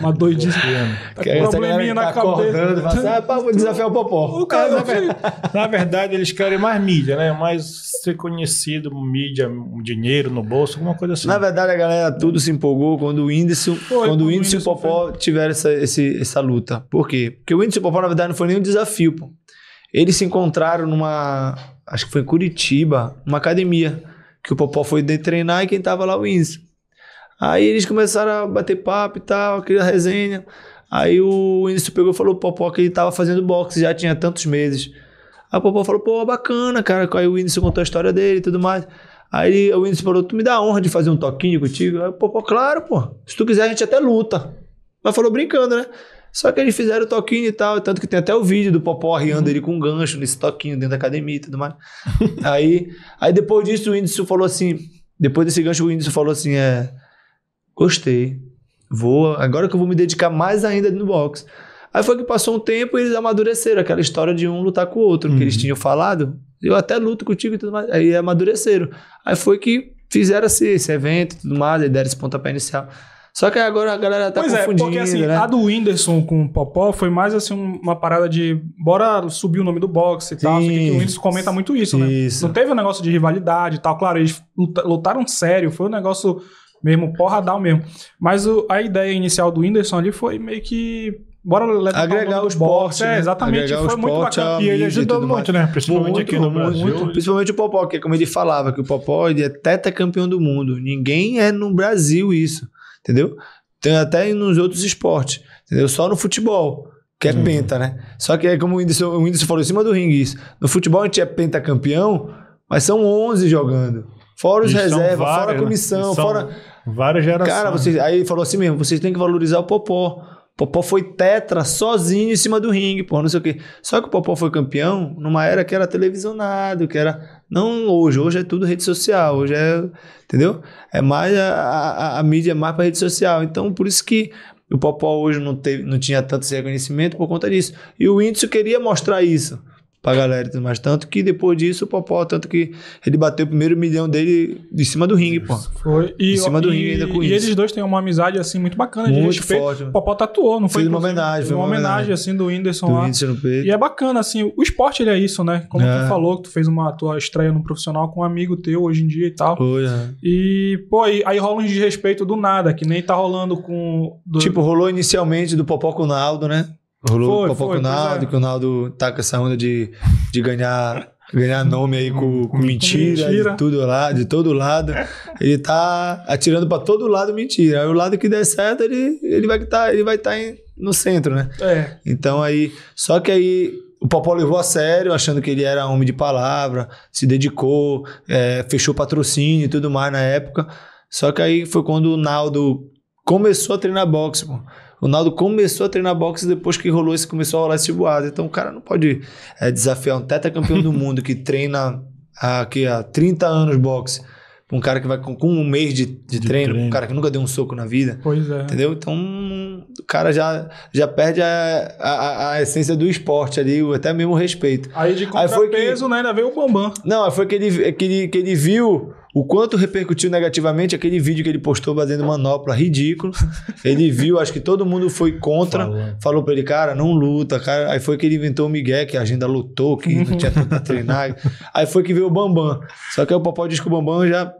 uma doidice. [laughs] tá com um probleminha na tá cabeça. Fala, assim, ah, desafiar o Popó. O cara, na, verdade, [laughs] na verdade, eles querem mais mídia, né? Mais ser conhecido, mídia, dinheiro no bolso, alguma coisa assim. Na verdade, a galera tudo se empolgou quando o índice, foi, quando o índice e o Popó foi... tiveram essa, esse, essa luta. Por quê? Porque o índice e o Popó, na verdade, não foi nenhum desafio, pô. Eles se encontraram numa. Acho que foi em Curitiba, numa academia. Que o Popó foi treinar e quem tava lá o índice. Aí eles começaram a bater papo e tal, aquela resenha. Aí o Vinícius pegou e falou pro Popó que ele tava fazendo boxe, já tinha tantos meses. Aí o Popó falou, pô, bacana, cara. Aí o Vinícius contou a história dele e tudo mais. Aí o Vinícius falou, tu me dá honra de fazer um toquinho contigo? Aí o Popó, claro, pô. Se tu quiser, a gente até luta. Mas falou brincando, né? Só que eles fizeram o toquinho e tal, tanto que tem até o vídeo do Popó arriando ele com um gancho nesse toquinho dentro da academia e tudo mais. [laughs] aí, aí depois disso o Whindersson falou assim, depois desse gancho o Whindersson falou assim, é... Gostei. Vou, agora que eu vou me dedicar mais ainda no boxe. Aí foi que passou um tempo e eles amadureceram, aquela história de um lutar com o outro, uhum. que eles uhum. tinham falado. Eu até luto contigo e tudo mais. Aí amadureceram. Aí foi que fizeram assim, esse evento e tudo mais, e deram esse pontapé inicial. Só que agora a galera tá pois confundindo, é, porque assim, né? a do Whindersson com o Popó foi mais assim uma parada de bora subir o nome do boxe e tal. Só que o Whindersson comenta muito isso, né? isso, né? Não teve um negócio de rivalidade e tal. Claro, eles lutaram sério, foi um negócio mesmo porradão mesmo. Mas o, a ideia inicial do Whindersson ali foi meio que Bora agregar o, o é, né? É, exatamente. Agregar foi muito bacana. E ele ajudou muito, mais. né? Principalmente muito, aqui no Brasil. Muito. Principalmente o Popó, que é como ele falava, que o Popó ele é tetracampeão do mundo. Ninguém é no Brasil isso, entendeu? Tem até nos outros esportes, entendeu? Só no futebol, que é uhum. penta, né? Só que é como o Whindersson, o Whindersson falou, em cima do ringue isso. No futebol a gente é pentacampeão, mas são 11 jogando. Fora os reservas, fora a né? comissão, fora. Várias gerações. Cara, vocês, aí falou assim mesmo: vocês têm que valorizar o Popó. Popó foi tetra sozinho em cima do ringue, pô, não sei o quê. Só que o Popó foi campeão numa era que era televisionado, que era. Não hoje, hoje é tudo rede social, hoje é. Entendeu? É mais a, a, a mídia é mais pra rede social. Então, por isso que o Popó hoje não, teve, não tinha tanto esse reconhecimento por conta disso. E o índice queria mostrar isso pra galera e tudo mais. Tanto que depois disso, o Popó, tanto que ele bateu o primeiro milhão dele de cima do ringue, pô. Foi. E, de cima do e, ringue ainda com e isso. E eles dois têm uma amizade, assim, muito bacana. Muito de forte. O Popó tatuou, não foi? Fez uma homenagem. Foi uma, uma homenagem, assim, do Whindersson do lá. Whindersson no peito. E é bacana, assim, o esporte, ele é isso, né? Como é. tu falou, que tu fez uma tua estreia no profissional com um amigo teu hoje em dia e tal. Foi, é. E, pô, aí, aí rola um desrespeito do nada, que nem tá rolando com... Do... Tipo, rolou inicialmente do Popó com o Naldo, né? Rolou foi, um com o é. Naldo, é. que o Naldo tá com essa onda de, de ganhar, ganhar nome aí com, com mentira, com mentira. De, tudo lá, de todo lado. Ele tá atirando para todo lado mentira. Aí o lado que der certo, ele, ele vai estar tá, ele vai tá no centro, né? É. Então aí. Só que aí o Popó levou a sério, achando que ele era homem de palavra, se dedicou, é, fechou patrocínio e tudo mais na época. Só que aí foi quando o Naldo começou a treinar boxe, pô. O Naldo começou a treinar boxe depois que rolou esse, começou a rolar esse boato. Então o cara não pode é, desafiar um tetracampeão do mundo que treina há, há 30 anos boxe. Um cara que vai com, com um mês de, de, de treino, treino, um cara que nunca deu um soco na vida. Pois é. Entendeu? Então o cara já, já perde a, a, a essência do esporte ali, até mesmo o respeito. Aí de contrapeso, aí foi que, né, ainda veio o Bambam. Não, foi que ele, que ele, que ele viu o quanto repercutiu negativamente aquele vídeo que ele postou fazendo manopla ridículo. Ele viu, acho que todo mundo foi contra, falou, falou para ele, cara, não luta, cara. Aí foi que ele inventou o Miguel, que a agenda lutou, que não tinha tempo pra treinar. Aí foi que veio o Bambam. Só que aí o papai disse que o Bambam já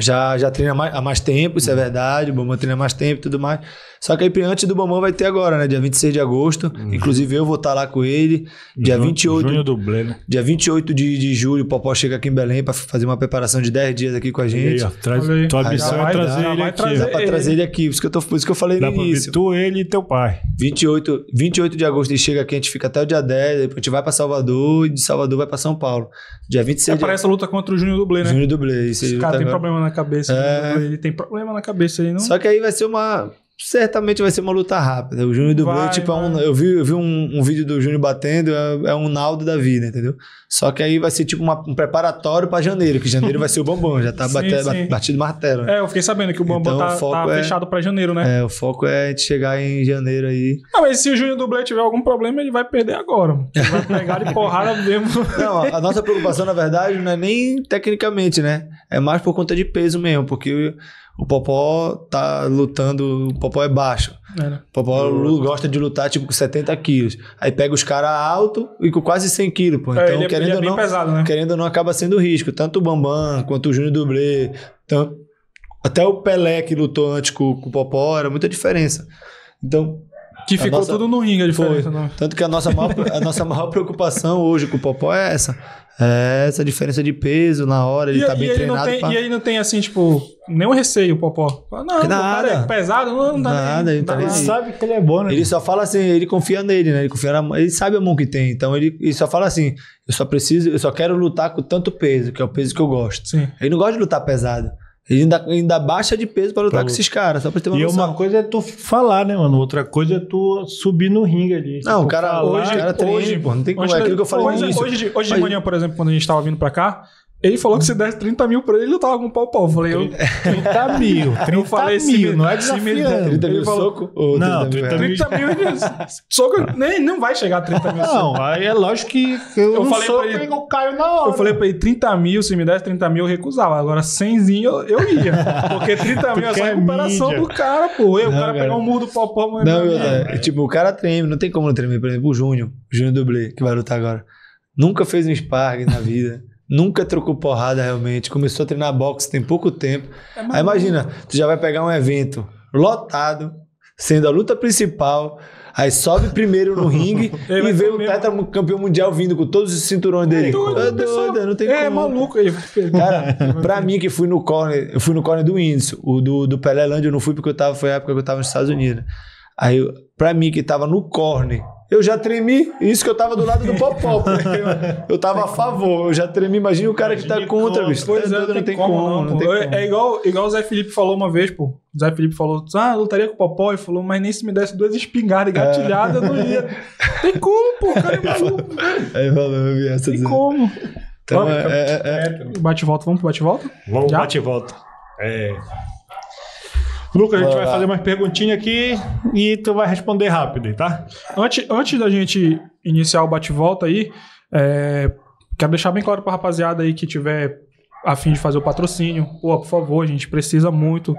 já, já treina mais, há mais tempo, isso é uhum. verdade. O Bambam treina mais tempo e tudo mais. Só que aí, antes do Bambam vai ter agora, né? Dia 26 de agosto. Uhum. Inclusive eu vou estar tá lá com ele. Dia Jun, 28. Junho dublê, né? Dia 28 de, de julho, o Popó chega aqui em Belém para fazer uma preparação de 10 dias aqui com a gente. Aí, ó, traz, aí. Tua missão é trazer dá, ele aqui. dá pra trazer ele aqui, por isso que eu tô, isso que eu falei dá no início. Tu, ele e teu pai. 28, 28 de agosto ele chega aqui, a gente fica até o dia 10, depois a gente vai para Salvador e de Salvador vai para São Paulo. Dia 26. É, de... aparece a luta contra o Júnior Dublê, né? Júnior Dublê, isso aí. Cara, tá tem problema na cabeça. É... Ele tem problema na cabeça, aí não. Só que aí vai ser uma certamente vai ser uma luta rápida. O Júnior do vai, tipo, É um, eu vi, eu vi um, um vídeo do Júnior batendo, é, é, um Naldo da vida, entendeu? Só que aí vai ser tipo uma, um preparatório para janeiro, que janeiro vai ser o bombom já tá [laughs] sim, bate, sim. batido martelo. Né? É, eu fiquei sabendo que o bombom então, tá, o tá é, fechado para janeiro, né? É, o foco é chegar em janeiro aí. Não, mas se o Júnior Dublê tiver algum problema, ele vai perder agora. Ele vai pegar de porrada mesmo. [laughs] Não, a nossa preocupação, na verdade, não é nem tecnicamente, né? É mais por conta de peso mesmo, porque... Eu, o Popó tá lutando, o Popó é baixo. É, né? O Popó uhum. gosta de lutar tipo com 70 quilos. Aí pega os caras alto e com quase 100 quilos, pô. É, então, é, ele, querendo, ele é ou não, pesado, né? querendo ou não, acaba sendo risco. Tanto o Bambam quanto o Júnior Dublê. Então, até o Pelé que lutou antes com, com o Popó, era muita diferença. Então, que ficou nossa... tudo no ringue, a diferença, né? Tanto que a nossa, maior, [laughs] a nossa maior preocupação hoje com o Popó é essa. É, essa diferença de peso na hora, ele e, tá e bem ele treinado. Tem, pra... E aí não tem assim, tipo, nenhum receio, Popó. Não, nada. Cara, é pesado, não, não dá nada. Nem, ele, tá ele sabe que ele é bom, né? Ele só fala assim, ele confia nele, né? Ele, confia na, ele sabe a mão que tem. Então ele, ele só fala assim: eu só preciso, eu só quero lutar com tanto peso, que é o peso que eu gosto. Sim. Ele não gosta de lutar pesado ainda, ainda baixa de peso para lutar pra... com esses caras, só pra ter uma E noção. uma coisa é tu falar, né, mano? Outra coisa é tu subir no ringue ali. Não, tipo, o cara falar, hoje, o cara treina, hoje, pô, não tem como. Hoje, é, é aquilo que eu falei hoje, Hoje, hoje, hoje de manhã, por exemplo, quando a gente tava vindo para cá, ele falou que se desse 30 mil pra ele, ele tava com pau-pau. Falei, eu. 30 mil, 30 [laughs] eu falei, mil, não é desafiando. 30 mil soco? não, 30 mil. 30 mil [laughs] soco, nem, não vai chegar a 30 mil Não, aí é lógico que eu, eu não falei soco ele, eu caio na hora. Eu falei pra ele, 30 mil, se me desse 30 mil, eu recusava. Agora, 100 eu, eu ia. Porque 30 [laughs] mil é só a recuperação do cara, pô. Eu, não, o cara, cara pegar um murro do pau-pau, mas... Não, não é, tipo, o cara treme, não tem como não tremer. Por exemplo, o Júnior, o Júnior Dublê, que vai lutar agora. Nunca fez um sparring na vida nunca trocou porrada realmente, começou a treinar boxe tem pouco tempo. É Aí imagina, é. tu já vai pegar um evento lotado, sendo a luta principal. Aí sobe primeiro no [laughs] ringue ele e vê o tetra campeão mundial vindo com todos os cinturões dele. É doido, é doido, não tem é, como. É maluco aí. Cara, [laughs] pra mim que fui no corner, eu fui no corner do índice, o do, do Pelelândia eu não fui porque eu tava, foi a época que eu tava nos Estados Unidos. Aí, pra mim que tava no corner, eu já tremi, isso que eu tava do lado do Popó. [laughs] Eu, eu tava a favor, eu já tremi. Imagina o cara que tá contra, bicho. Pois tá é, não tem como, não, tem como. É igual, é igual o Zé Felipe falou uma vez, pô. O Zé Felipe falou, ah, lutaria com o Popó. E falou, mas nem se me desse duas espingardas é. gatilhadas, eu não ia. Tem como, pô, cara é [laughs] maluco. Aí falou, eu vi essa Tem como. Então, é, é, é. Bate volta, vamos pro bate volta? Vamos pro bate volta. É. Lucas, a gente vai fazer umas perguntinhas aqui e tu vai responder rápido, tá? Antes, antes da gente iniciar o bate-volta aí, é, quero deixar bem claro pra rapaziada aí que tiver a fim de fazer o patrocínio. Pô, por favor, a gente precisa muito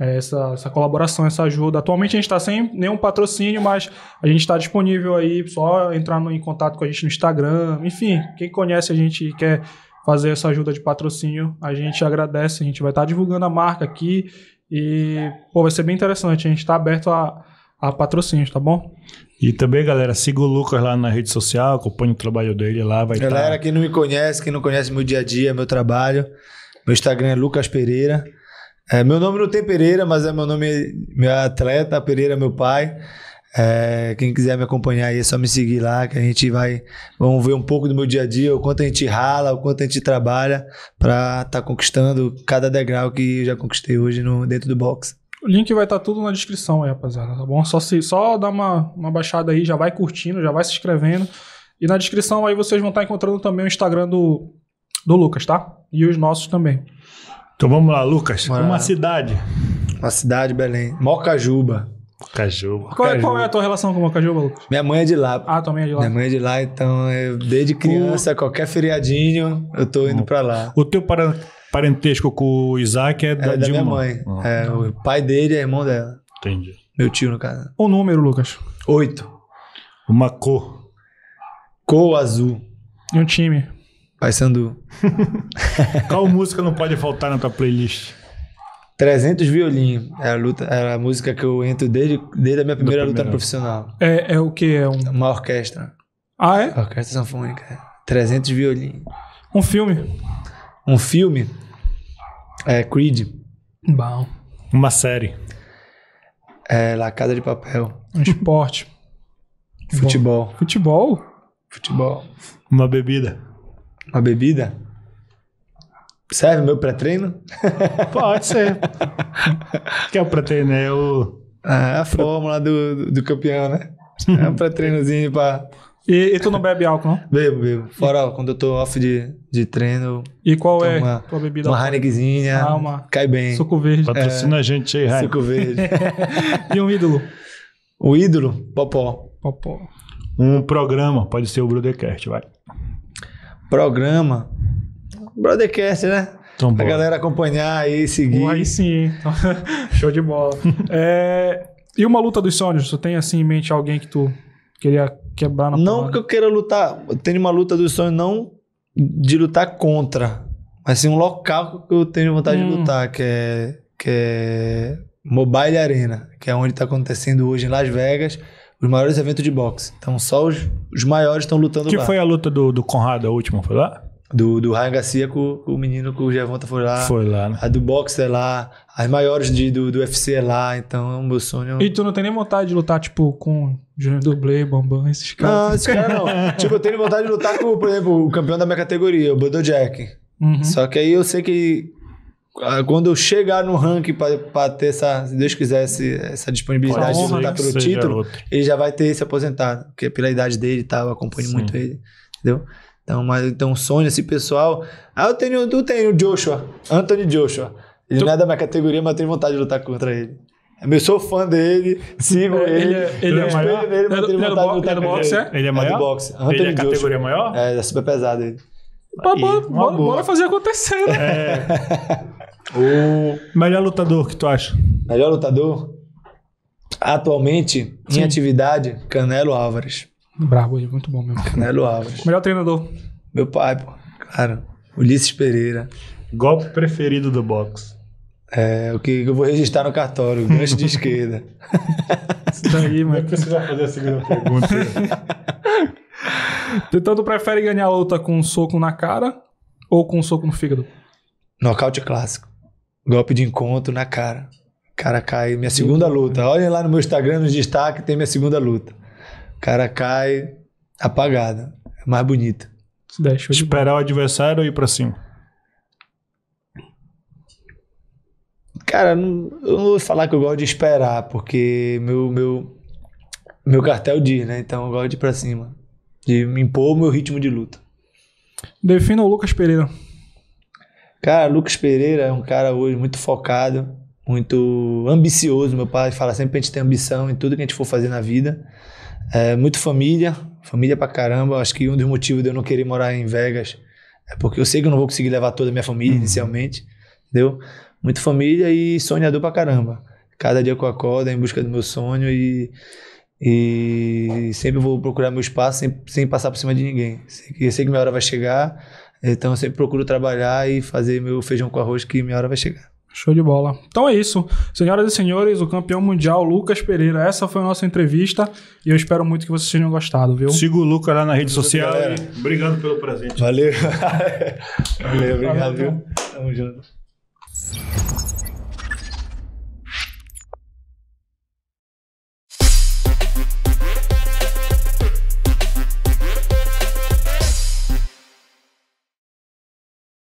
é, essa, essa colaboração, essa ajuda. Atualmente a gente está sem nenhum patrocínio, mas a gente está disponível aí, só entrar no, em contato com a gente no Instagram. Enfim, quem conhece a gente e quer fazer essa ajuda de patrocínio, a gente agradece, a gente vai estar tá divulgando a marca aqui. E, pô, vai ser bem interessante. A gente tá aberto a, a patrocínios, tá bom? E também, galera, siga o Lucas lá na rede social, acompanhe o trabalho dele lá. Vai tá- galera, tá... quem não me conhece, quem não conhece meu dia a dia, meu trabalho, meu Instagram é Lucas Pereira. É, meu nome não tem Pereira, mas é meu nome, meu atleta, Pereira, meu pai. É, quem quiser me acompanhar aí, é só me seguir lá, que a gente vai. Vamos ver um pouco do meu dia a dia, o quanto a gente rala, o quanto a gente trabalha para estar tá conquistando cada degrau que eu já conquistei hoje no, dentro do box. O link vai estar tá tudo na descrição aí, rapaziada, tá bom? Só, se, só dá uma, uma baixada aí, já vai curtindo, já vai se inscrevendo. E na descrição aí vocês vão estar tá encontrando também o Instagram do, do Lucas, tá? E os nossos também. Então vamos lá, Lucas. Uma, uma cidade. Uma cidade, Belém. Mocajuba. Cajuba. Qual, Cajuba. É, qual, é a tua relação com o Cajuba, Lucas? Minha mãe é de lá. Ah, tua mãe é de lá. Minha mãe é de lá, então eu, é, desde criança, qualquer feriadinho, eu tô indo para lá. O teu para... parentesco com o Isaac é da, é da minha uma... mãe. Ah. É, o pai dele é irmão dela. Entendi. Meu tio, no caso. O número, Lucas? Oito. Uma cor. Cor azul. E um time? Paisando. [laughs] qual música não pode faltar na tua playlist? 300 Violinho É a, luta, é a música que eu entro desde, desde a minha primeira luta profissional. É, é o que? É um... É uma orquestra. Ah, é? Orquestra sinfônica. 300 é. Violinho. Um filme? Um filme? É Creed. Bom. Uma série? É La Casa de Papel. Um esporte? Futebol. Futebol? Futebol. Uma bebida? Uma bebida? Serve meu pré-treino? [laughs] Pode ser. que é o pré-treino? É o... Ah, a fórmula do, do campeão, né? É um pré-treinozinho pra... E, e, tu não bebe álcool, não? Bebo, bebo. Fora, e... quando eu tô off de, de treino. E qual é uma, tua bebida? Uma Heinekenzinha. Ah, uma... Cai bem. Suco verde. Patrocina é, a gente aí, Heineken. Suco verde. [laughs] e um ídolo? O ídolo? Popó. Popó. Um programa, pode ser o Brothercast, vai. Programa? Brothercast, né? Então a galera acompanhar aí, seguir. Aí sim. Então, [laughs] show de bola. [laughs] é, e uma luta dos sonhos? Tu tem assim em mente alguém que tu queria quebrar na Não porrada? que eu queira lutar. Eu tenho uma luta dos sonhos, não de lutar contra. Mas sim um local que eu tenho vontade hum. de lutar, que é, que é Mobile Arena, que é onde está acontecendo hoje em Las Vegas os maiores eventos de boxe. Então só os, os maiores estão lutando que lá. Que foi a luta do, do Conrado, a última, foi lá? Do, do Ryan Garcia com, com o menino que o Gervonta foi lá. Foi lá, né? A do boxe é lá. As maiores de, do, do UFC é lá. Então é um meu sonho. E tu não tem nem vontade de lutar, tipo, com Júnior Dublê, Bambam, esses caras? Não, esses caras não. [laughs] tipo, eu tenho vontade de lutar com, por exemplo, o campeão da minha categoria, o Budo Jack. Uhum. Só que aí eu sei que ah, quando eu chegar no ranking para ter essa, se Deus quiser, essa disponibilidade honra, de lutar pelo título, outro. ele já vai ter se aposentado, porque é pela idade dele e tá, tal, eu acompanho Sim. muito ele, entendeu? Então, mas, então sonho esse pessoal. Ah, eu tenho, eu tenho o Joshua, Anthony Joshua. Ele tu... não é da minha categoria, mas eu tenho vontade de lutar contra ele. Eu sou fã dele, sigo ele. É, ele, ele é, é maior? ele, ele, ele, ele é do é boxe, é? Ele é maior? É do boxe. Anthony ele é da categoria maior? É, é super pesado ele. Pá, bora, bora, fazer acontecer, né? É. [laughs] o melhor lutador que tu acha? Melhor lutador? Atualmente, Sim. em atividade, Canelo Álvares. Brabo ele, muito bom mesmo. Canelo Alves. Melhor treinador. Meu pai, pô. Cara, Ulisses Pereira. Golpe preferido do boxe. É, o que eu vou registrar no cartório, gancho de esquerda. Isso tá daí, é mano. Não precisa fazer a segunda pergunta. [laughs] então, tu prefere ganhar a luta com um soco na cara ou com um soco no fígado? Nocaute clássico. Golpe de encontro na cara. Cara cai. Minha segunda luta. Olhem lá no meu Instagram, nos destaques, tem minha segunda luta cara cai apagado. É mais bonito. É esperar o adversário ir para cima. Cara, não, eu não vou falar que eu gosto de esperar, porque meu, meu, meu cartel diz, né? Então eu gosto de ir pra cima. De me impor o meu ritmo de luta. Defina o Lucas Pereira. Cara, Lucas Pereira é um cara hoje muito focado, muito ambicioso. Meu pai fala sempre a gente tem ambição em tudo que a gente for fazer na vida. É, muito família, família pra caramba. Acho que um dos motivos de eu não querer morar em Vegas é porque eu sei que eu não vou conseguir levar toda a minha família uhum. inicialmente, entendeu? Muito família e sonhador pra caramba. Cada dia que eu acordo é em busca do meu sonho e, e sempre vou procurar meu espaço sem, sem passar por cima de ninguém. Sei que, eu sei que minha hora vai chegar, então eu sempre procuro trabalhar e fazer meu feijão com arroz que minha hora vai chegar. Show de bola. Então é isso. Senhoras e senhores, o campeão mundial Lucas Pereira. Essa foi a nossa entrevista e eu espero muito que vocês tenham gostado, viu? Siga o Lucas lá na rede social. Galera. Obrigado pelo presente. Valeu. [laughs] Valeu, obrigado, viu? Tamo junto.